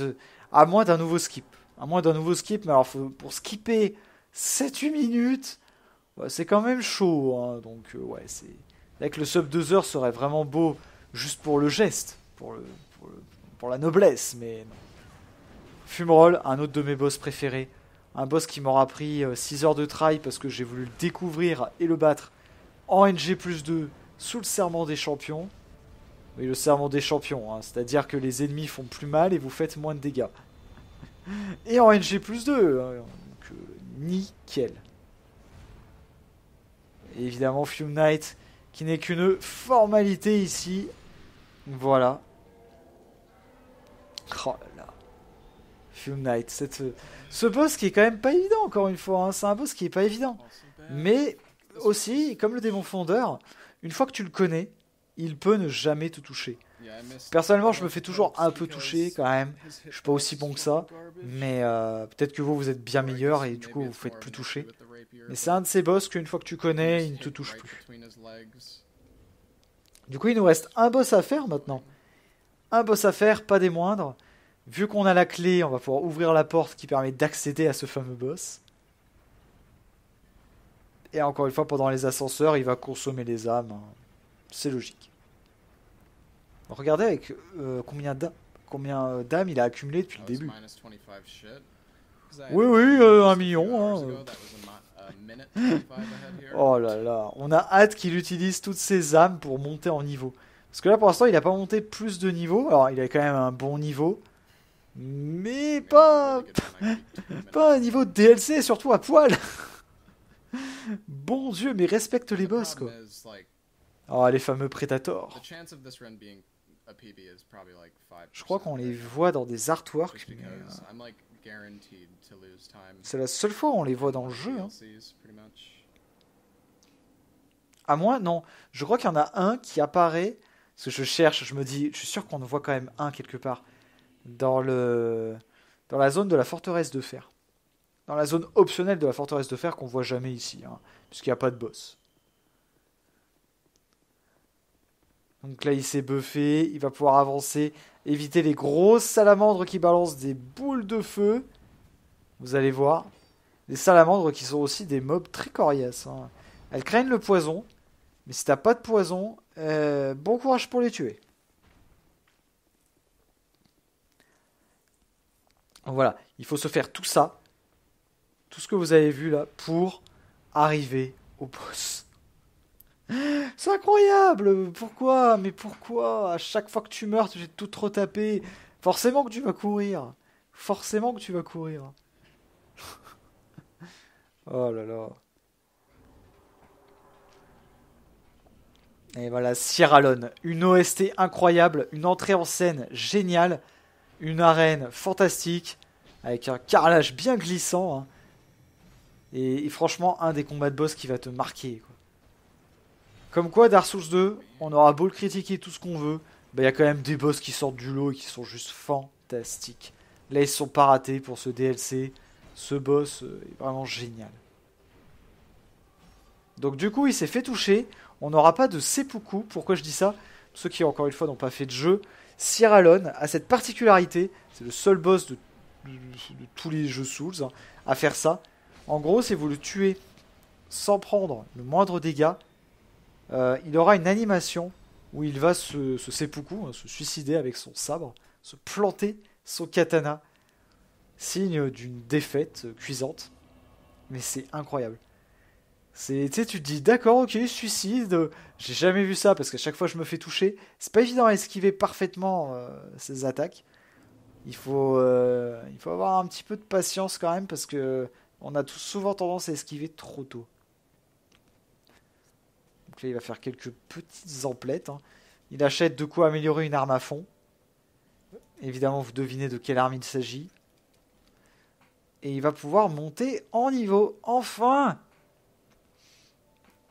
à moins d'un nouveau skip. À moins d'un nouveau skip, mais alors, pour skipper 7-8 minutes, c'est quand même chaud. Hein. Donc, euh, ouais, c'est. Avec le sub 2 heures serait vraiment beau, juste pour le geste, pour, le, pour, la noblesse, mais non. Fumeroll, un autre de mes boss préférés. Un boss qui m'aura pris 6 euh, heures de try parce que j'ai voulu le découvrir et le battre en NG plus 2 sous le serment des champions. Oui, le serment des champions, hein. c'est-à-dire que les ennemis font plus mal et vous faites moins de dégâts. Et en NG plus 2, hein, donc, euh, nickel. évidemment, Fume Knight, qui n'est qu'une formalité ici. Voilà. Oh, ce boss qui est quand même pas évident, encore une fois. Hein. C'est un boss qui est pas évident. Mais aussi, comme le démon fondeur, une fois que tu le connais, il peut ne jamais te toucher. Personnellement, je me fais toujours un peu toucher quand même. Je suis pas aussi bon que ça, mais euh, peut-être que vous, vous êtes bien meilleur et du coup, vous, vous faites plus toucher. Mais c'est un de ces boss qu'une fois que tu connais, il ne te touche plus. Du coup, il nous reste un boss à faire maintenant. Un boss à faire, pas des moindres. Vu qu'on a la clé, on va pouvoir ouvrir la porte qui permet d'accéder à ce fameux boss. Et encore une fois, pendant les ascenseurs, il va consommer les âmes. Hein. C'est logique. Regardez avec euh, combien euh, d'âmes il a accumulé depuis le oh, début. Oui, oui, euh, un million. Hein. oh là là, on a hâte qu'il utilise toutes ses âmes pour monter en niveau. Parce que là, pour l'instant, il n'a pas monté plus de niveau. Alors, il a quand même un bon niveau. Mais pas. pas un niveau de DLC, surtout à poil Bon Dieu, mais respecte les boss, quoi. Oh, les fameux Predator. Je crois qu'on les voit dans des artworks. Euh, C'est la seule fois où on les voit dans le jeu. Hein. À moins, non. Je crois qu'il y en a un qui apparaît. Ce que je cherche, je me dis, je suis sûr qu'on en voit quand même un quelque part dans, le, dans la zone de la forteresse de fer. Dans la zone optionnelle de la forteresse de fer qu'on voit jamais ici, hein, puisqu'il n'y a pas de boss. Donc là, il s'est buffé, il va pouvoir avancer, éviter les grosses salamandres qui balancent des boules de feu. Vous allez voir. Les salamandres qui sont aussi des mobs très coriaces. Hein. Elles craignent le poison, mais si t'as pas de poison, euh, bon courage pour les tuer. Voilà, il faut se faire tout ça, tout ce que vous avez vu là, pour arriver au boss. C'est incroyable Pourquoi Mais pourquoi À chaque fois que tu meurs, tu tout trop tapé. Forcément que tu vas courir. Forcément que tu vas courir. oh là là. Et voilà, Sierra Lone. Une OST incroyable, une entrée en scène géniale une arène fantastique avec un carrelage bien glissant. Hein. Et, franchement, un des combats de boss qui va te marquer. Comme quoi, Dark Souls 2, on aura beau le critiquer tout ce qu'on veut, il bah, y a quand même des boss qui sortent du lot et qui sont juste fantastiques. Là, ils sont pas ratés pour ce DLC. Ce boss euh, est vraiment génial. Donc du coup, il s'est fait toucher. On n'aura pas de seppuku. Pourquoi je dis ça ceux qui encore une fois n'ont pas fait de jeu, Sierra a cette particularité, c'est le seul boss de, tous les jeux Souls hein, à faire ça. En gros, si vous le tuez sans prendre le moindre dégât, euh, il aura une animation où il va se, se seppuku, hein, se suicider avec son sabre, se planter son katana, signe d'une défaite cuisante. Mais c'est incroyable. C'est, tu te dis, d'accord, ok, suicide. Euh, j'ai jamais vu ça parce qu'à chaque fois je me fais toucher. C'est pas évident à esquiver parfaitement euh, ces attaques. Il faut, euh, il faut avoir un petit peu de patience quand même parce que on a tous souvent tendance à esquiver trop tôt. Donc là, il va faire quelques petites emplettes. Hein. Il achète de quoi améliorer une arme à fond. Évidemment, vous devinez de quelle arme il s'agit. Et il va pouvoir monter en niveau. Enfin!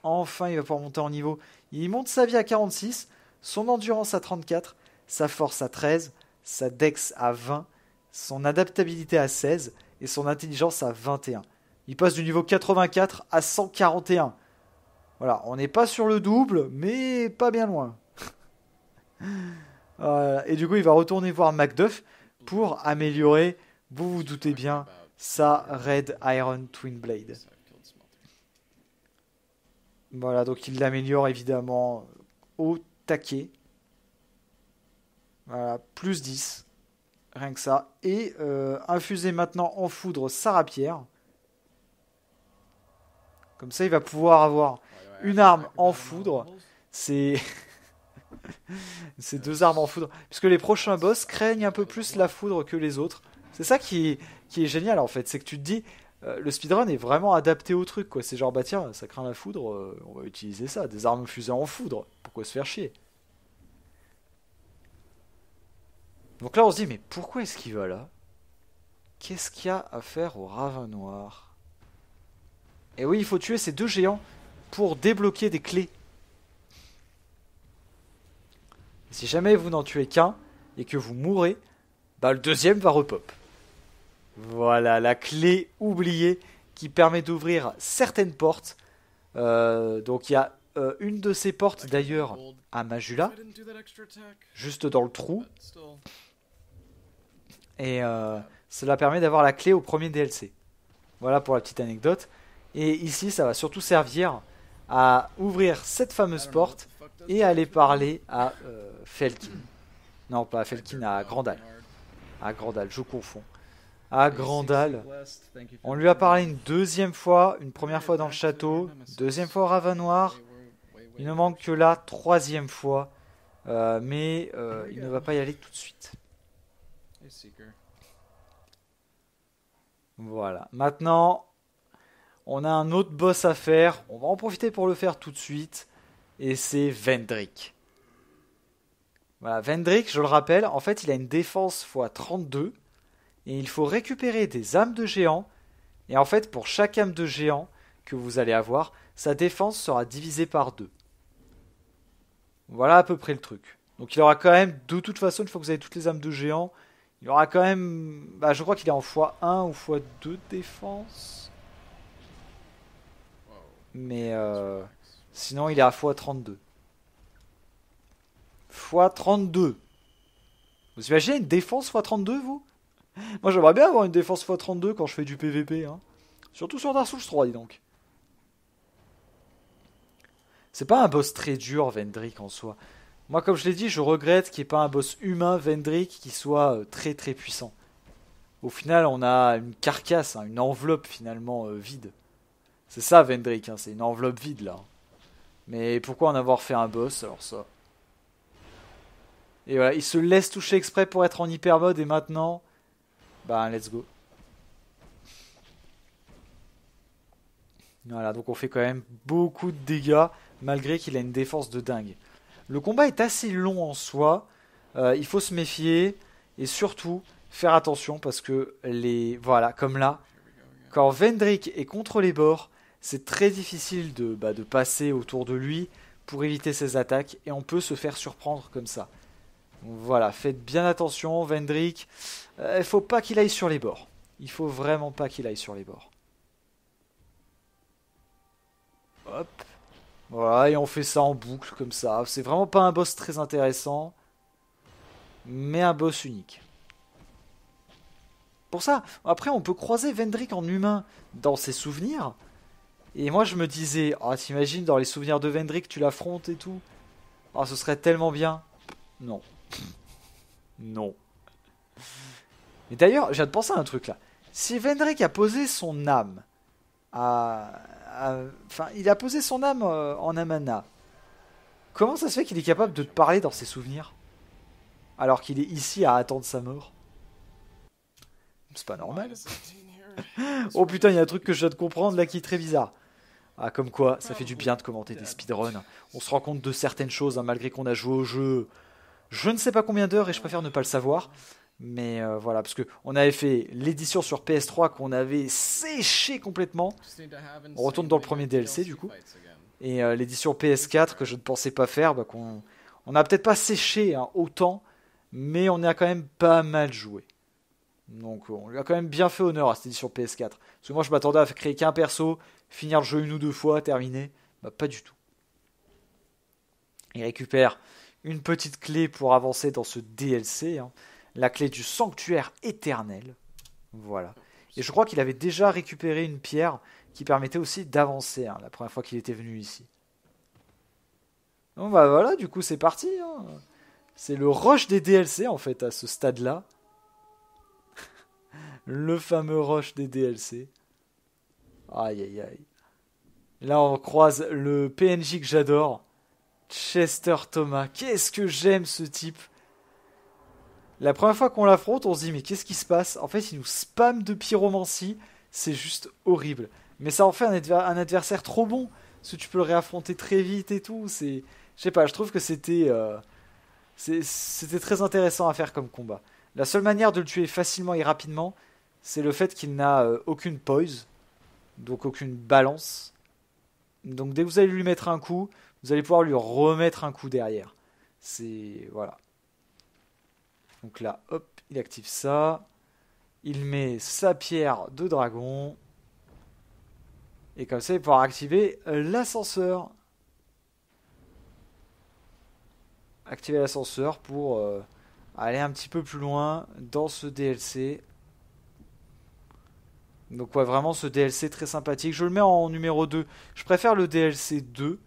Enfin, il va pouvoir monter en niveau. Il monte sa vie à 46, son endurance à 34, sa force à 13, sa dex à 20, son adaptabilité à 16 et son intelligence à 21. Il passe du niveau 84 à 141. Voilà, on n'est pas sur le double, mais pas bien loin. Euh, et du coup, il va retourner voir Macduff pour améliorer, vous vous doutez bien, sa Red Iron Twin Blade. Voilà, donc il l'améliore évidemment au taquet. Voilà, plus 10. Rien que ça. Et euh, infuser maintenant en foudre rapière. Comme ça, il va pouvoir avoir une arme en foudre. C'est. Ces deux armes en foudre. Puisque les prochains boss craignent un peu plus la foudre que les autres. C'est ça qui qui est génial en fait. C'est que tu te dis, euh, le speedrun est vraiment adapté au truc, quoi. C'est genre, bah tiens, ça craint la foudre, euh, on va utiliser ça, des armes fusées en foudre, pourquoi se faire chier Donc là, on se dit, mais pourquoi est-ce qu'il va là Qu'est-ce qu'il y a à faire au ravin noir Et oui, il faut tuer ces deux géants pour débloquer des clés. Si jamais vous n'en tuez qu'un et que vous mourrez, bah le deuxième va repop. Voilà, la clé oubliée qui permet d'ouvrir certaines portes. Euh, donc il y a euh, une de ces portes d'ailleurs à Majula, juste dans le trou. Et euh, cela permet d'avoir la clé au premier DLC. Voilà pour la petite anecdote. Et ici, ça va surtout servir à ouvrir cette fameuse porte et aller parler à Felkin. Non, pas à Felkin, à Grandal. À Grandal, je confonds à Grandal. On lui a parlé une deuxième fois, une première fois dans le château, deuxième fois au Ravenoir, Il ne manque que la troisième fois, euh, mais euh, il ne va pas y aller tout de suite. Voilà. Maintenant, on a un autre boss à faire. On va en profiter pour le faire tout de suite. Et c'est Vendrick. Voilà, Vendrick, je le rappelle, en fait, il a une défense x 32 et il faut récupérer des âmes de géants. Et en fait, pour chaque âme de géant que vous allez avoir, sa défense sera divisée par deux. Voilà à peu près le truc. Donc il aura quand même, de toute façon, une fois que vous avez toutes les âmes de géant, il aura quand même... Bah, je crois qu'il est en x1 ou x2 de défense. Mais euh, sinon, il est à x32. x32. Vous imaginez une défense x32, vous Moi, j'aimerais bien avoir une défense x32 quand je fais du PVP. Hein. Surtout sur Dark Souls 3, dis donc. C'est pas un boss très dur, Vendrick, en soi. Moi, comme je l'ai dit, je regrette qu'il n'y ait pas un boss humain, Vendrick, qui soit euh, très très puissant. Au final, on a une carcasse, hein, une enveloppe finalement euh, vide. C'est ça, Vendrick, hein, c'est une enveloppe vide là. Mais pourquoi en avoir fait un boss alors ça Et voilà, il se laisse toucher exprès pour être en hyper mode et maintenant, ben, let's go. Voilà, donc on fait quand même beaucoup de dégâts, malgré qu'il a une défense de dingue. Le combat est assez long en soi, euh, il faut se méfier, et surtout, faire attention, parce que les... Voilà, comme là, quand Vendrick est contre les bords, c'est très difficile de bah, passer autour de lui pour éviter ses attaques, et on peut se faire surprendre comme ça. Voilà, faites bien attention, Vendrick. Euh, il ne faut pas qu'il aille sur les bords. Il faut vraiment pas qu'il aille sur les bords. Hop. Voilà, et on fait ça en boucle comme ça. C'est vraiment pas un boss très intéressant, mais un boss unique. Pour ça, après on peut croiser Vendrick en humain dans ses souvenirs. Et moi je me disais, ah, t'imagines dans les souvenirs de Vendrick tu l'affrontes et tout. Ah ce serait tellement bien. Non, non. mais d'ailleurs, j'ai de penser à un truc là. Si Vendrick a posé son âme à. Enfin, il a posé son âme euh, en Amana. Comment ça se fait qu'il est capable de te parler dans ses souvenirs Alors qu'il est ici à attendre sa mort C'est pas normal. oh putain, il y a un truc que je viens de comprendre là qui est très bizarre. Ah, comme quoi, ça fait du bien de commenter des speedruns. On se rend compte de certaines choses hein, malgré qu'on a joué au jeu je ne sais pas combien d'heures et je préfère ne pas le savoir. Mais euh, voilà, parce qu'on avait fait l'édition sur PS3 qu'on avait séché complètement. On retourne dans le premier DLC du coup. Et euh, l'édition PS4 que je ne pensais pas faire, bah, qu'on on n'a peut-être pas séché hein, autant, mais on a quand même pas mal joué. Donc on lui a quand même bien fait honneur à cette édition PS4. Parce que moi je m'attendais à créer qu'un perso, finir le jeu une ou deux fois, terminer. Bah pas du tout. Il récupère une petite clé pour avancer dans ce DLC, hein. la clé du sanctuaire éternel. Voilà. Et je crois qu'il avait déjà récupéré une pierre qui permettait aussi d'avancer hein, la première fois qu'il était venu ici. Bon bah voilà, du coup c'est parti. Hein. C'est le rush des DLC en fait à ce stade-là. le fameux roche des DLC. Aïe aïe aïe. Là on croise le PNJ que j'adore. Chester Thomas, qu'est-ce que j'aime ce type La première fois qu'on l'affronte, on se dit mais qu'est-ce qui se passe En fait, il nous spamme de pyromancie, c'est juste horrible. Mais ça en fait un, adversaire trop bon, parce que tu peux le réaffronter très vite et tout. C'est, je sais pas, je trouve que c'était, euh, c'était très intéressant à faire comme combat. La seule manière de le tuer facilement et rapidement, c'est le fait qu'il n'a euh, aucune poise, donc aucune balance. Donc dès que vous allez lui mettre un coup, vous allez pouvoir lui remettre un coup derrière. C'est. Voilà. Donc là, hop, il active ça. Il met sa pierre de dragon. Et comme ça, il pouvoir activer l'ascenseur. Activer l'ascenseur pour euh, aller un petit peu plus loin dans ce DLC. Donc ouais, vraiment ce DLC très sympathique. Je le mets en numéro 2. Je préfère le DLC 2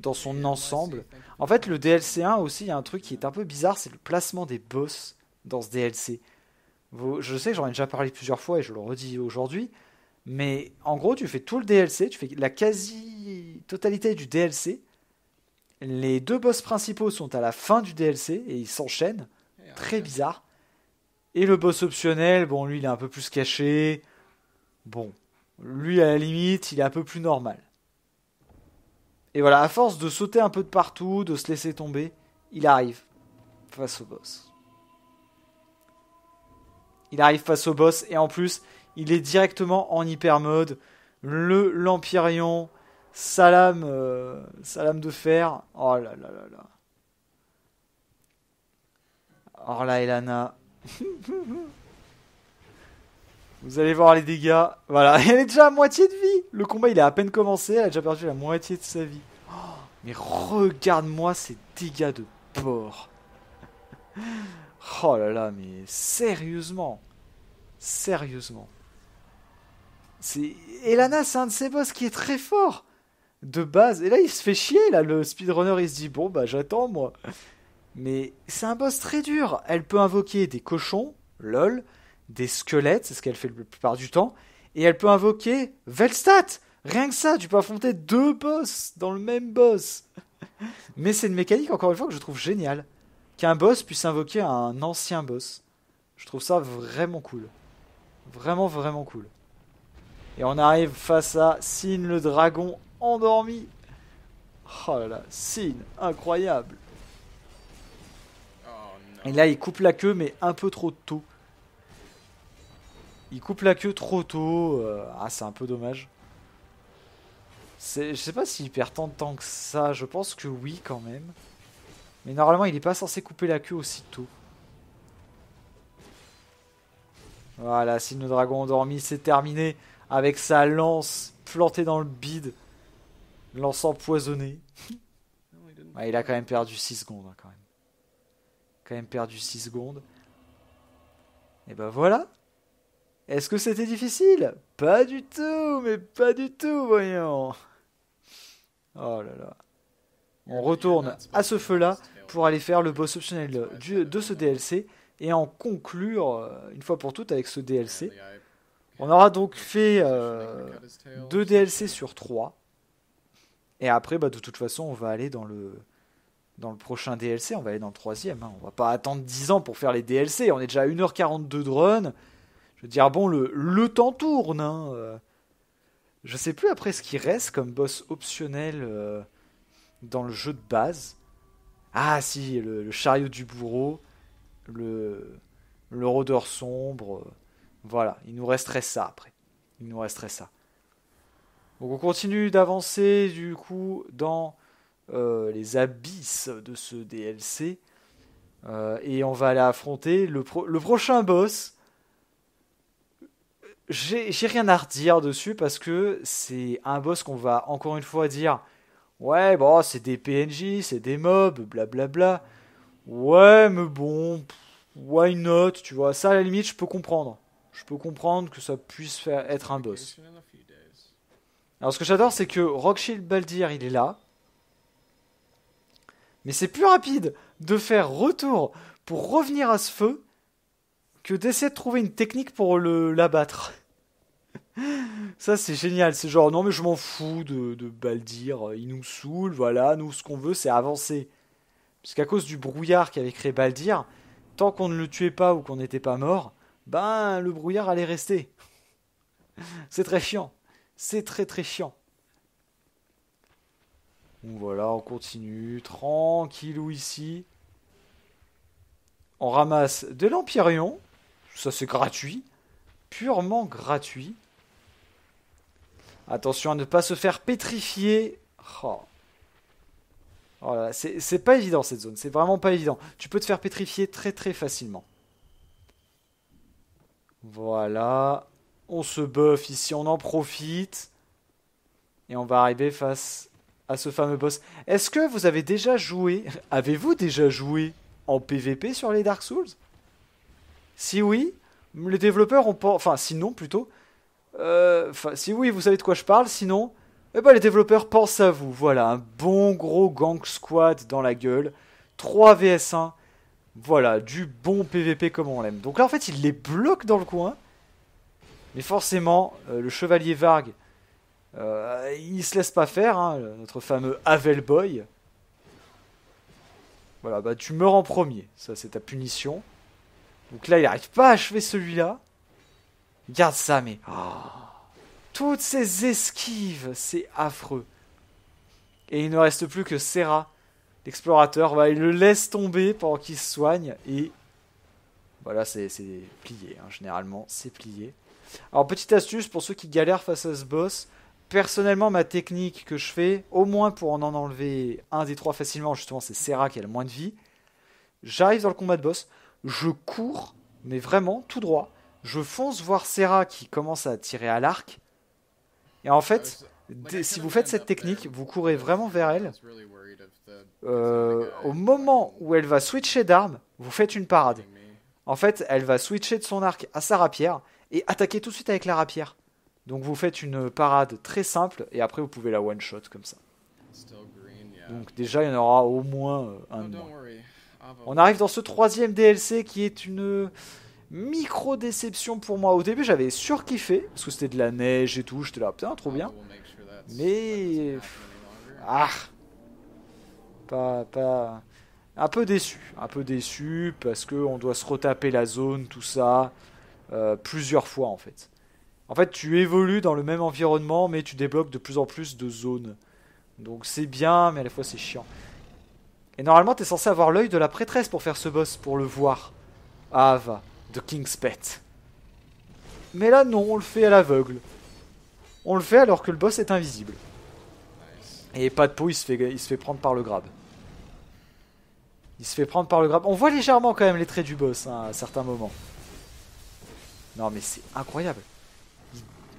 dans son ensemble. En fait, le DLC 1 aussi, il y a un truc qui est un peu bizarre, c'est le placement des boss dans ce DLC. Je sais que j'en ai déjà parlé plusieurs fois et je le redis aujourd'hui, mais en gros, tu fais tout le DLC, tu fais la quasi-totalité du DLC. Les deux boss principaux sont à la fin du DLC et ils s'enchaînent. Très bizarre. Et le boss optionnel, bon, lui, il est un peu plus caché. Bon, lui, à la limite, il est un peu plus normal. Et voilà, à force de sauter un peu de partout, de se laisser tomber, il arrive face au boss. Il arrive face au boss et en plus, il est directement en hyper mode. Le Lempirion. Salam, lame euh, Salam de fer. Oh là là là là. Oh là, Elana. Vous allez voir les dégâts. Voilà, elle est déjà à moitié de vie. Le combat, il a à peine commencé. Elle a déjà perdu la moitié de sa vie. Oh, mais regarde-moi ces dégâts de porc. Oh là là, mais sérieusement. Sérieusement. C'est... Elana, c'est un de ses boss qui est très fort. De base. Et là, il se fait chier, là. Le speedrunner, il se dit, bon, bah j'attends, moi. Mais c'est un boss très dur. Elle peut invoquer des cochons, lol des squelettes, c'est ce qu'elle fait la plupart du temps, et elle peut invoquer Velstat. Rien que ça, tu peux affronter deux boss dans le même boss. Mais c'est une mécanique, encore une fois, que je trouve géniale. Qu'un boss puisse invoquer un ancien boss. Je trouve ça vraiment cool. Vraiment, vraiment cool. Et on arrive face à Sin le dragon endormi. Oh là là, Sin, incroyable. Oh et là, il coupe la queue, mais un peu trop tôt. Il coupe la queue trop tôt. Euh, ah, c'est un peu dommage. Je sais pas s'il perd tant de temps que ça. Je pense que oui, quand même. Mais normalement, il est pas censé couper la queue aussi tôt. Voilà, si le dragon endormi, c'est terminé. Avec sa lance plantée dans le bide. Lance empoisonnée. il a quand même perdu 6 secondes, hein, quand même. Quand même perdu 6 secondes. Et ben voilà est-ce que c'était difficile Pas du tout, mais pas du tout, voyons. Oh là là. On retourne à ce feu-là pour aller faire le boss optionnel de ce DLC et en conclure euh, une fois pour toutes avec ce DLC. On aura donc fait euh, deux DLC sur trois. Et après, bah, de toute façon, on va aller dans le, dans le prochain DLC, on va aller dans le troisième. On hein. On va pas attendre 10 ans pour faire les DLC. On est déjà à 1h42 de run. Je veux dire, ah bon, le, le temps tourne. Je hein, euh. Je sais plus après ce qui reste comme boss optionnel euh, dans le jeu de base. Ah si, le, chariot du bourreau, le, le rôdeur sombre. Euh, voilà, il nous resterait ça après. Il nous resterait ça. Donc on continue d'avancer du coup dans les abysses de ce DLC. et on va aller affronter le, le prochain boss j'ai rien à redire dessus parce que c'est un boss qu'on va encore une fois dire Ouais, bon, c'est des PNJ, c'est des mobs, blablabla. Ouais, mais bon, why not Tu vois, ça à la limite, je peux comprendre. Je peux comprendre que ça puisse faire, être un boss. Alors, ce que j'adore, c'est que Rockshield Baldir, il est là. Mais c'est plus rapide de faire retour pour revenir à ce feu que d'essayer de trouver une technique pour l'abattre. Ça, c'est génial. C'est genre, non, mais je m'en fous de, Baldir. Il nous saoule, voilà. Nous, ce qu'on veut, c'est avancer. Parce qu'à cause du brouillard qu'avait créé Baldir, tant qu'on ne le tuait pas ou qu'on n'était pas mort, ben, le brouillard allait rester. c'est très chiant. C'est très, très chiant. Donc voilà, on continue. Tranquillou ici. On ramasse de l'Empirion Ça, c'est gratuit. Purement gratuit. Attention à ne pas se faire pétrifier. Oh. Oh c'est pas évident cette zone, c'est vraiment pas évident. Tu peux te faire pétrifier très très facilement. Voilà. On se buff ici, on en profite. Et on va arriver face à ce fameux boss. Est-ce que vous avez déjà joué Avez-vous déjà joué en PvP sur les Dark Souls Si oui, les développeurs ont... Enfin, sinon plutôt, euh, si oui, vous savez de quoi je parle, sinon, eh ben, les développeurs pensent à vous. Voilà, un bon gros gang squad dans la gueule. 3 vs 1. Voilà, du bon PVP comme on l'aime. Donc là, en fait, il les bloque dans le coin. Mais forcément, euh, le chevalier Varg, euh, il se laisse pas faire, hein, notre fameux Havel Boy. Voilà, bah tu meurs en premier. Ça, c'est ta punition. Donc là, il n'arrive pas à achever celui-là. Garde ça, mais. toutes ces esquives, c'est affreux. Et il ne reste plus que Serra, l'explorateur. il le laisse tomber pendant qu'il se soigne et. Voilà, c'est plié, hein, généralement, c'est plié. Alors, petite astuce pour ceux qui galèrent face à ce boss. Personnellement, ma technique que je fais, au moins pour en enlever un des trois facilement, justement, c'est Serra qui a le moins de vie. J'arrive dans le combat de boss, je cours, mais vraiment tout droit je fonce voir Serra qui commence à tirer à l'arc. Et en fait, si vous faites cette technique, vous courez vraiment vers elle. Euh, au moment où elle va switcher d'arme, vous faites une parade. En fait, elle va switcher de son arc à sa rapière et attaquer tout de suite avec la rapière. Donc vous faites une parade très simple et après vous pouvez la one shot comme ça. Donc déjà il y en aura au moins euh, un On arrive dans ce troisième DLC qui est une micro déception pour moi. Au début, j'avais surkiffé parce que c'était de la neige et tout. J'étais là, putain, trop bien. Mais ah, pas pas un peu déçu, un peu déçu parce que on doit se retaper la zone, tout ça euh, plusieurs fois en fait. En fait, tu évolues dans le même environnement, mais tu débloques de plus en plus de zones. Donc c'est bien, mais à la fois c'est chiant. Et normalement, t'es censé avoir l'œil de la prêtresse pour faire ce boss, pour le voir. Ah, va de King's Pet. Mais là, non, on le fait à l'aveugle. On le fait alors que le boss est invisible. Et pas de peau, il se fait, prendre par le grab. Il se fait prendre par le grab. On voit légèrement quand même les traits du boss hein, à certains moments. Non mais c'est incroyable.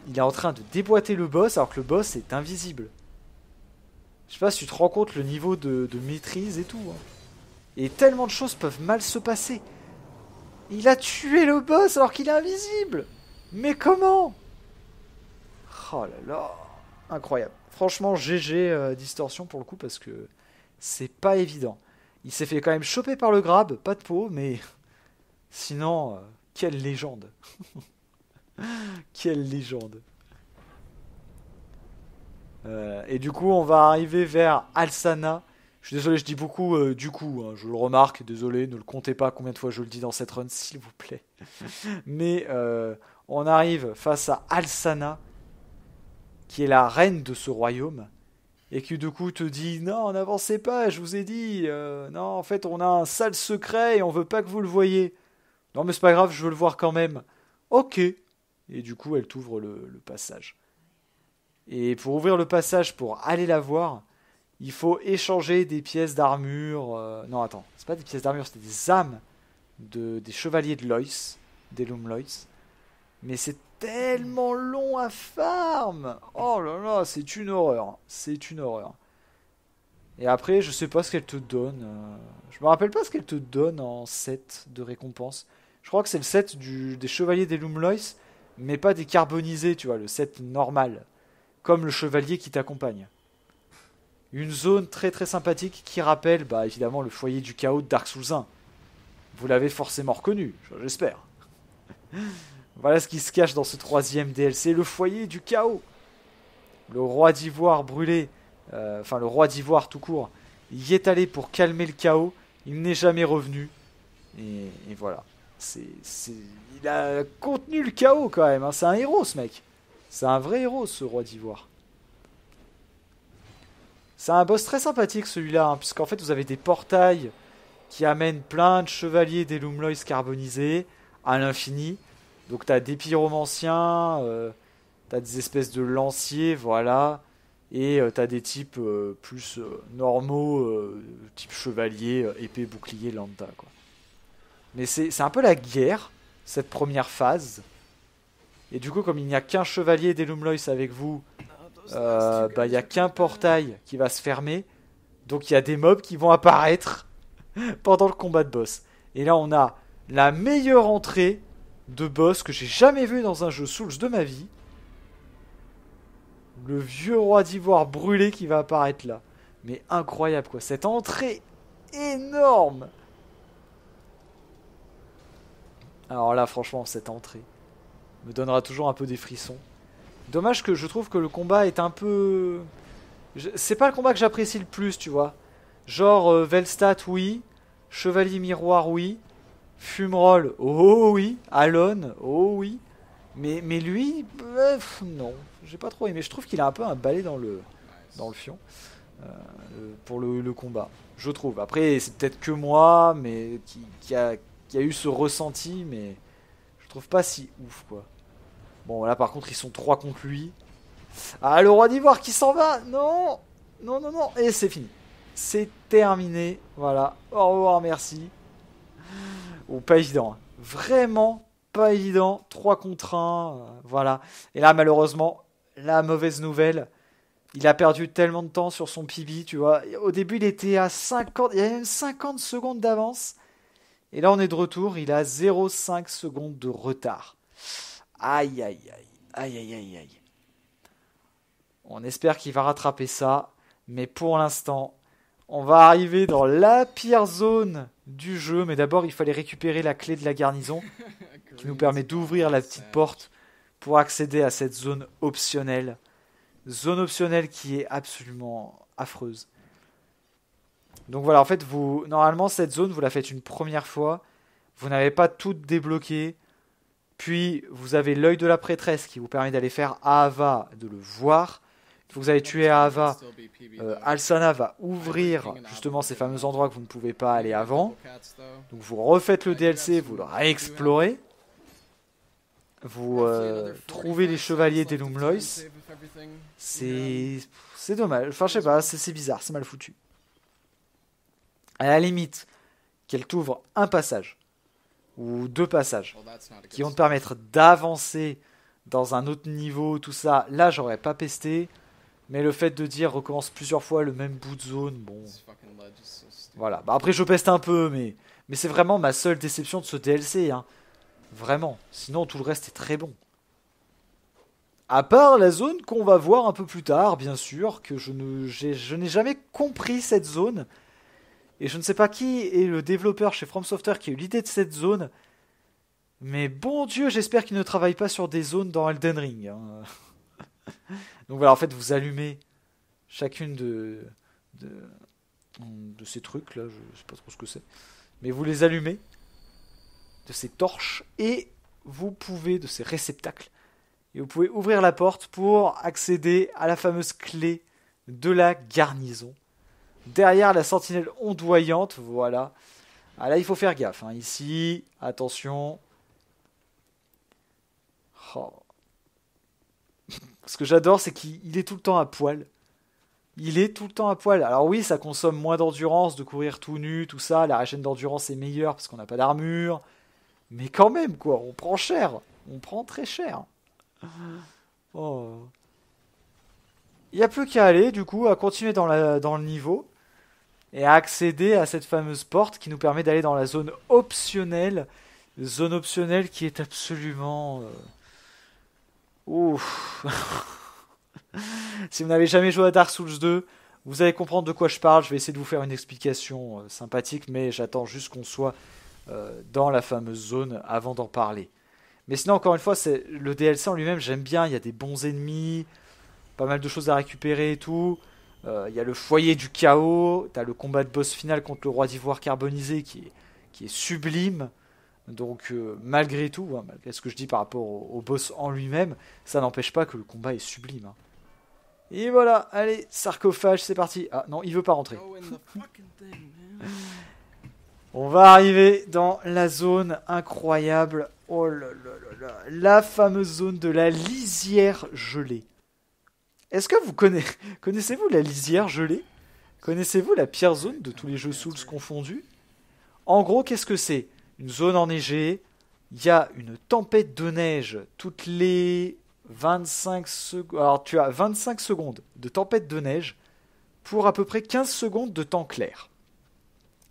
Il, est en train de déboîter le boss alors que le boss est invisible. Je sais pas si tu te rends compte le niveau de, maîtrise et tout. Hein. Et tellement de choses peuvent mal se passer. Il a tué le boss alors qu'il est invisible Mais comment Oh là là Incroyable. Franchement, GG euh, Distorsion pour le coup, parce que c'est pas évident. Il s'est fait quand même choper par le grab, pas de peau, mais sinon, euh, quelle légende Quelle légende euh, Et du coup, on va arriver vers Alsana, je suis désolé, je dis beaucoup euh, du coup, hein, je le remarque, désolé, ne le comptez pas combien de fois je le dis dans cette run, s'il vous plaît. Mais euh, on arrive face à Alsana, qui est la reine de ce royaume, et qui du coup te dit Non, n'avancez pas, je vous ai dit, euh, non, en fait, on a un sale secret et on veut pas que vous le voyez. Non, mais c'est pas grave, je veux le voir quand même. Ok. Et du coup, elle t'ouvre le passage. Et pour ouvrir le passage, pour aller la voir, il faut échanger des pièces d'armure. Euh, non, attends, c'est pas des pièces d'armure, c'est des âmes de, des chevaliers de Loïs, des Lois. Mais c'est tellement long à farm. Oh là là, c'est une horreur. C'est une horreur. Et après, je sais pas ce qu'elle te donne. Euh, je me rappelle pas ce qu'elle te donne en set de récompense. Je crois que c'est le set du, des chevaliers des Lumlois, mais pas des carbonisés, tu vois, le set normal. Comme le chevalier qui t'accompagne une zone très très sympathique qui rappelle bah, évidemment le foyer du chaos de Dark Souls 1. Vous l'avez forcément reconnu, j'espère. voilà ce qui se cache dans ce troisième DLC, le foyer du chaos. Le roi d'ivoire brûlé, euh, enfin le roi d'ivoire tout court, y est allé pour calmer le chaos, il n'est jamais revenu. Et, voilà. C'est, il a contenu le chaos quand même, hein. c'est un héros ce mec. C'est un vrai héros ce roi d'ivoire. C'est un boss très sympathique celui-là, hein, puisqu'en fait vous avez des portails qui amènent plein de chevaliers des loomloys carbonisés à l'infini. Donc t'as des pyromanciens, euh, t'as des espèces de lanciers, voilà, et euh, t'as des types euh, plus normaux, type chevalier, épée, bouclier, lambda quoi. Mais c'est un peu la guerre, cette première phase. Et du coup, comme il n'y a qu'un chevalier des Lumlois avec vous, il euh, bah, a qu'un portail qui va se fermer. Donc il y a des mobs qui vont apparaître pendant le combat de boss. Et là, on a la meilleure entrée de boss que j'ai jamais vue dans un jeu Souls de ma vie. Le vieux roi d'ivoire brûlé qui va apparaître là. Mais incroyable quoi, cette entrée énorme Alors là, franchement, cette entrée me donnera toujours un peu des frissons. Dommage que je trouve que le combat est un peu... C'est pas le combat que j'apprécie le plus, tu vois. Genre euh, Velstat, oui. Chevalier Miroir, oui. Fumeroll, oh oui. Alon, oh oui. Mais, mais lui, non. J'ai pas trop aimé. Je trouve qu'il a un peu un balai dans le, dans le fion. Euh, euh, pour le, combat, je trouve. Après, c'est peut-être que moi, mais qui a eu ce ressenti, mais je trouve pas si ouf, quoi. Bon, là par contre, ils sont 3 contre lui. Ah, le roi d'ivoire qui s'en va Non Non, non, non Et c'est fini. C'est terminé. Voilà. Au revoir, merci. Bon, pas évident. Hein. Vraiment pas évident. 3 contre 1. Euh, voilà. Et là, malheureusement, la mauvaise nouvelle. Il a perdu tellement de temps sur son PB, tu vois. Au début, il était à 50, il y avait même 50 secondes d'avance. Et là, on est de retour. Il a 0,5 secondes de retard. Aïe, aïe, aïe, aïe, aïe, aïe, On espère qu'il va rattraper ça, mais pour l'instant, on va arriver dans la pire zone du jeu, mais d'abord il fallait récupérer la clé de la garnison qui nous permet d'ouvrir la petite porte pour accéder à cette zone optionnelle. Zone optionnelle qui est absolument affreuse. Donc voilà, en fait, vous normalement cette zone, vous la faites une première fois, vous n'avez pas tout débloqué. Puis vous avez l'œil de la prêtresse qui vous permet d'aller faire Ava de le voir. Vous allez tuer Ava, euh, Alsana va ouvrir justement ces fameux endroits que vous ne pouvez pas aller avant. Donc vous refaites le DLC, vous le réexplorez. Vous euh, trouvez les chevaliers des Lumlois. C'est. C'est dommage. Enfin, je sais pas, c'est bizarre, c'est mal foutu. À la limite, qu'elle t'ouvre un passage ou deux passages qui vont te permettre d'avancer dans un autre niveau, tout ça, là j'aurais pas pesté. Mais le fait de dire recommence plusieurs fois le même bout de zone, bon. Voilà. Bah, après je peste un peu, mais, mais c'est vraiment ma seule déception de ce DLC. Hein. Vraiment. Sinon tout le reste est très bon. À part la zone qu'on va voir un peu plus tard, bien sûr, que je n'ai jamais compris cette zone. Et je ne sais pas qui est le développeur chez FromSoftware qui a eu l'idée de cette zone. Mais bon Dieu, j'espère qu'il ne travaille pas sur des zones dans Elden Ring. Hein. Donc voilà, en fait, vous allumez chacune de, ces trucs là, je ne sais pas trop ce que c'est. Mais vous les allumez de ces torches et vous pouvez, de ces réceptacles, et vous pouvez ouvrir la porte pour accéder à la fameuse clé de la garnison derrière la sentinelle ondoyante, voilà. Ah là, il faut faire gaffe. Hein. Ici, attention. Oh. Ce que j'adore, c'est qu'il est tout le temps à poil. Il est tout le temps à poil. Alors oui, ça consomme moins d'endurance de courir tout nu, tout ça. La régène d'endurance est meilleure parce qu'on n'a pas d'armure. Mais quand même, quoi, on prend cher. On prend très cher. Ah. Oh. Il n'y a plus qu'à aller, du coup, à continuer dans, dans le niveau et accéder à cette fameuse porte qui nous permet d'aller dans la zone optionnelle. Zone optionnelle qui est absolument... Euh, ouf Si vous n'avez jamais joué à Dark Souls 2, vous allez comprendre de quoi je parle. Je vais essayer de vous faire une explication euh, sympathique, mais j'attends juste qu'on soit euh, dans la fameuse zone avant d'en parler. Mais sinon, encore une fois, c'est le DLC en lui-même, j'aime bien. Il y a des bons ennemis, pas mal de choses à récupérer et tout. Euh, il y a le foyer du chaos, t'as le combat de boss final contre le roi d'ivoire carbonisé qui est, qui est sublime. Donc euh, malgré tout, hein, malgré ce que je dis par rapport au, boss en lui-même, ça n'empêche pas que le combat est sublime. Hein. Et voilà, allez, sarcophage, c'est parti. Ah non, il veut pas rentrer. On va arriver dans la zone incroyable. Oh là là là. La fameuse zone de la lisière gelée. Est-ce que vous connaissez, connaissez-vous la lisière gelée Connaissez-vous la pierre zone de tous les jeux Souls confondus En gros, qu'est-ce que c'est Une zone enneigée, il y a une tempête de neige toutes les 25 secondes. Alors, tu as 25 secondes de tempête de neige pour à peu près 15 secondes de temps clair.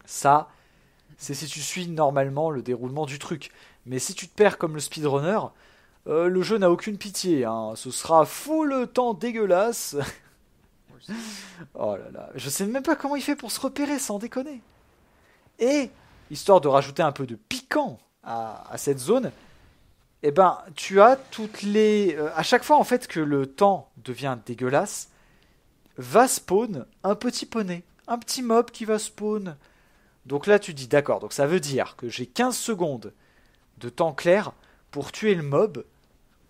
Ça, c'est si tu suis normalement le déroulement du truc. Mais si tu te perds comme le speedrunner, euh, le jeu n'a aucune pitié, hein. ce sera le temps dégueulasse. oh là là, je sais même pas comment il fait pour se repérer sans déconner. Et, histoire de rajouter un peu de piquant à, cette zone, eh ben, tu as toutes les. A euh, à chaque fois en fait que le temps devient dégueulasse, va spawn un petit poney, un petit mob qui va spawn. Donc là, tu dis d'accord, donc ça veut dire que j'ai 15 secondes de temps clair pour tuer le mob,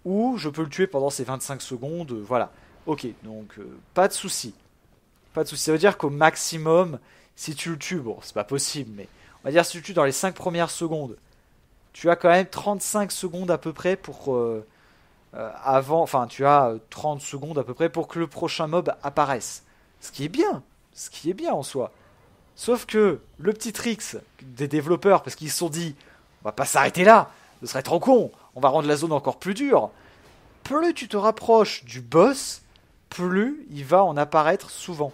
ou je peux le tuer pendant ces 25 secondes, euh, voilà. Ok, donc euh, pas de souci. Pas de souci. Ça veut dire qu'au maximum, si tu le tues, bon, c'est pas possible, mais on va dire si tu le tues dans les 5 premières secondes, tu as quand même 35 secondes à peu près pour. Euh, avant. Enfin, tu as 30 secondes à peu près pour que le prochain mob apparaisse. Ce qui est bien. Ce qui est bien en soi. Sauf que le petit tricks des développeurs, parce qu'ils se sont dit, on va pas s'arrêter là ce serait trop con, on va rendre la zone encore plus dure. Plus tu te rapproches du boss, plus il va en apparaître souvent.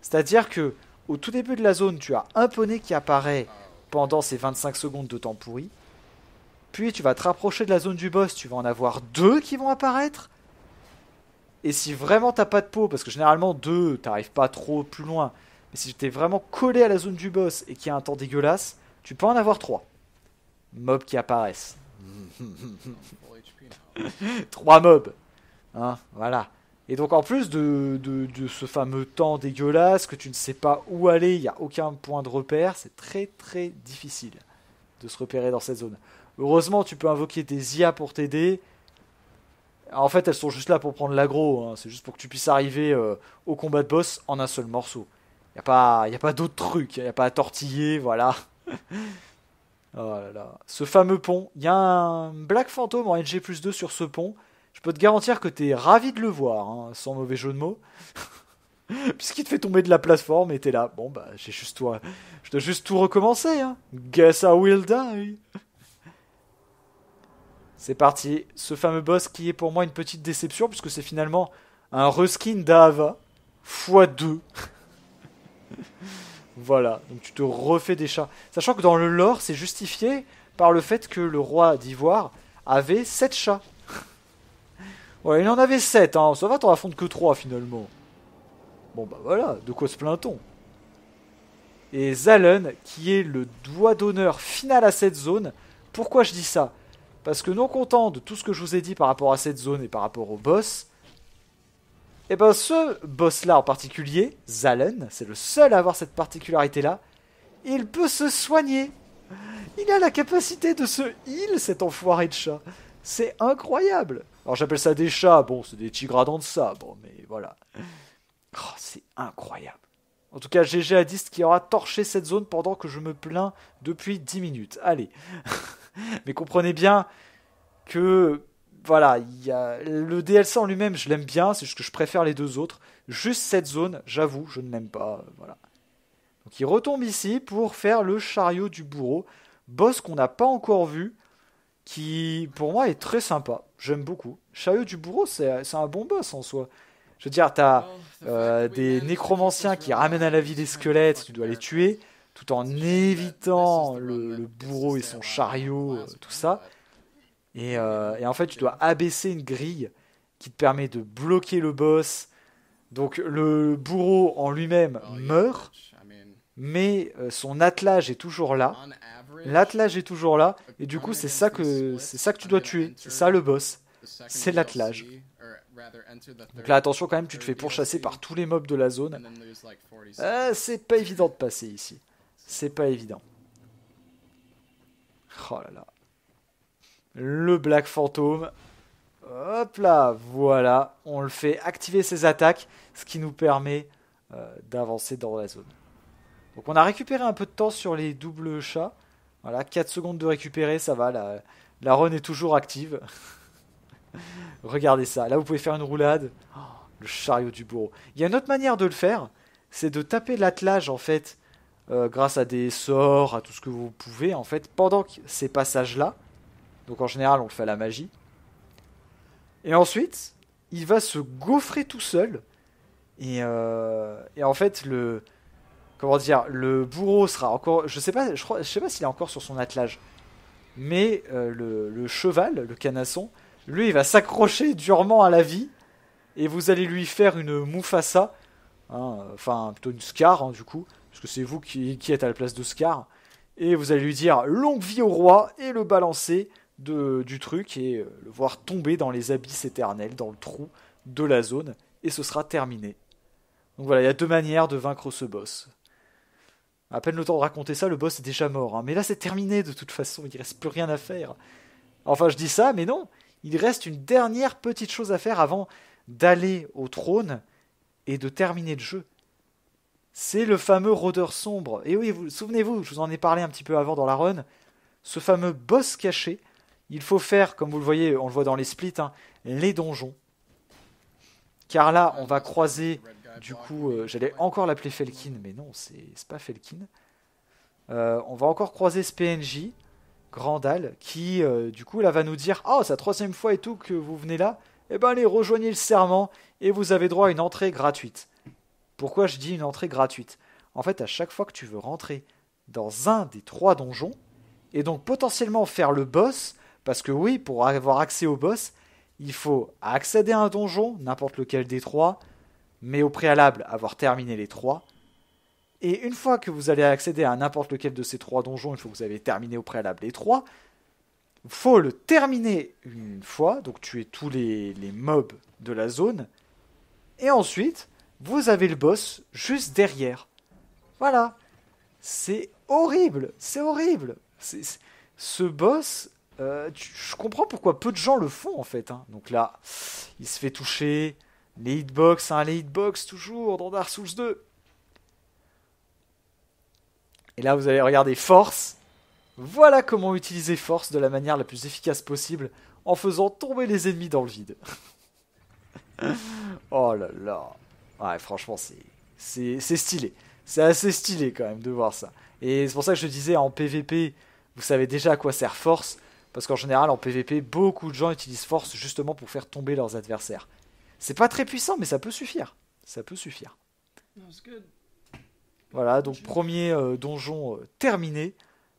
C'est-à-dire que au tout début de la zone, tu as un poney qui apparaît pendant ces 25 secondes de temps pourri. Puis tu vas te rapprocher de la zone du boss, tu vas en avoir deux qui vont apparaître. Et si vraiment t'as pas de peau, parce que généralement deux, t'arrives pas trop plus loin. Mais si tu t'es vraiment collé à la zone du boss et qu'il y a un temps dégueulasse, tu peux en avoir trois. Mobs qui apparaissent. Trois mobs. Hein, voilà. Et donc en plus de, ce fameux temps dégueulasse que tu ne sais pas où aller, il n'y a aucun point de repère, c'est très très difficile de se repérer dans cette zone. Heureusement tu peux invoquer des IA pour t'aider. En fait elles sont juste là pour prendre l'aggro, hein. c'est juste pour que tu puisses arriver euh, au combat de boss en un seul morceau. Il n'y a pas, y a pas d'autre truc, il n'y a pas à tortiller, voilà. Oh là là. Ce fameux pont, il y a un Black Phantom en NG 2 sur ce pont. Je peux te garantir que t'es ravi de le voir, hein, sans mauvais jeu de mots. Puisqu'il te fait tomber de la plateforme et t'es là. Bon bah j'ai juste toi. Je dois juste tout recommencer. Hein. Guess I will die. C'est parti. Ce fameux boss qui est pour moi une petite déception puisque c'est finalement un reskin d'Ava x2. Voilà, donc tu te refais des chats. Sachant que dans le lore, c'est justifié par le fait que le roi d'Ivoire avait 7 chats. ouais, il en avait 7, hein. ça va, t'en fond que 3 finalement. Bon bah voilà, de quoi se plaint-on Et Zalen, qui est le doigt d'honneur final à cette zone, pourquoi je dis ça Parce que non content de tout ce que je vous ai dit par rapport à cette zone et par rapport au boss, et eh ben ce boss-là en particulier, Zalen, c'est le seul à avoir cette particularité-là, il peut se soigner. Il a la capacité de se heal, cet enfoiré de chat. C'est incroyable. Alors j'appelle ça des chats, bon, c'est des tigradans de sabre, mais voilà. Oh, c'est incroyable. En tout cas, GG a qui aura torché cette zone pendant que je me plains depuis 10 minutes. Allez. mais comprenez bien que voilà, y a... le DLC en lui-même, je l'aime bien, c'est juste que je préfère les deux autres. Juste cette zone, j'avoue, je ne l'aime pas. Euh, voilà. Donc il retombe ici pour faire le chariot du bourreau, boss qu'on n'a pas encore vu, qui pour moi est très sympa. J'aime beaucoup. Chariot du bourreau, c'est un bon boss en soi. Je veux dire, t'as euh, des nécromanciens qui ramènent à la vie des squelettes, tu dois les tuer, tout en évitant le, bourreau et son chariot, euh, tout ça. Euh, et, en fait, tu dois abaisser une grille qui te permet de bloquer le boss. Donc le bourreau en lui-même oh, meurt, mais euh, son attelage est toujours là. L'attelage est toujours là, et du coup, c'est ça que c'est ça que tu dois tuer. C'est ça le boss. C'est l'attelage. Donc là, attention quand même, tu te fais pourchasser par tous les mobs de la zone. Euh, c'est pas évident de passer ici. C'est pas évident. Oh là là le Black Phantom. Hop là, voilà, on le fait activer ses attaques, ce qui nous permet euh, d'avancer dans la zone. Donc on a récupéré un peu de temps sur les doubles chats. Voilà, 4 secondes de récupérer, ça va, la, la run est toujours active. Regardez ça, là vous pouvez faire une roulade. Oh, le chariot du bourreau. Il y a une autre manière de le faire, c'est de taper l'attelage en fait, euh, grâce à des sorts, à tout ce que vous pouvez en fait, pendant ces passages-là. Donc en général, on le fait à la magie. Et ensuite, il va se gaufrer tout seul. Et, euh, en fait, le comment dire, le bourreau sera encore. Je sais pas, je, sais pas s'il est encore sur son attelage. Mais euh, le, cheval, le canasson, lui, il va s'accrocher durement à la vie. Et vous allez lui faire une moufassa. Hein, enfin, plutôt une scar, hein, du coup. Parce que c'est vous qui, êtes à la place de scar. Et vous allez lui dire longue vie au roi et le balancer du truc et euh, le voir tomber dans les abysses éternels, dans le trou de la zone, et ce sera terminé. Donc voilà, il y a deux manières de vaincre ce boss. À peine le temps de raconter ça, le boss est déjà mort. Hein. Mais là, c'est terminé de toute façon, il ne reste plus rien à faire. Enfin, je dis ça, mais non, il reste une dernière petite chose à faire avant d'aller au trône et de terminer le jeu. C'est le fameux rôdeur sombre. Et oui, vous, souvenez-vous, je vous en ai parlé un petit peu avant dans la run, ce fameux boss caché il faut faire, comme vous le voyez, on le voit dans les splits, hein, les donjons. Car là, on va croiser, du coup, euh, j'allais encore l'appeler Felkin, mais non, c'est pas Felkin. Euh, on va encore croiser ce PNJ, Grandal, qui, euh, du coup, là, va nous dire « ah, c'est la troisième fois et tout que vous venez là. Eh ben, allez, rejoignez le serment et vous avez droit à une entrée gratuite. » Pourquoi je dis une entrée gratuite En fait, à chaque fois que tu veux rentrer dans un des trois donjons, et donc potentiellement faire le boss, parce que oui, pour avoir accès au boss, il faut accéder à un donjon, n'importe lequel des trois, mais au préalable avoir terminé les trois. Et une fois que vous allez accéder à n'importe lequel de ces trois donjons, il faut que vous avez terminé au préalable les trois, il faut le terminer une fois, donc tuer tous les, mobs de la zone, et ensuite vous avez le boss juste derrière. Voilà, c'est horrible, c'est horrible. ce boss, euh, je comprends pourquoi peu de gens le font en fait. Hein. Donc là, il se fait toucher. Les hitbox, hein, les hitbox toujours dans Dark Souls 2. Et là, vous allez regarder force. Voilà comment utiliser force de la manière la plus efficace possible en faisant tomber les ennemis dans le vide. oh là là. Ouais, franchement, c'est stylé. C'est assez stylé quand même de voir ça. Et c'est pour ça que je disais en PVP, vous savez déjà à quoi sert force. Parce qu'en général, en PvP, beaucoup de gens utilisent force justement pour faire tomber leurs adversaires. C'est pas très puissant, mais ça peut suffire. Ça peut suffire. Voilà, donc premier euh, donjon euh, terminé.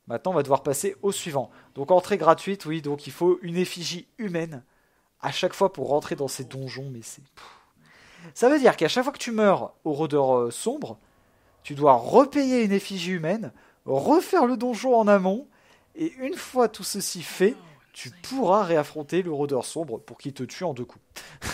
Maintenant, on va devoir passer au suivant. Donc entrée gratuite, oui, donc il faut une effigie humaine à chaque fois pour rentrer dans ces donjons, mais c'est... Ça veut dire qu'à chaque fois que tu meurs au rôdeur euh, sombre, tu dois repayer une effigie humaine, refaire le donjon en amont, et une fois tout ceci fait, tu pourras réaffronter le rôdeur sombre pour qu'il te tue en deux coups.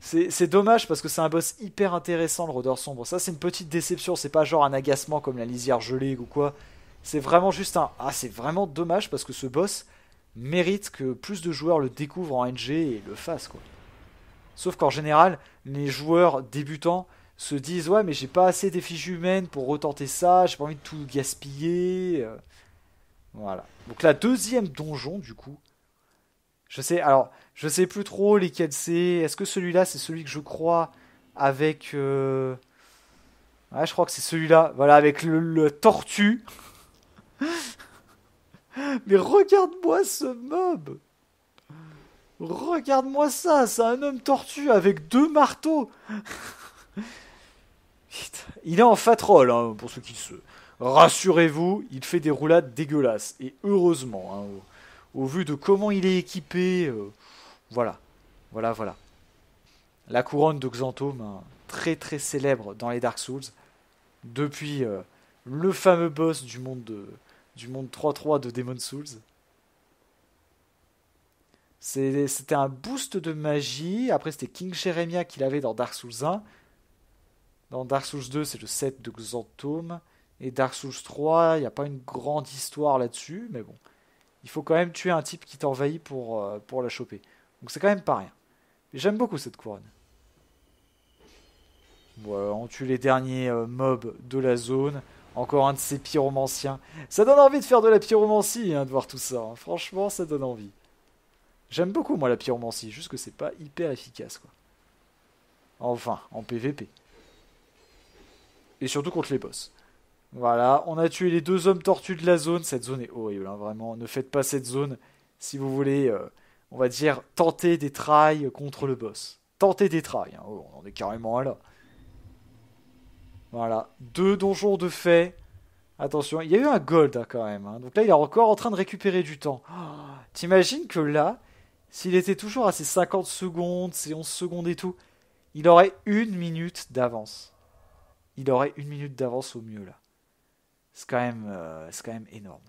c'est dommage parce que c'est un boss hyper intéressant le rôdeur sombre. Ça c'est une petite déception, c'est pas genre un agacement comme la lisière gelée ou quoi. C'est vraiment juste un ah c'est vraiment dommage parce que ce boss mérite que plus de joueurs le découvrent en NG et le fassent quoi. Sauf qu'en général, les joueurs débutants se disent ouais mais j'ai pas assez des fiches humaines pour retenter ça, j'ai pas envie de tout gaspiller. Euh. Voilà. Donc la deuxième donjon du coup, je sais alors je sais plus trop lesquels c'est. Est-ce que celui-là c'est celui que je crois avec euh, ouais, je crois que c'est celui-là. Voilà avec le tortue. mais regarde-moi ce mob. Regarde-moi ça, c'est un homme tortue avec deux marteaux. Il est en fatroll, hein, pour ceux qui se... Rassurez-vous, il fait des roulades dégueulasses. Et heureusement, hein, au, vu de comment il est équipé, euh, voilà, voilà, voilà. La couronne de Xanthome, hein, très très célèbre dans les Dark Souls, depuis euh, le fameux boss du monde du monde 3-3 de Demon Souls. C'était un boost de magie, après c'était King Jeremiah qu'il avait dans Dark Souls 1, dans Dark Souls 2, c'est le set de Xanthome. Et Dark Souls 3, il n'y a pas une grande histoire là-dessus, mais bon. Il faut quand même tuer un type qui t'envahit pour, euh, pour la choper. Donc c'est quand même pas rien. J'aime beaucoup cette couronne. Voilà, on tue les derniers euh, mobs de la zone. Encore un de ces pyromanciens. Ça donne envie de faire de la pyromancie, hein, de voir tout ça. Hein. Franchement, ça donne envie. J'aime beaucoup, moi, la pyromancie. Juste que c'est pas hyper efficace, quoi. Enfin, en PVP et surtout contre les boss. Voilà, on a tué les deux hommes tortues de la zone. Cette zone est horrible, hein, vraiment. Ne faites pas cette zone si vous voulez, euh, on va dire, tenter des trails contre le boss. Tenter des trails, hein. oh, on en est carrément là. Voilà, deux donjons de fait. Attention, il y a eu un gold hein, quand même. Donc là, il est encore en train de récupérer du temps. Oh, t'imagines que là, s'il était toujours à ses 50 secondes, ses 11 secondes et tout, il aurait une minute d'avance il aurait une minute d'avance au mieux là. C'est quand même, euh, quand même énorme.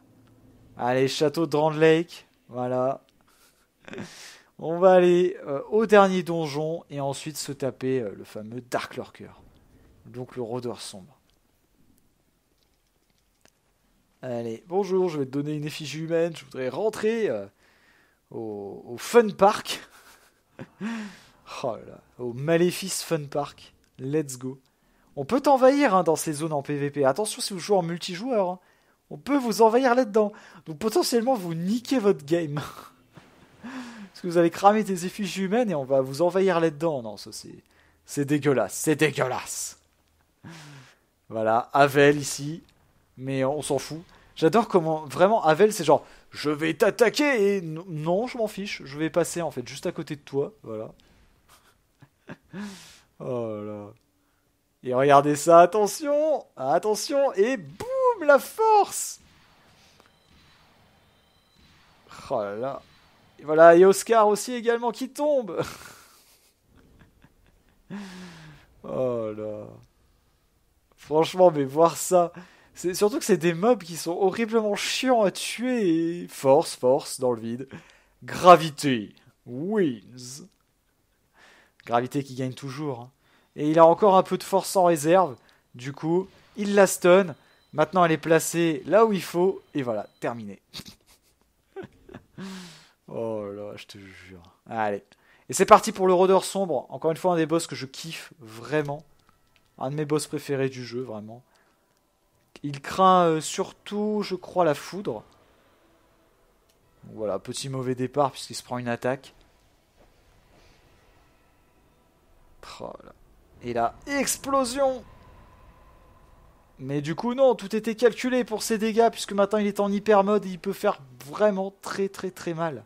Allez, château de Grand Lake, voilà. On va aller euh, au dernier donjon et ensuite se taper euh, le fameux Dark Lurker, donc le rôdeur sombre. Allez, bonjour, je vais te donner une effigie humaine, je voudrais rentrer au, Fun Park. oh là, au Maléfice Fun Park. Let's go. On peut t'envahir hein, dans ces zones en PVP. Attention si vous jouez en multijoueur. Hein. On peut vous envahir là-dedans. Donc potentiellement, vous niquez votre game. Parce que vous allez cramer des effigies humaines et on va vous envahir là-dedans. Non, ça c'est... C'est dégueulasse. C'est dégueulasse. Voilà, Avel ici. Mais on s'en fout. J'adore comment... Vraiment, Avel, c'est genre... Je vais t'attaquer et... Non, je m'en fiche. Je vais passer, en fait, juste à côté de toi. Voilà. oh là... Et regardez ça, attention, attention, et boum, la force Oh là là. Et voilà, et Oscar aussi également qui tombe. oh là. Franchement, mais voir ça. C'est surtout que c'est des mobs qui sont horriblement chiants à tuer force, force dans le vide. Gravité wins. Gravité qui gagne toujours. Hein. Et il a encore un peu de force en réserve. Du coup, il la stun. Maintenant, elle est placée là où il faut. Et voilà, terminé. oh là, je te jure. Allez. Et c'est parti pour le rôdeur sombre. Encore une fois, un des boss que je kiffe vraiment. Un de mes boss préférés du jeu, vraiment. Il craint euh, surtout, je crois, la foudre. Voilà, petit mauvais départ puisqu'il se prend une attaque. Oh là. Et là, explosion Mais du coup, non, tout était calculé pour ses dégâts, puisque maintenant il est en hyper mode et il peut faire vraiment très très très mal.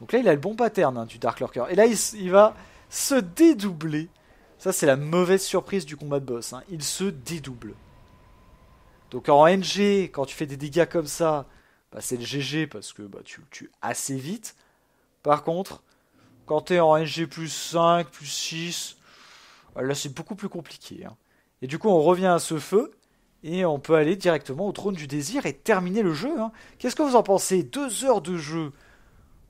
Donc là, il a le bon pattern hein, du Dark Lurker. Et là, il, va se dédoubler. Ça, c'est la mauvaise surprise du combat de boss. Hein. Il se dédouble. Donc en NG, quand tu fais des dégâts comme ça, bah, c'est le GG parce que bah, tu le tues assez vite. Par contre, quand t'es en NG plus 5, plus 6, euh, là c'est beaucoup plus compliqué. Hein. Et du coup, on revient à ce feu et on peut aller directement au trône du désir et terminer le jeu. Hein. Qu'est-ce que vous en pensez Deux heures de jeu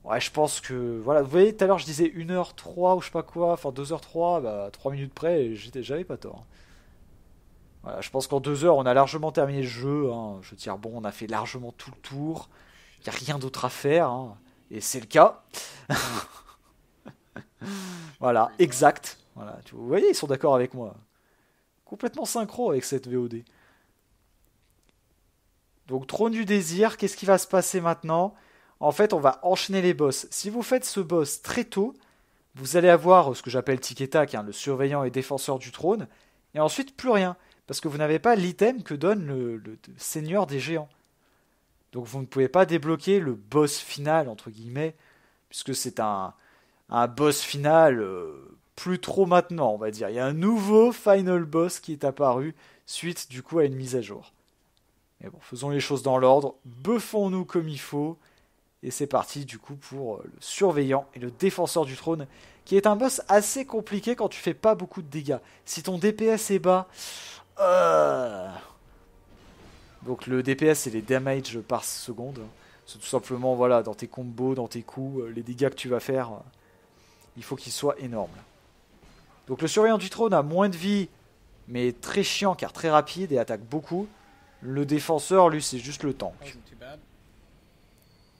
Ouais, je pense que. Voilà, vous voyez, tout à l'heure je disais 1h3 ou je sais pas quoi, enfin 2h3, bah 3 minutes près, j'avais pas tort. Hein. Voilà, je pense qu'en 2 heures on a largement terminé le jeu. Je veux dire, bon, on a fait largement tout le tour, il n'y a rien d'autre à faire, et c'est le cas. voilà, exact. Voilà, vous voyez, ils sont d'accord avec moi. Complètement synchro avec cette VOD. Donc trône du désir, qu'est-ce qui va se passer maintenant En fait, on va enchaîner les boss. Si vous faites ce boss très tôt, vous allez avoir euh, ce que j'appelle Tiketak, le surveillant et défenseur du trône, et ensuite plus rien, parce que vous n'avez pas l'item que donne le seigneur des géants. Donc vous ne pouvez pas débloquer le boss final, entre guillemets, puisque c'est un, un boss final euh, plus trop maintenant, on va dire. Il y a un nouveau final boss qui est apparu suite du coup à une mise à jour. Mais bon, faisons les choses dans l'ordre, buffons-nous comme il faut, et c'est parti du coup pour euh, le surveillant et le défenseur du trône, qui est un boss assez compliqué quand tu fais pas beaucoup de dégâts. Si ton DPS est bas... Euh, donc le DPS c'est les damage par seconde. C'est tout simplement voilà dans tes combos, dans tes coups, les dégâts que tu vas faire il faut qu'il soit énorme. Donc le surveillant du trône a moins de vie, mais très chiant car très rapide et attaque beaucoup. Le défenseur, lui, c'est juste le tank.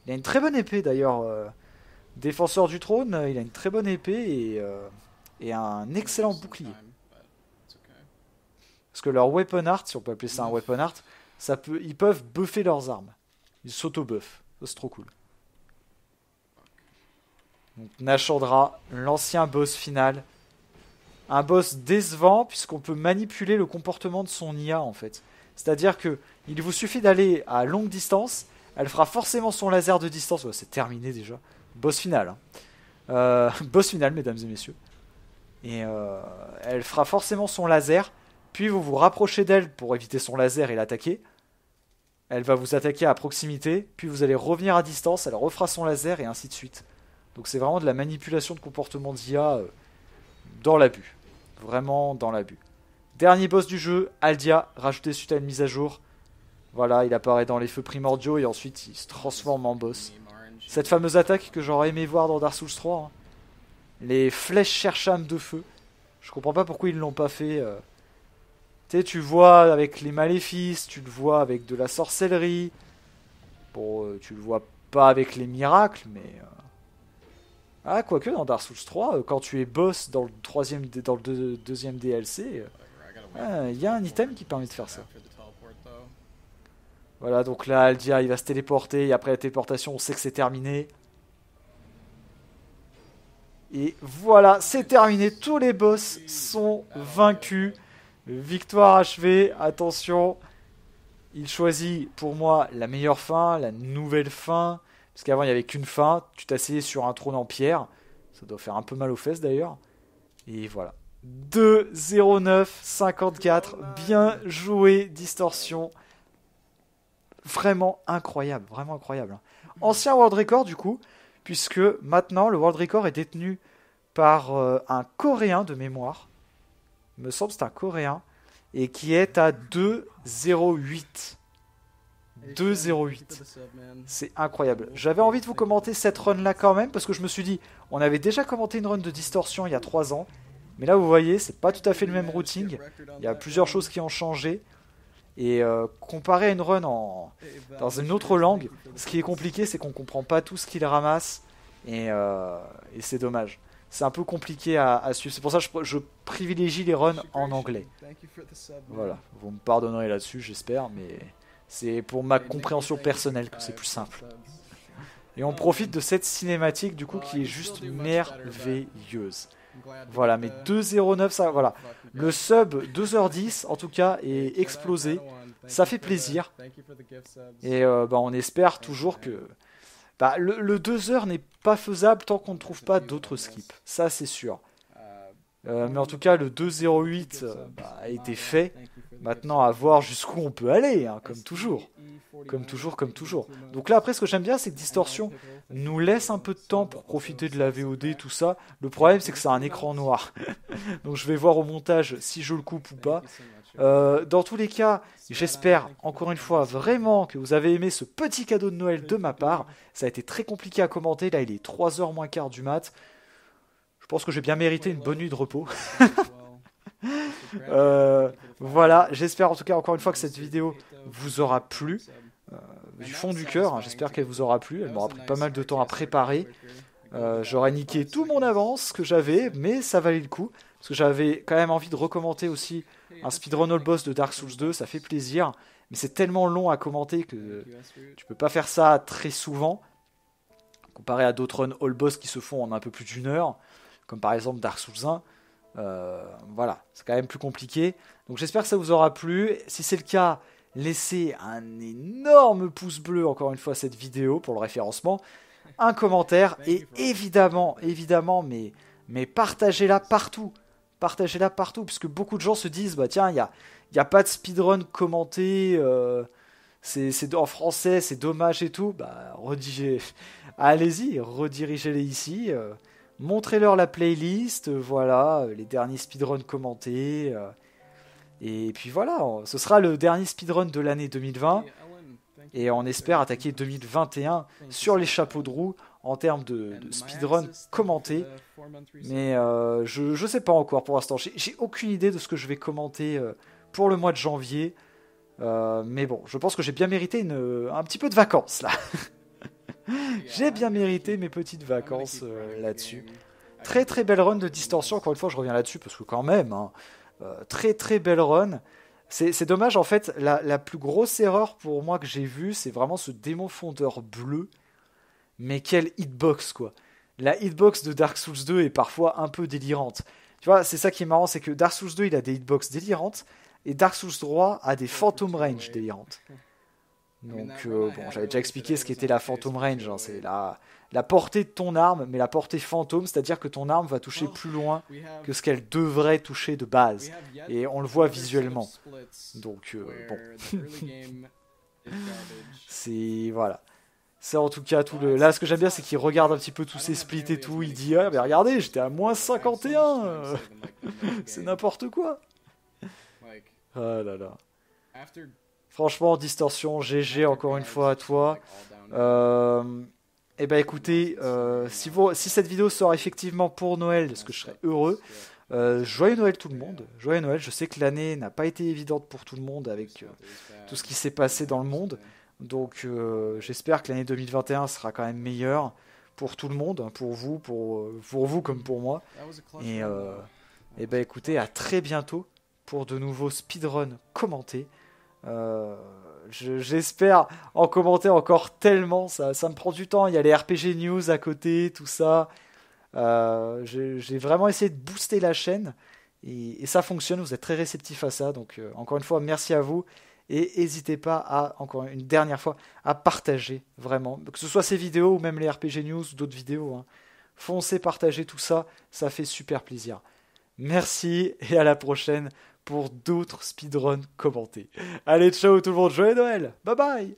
Il a une très bonne épée d'ailleurs. Euh, défenseur du trône, euh, il a une très bonne épée et, euh, et un excellent bouclier. Parce que leur weapon art, si on peut appeler ça un weapon art, ça peut, ils peuvent buffer leurs armes. Ils s'auto-buffent. C'est trop cool. Donc Nashandra, l'ancien boss final. Un boss décevant puisqu'on peut manipuler le comportement de son IA en fait. C'est-à-dire que il vous suffit d'aller à longue distance, elle fera forcément son laser de distance. c'est terminé déjà. Boss final. Hein. Euh, boss final, mesdames et messieurs. Et euh, elle fera forcément son laser. Puis vous vous rapprochez d'elle pour éviter son laser et l'attaquer. Elle va vous attaquer à proximité. Puis vous allez revenir à distance. Elle refera son laser et ainsi de suite. Donc c'est vraiment de la manipulation de comportement d'IA euh, dans l'abus. Vraiment dans l'abus. Dernier boss du jeu, Aldia, rajouté suite à une mise à jour. Voilà, il apparaît dans les feux primordiaux et ensuite il se transforme en boss. Cette fameuse attaque que j'aurais aimé voir dans Dark Souls 3. Hein. Les flèches cherchammes de feu. Je comprends pas pourquoi ils l'ont pas fait. Euh. Tu vois avec les maléfices, tu le vois avec de la sorcellerie. Bon, euh, tu le vois pas avec les miracles, mais... Ah, quoique dans Dark Souls 3, euh, quand tu es boss dans le, troisième, dans le deuxième DLC, euh, ah, il y a un item qui permet de faire ça. Voilà, donc là, Aldia, il va se téléporter, et après la téléportation, on sait que c'est terminé. Et voilà, c'est terminé, tous les boss sont vaincus. Victoire achevée, attention. Il choisit pour moi la meilleure fin, la nouvelle fin. Parce qu'avant, il n'y avait qu'une fin, tu t'asseyais sur un trône en pierre. Ça doit faire un peu mal aux fesses d'ailleurs. Et voilà. 2-0-9-54. Bien joué, Distorsion. Vraiment incroyable, vraiment incroyable. Hein. Ancien world record du coup, puisque maintenant le world record est détenu par euh, un Coréen de mémoire. me semble c'est un Coréen. Et qui est à 2-0-8. 2-0-8. C'est incroyable. J'avais envie de vous commenter cette run-là quand même, parce que je me suis dit, on avait déjà commenté une run de distorsion il y a 3 ans, mais là vous voyez, c'est pas tout à fait le même routing. Il y a plusieurs choses qui ont changé. Et euh, comparer à une run en... dans une autre langue, ce qui est compliqué, c'est qu'on comprend pas tout ce qu'il ramasse. Et, euh, c'est dommage. C'est un peu compliqué à, suivre. C'est pour ça que je, je, privilégie les runs en anglais. Voilà, vous me pardonnerez là-dessus, j'espère, mais c'est pour ma compréhension personnelle que c'est plus simple. Et on profite de cette cinématique du coup qui est juste merveilleuse. Voilà, mais 2.09, ça, voilà. Euh, le euh, sub 2h10, en tout cas, est explosé. Ça fait plaisir. Et euh, bah, on espère toujours que... Bah, le, 2h n'est pas faisable tant qu'on ne trouve pas d'autres skips. Ça, c'est sûr. mais en tout cas, le 2.08 bah, a été fait. Maintenant, à voir jusqu'où on peut aller, hein, comme toujours. Comme toujours, comme toujours. Donc là, après, ce que j'aime bien, c'est que Distorsion nous laisse un peu de temps pour profiter de la VOD, tout ça. Le problème, c'est que c'est un écran noir. Donc je vais voir au montage si je le coupe ou pas. Euh, dans tous les cas, j'espère encore une fois vraiment que vous avez aimé ce petit cadeau de Noël de ma part. Ça a été très compliqué à commenter. Là, il est 3h moins quart du mat. Je pense que j'ai bien mérité une bonne nuit de repos. Euh, voilà, j'espère en tout cas encore une fois que cette vidéo vous aura plu. Euh, du fond du cœur, hein, j'espère qu'elle vous aura plu. Elle m'aura pris pas mal de temps à préparer. Euh, j'aurais niqué tout mon avance que j'avais, mais ça valait le coup. Parce que j'avais quand même envie de recommander aussi un speedrun all boss de Dark Souls 2, ça fait plaisir. Mais c'est tellement long à commenter que tu peux pas faire ça très souvent. Comparé à d'autres run all boss qui se font en un peu plus d'une heure, comme par exemple Dark Souls 1. Euh, voilà, c'est quand même plus compliqué. Donc j'espère que ça vous aura plu. Si c'est le cas, laissez un énorme pouce bleu encore une fois cette vidéo pour le référencement, un commentaire et évidemment, évidemment, mais, mais partagez-la partout. Partagez-la partout, puisque beaucoup de gens se disent, bah tiens, il n'y a, y a pas de speedrun commenté, euh, c'est en français, c'est dommage et tout. Bah, allez-y, redirigez-les ici. Euh. Montrez-leur la playlist, voilà, euh, les derniers speedruns commentés. Euh, et puis voilà, ce sera le dernier speedrun de l'année 2020. Et on espère attaquer 2021 sur les chapeaux de roue en termes de, speedruns speedrun commenté. Mais euh, je ne sais pas encore pour l'instant. J'ai aucune idée de ce que je vais commenter pour le mois de janvier. mais bon, je pense que j'ai bien mérité un petit peu de vacances là. J'ai bien mérité mes petites vacances euh, là-dessus. Très très belle run de distorsion, encore une fois je reviens là-dessus parce que quand même, hein. euh, très très belle run. C'est dommage en fait, la, plus grosse erreur pour moi que j'ai vue, c'est vraiment ce démon fondeur bleu. Mais quelle hitbox quoi. La hitbox de Dark Souls 2 est parfois un peu délirante. Tu vois, c'est ça qui est marrant, c'est que Dark Souls 2 il a des hitbox délirantes et Dark Souls 3 a des Phantom Range délirantes. Donc, euh, euh, bon, j'avais déjà expliqué ce qu'était la Phantom Range. Hein, c'est euh, la, la portée de ton arme, mais la portée fantôme, c'est-à-dire que ton arme va toucher oh, plus loin que ce qu'elle devrait toucher de base. Et on le voit visuellement. Donc, bon. c'est. Voilà. Ça, en tout cas, tout le... là, ce que j'aime bien, c'est qu'il regarde un petit peu tous ces splits et tout. Il dit Ah, mais regardez, j'étais à moins 51 C'est n'importe quoi Oh là là. Franchement, Distorsion, GG encore une fois à toi. Euh, eh ben écoutez, euh, si, vous, si cette vidéo sort effectivement pour Noël, parce que je serais heureux, euh, joyeux Noël tout le monde, joyeux Noël, je sais que l'année n'a pas été évidente pour tout le monde avec tout ce qui s'est passé dans le monde, donc j'espère que l'année 2021 sera quand même meilleure pour tout le monde, hein, pour vous, pour, pour vous comme pour moi, et eh ben écoutez, à très bientôt pour de nouveaux speedruns commentés. Euh, j'espère en commenter encore tellement, ça, ça me prend du temps. Il y a les RPG News à côté, tout ça. Euh, j'ai vraiment essayé de booster la chaîne et, ça fonctionne. Vous êtes très réceptif à ça. Donc, euh, encore une fois, merci à vous. Et n'hésitez pas à, encore une dernière fois, à partager vraiment. Que ce soit ces vidéos ou même les RPG News ou d'autres vidéos. Hein. Foncez, partager tout ça. Ça fait super plaisir. Merci et à la prochaine pour d'autres speedruns commentés. Allez, ciao tout le monde, joyeux Noël, bye bye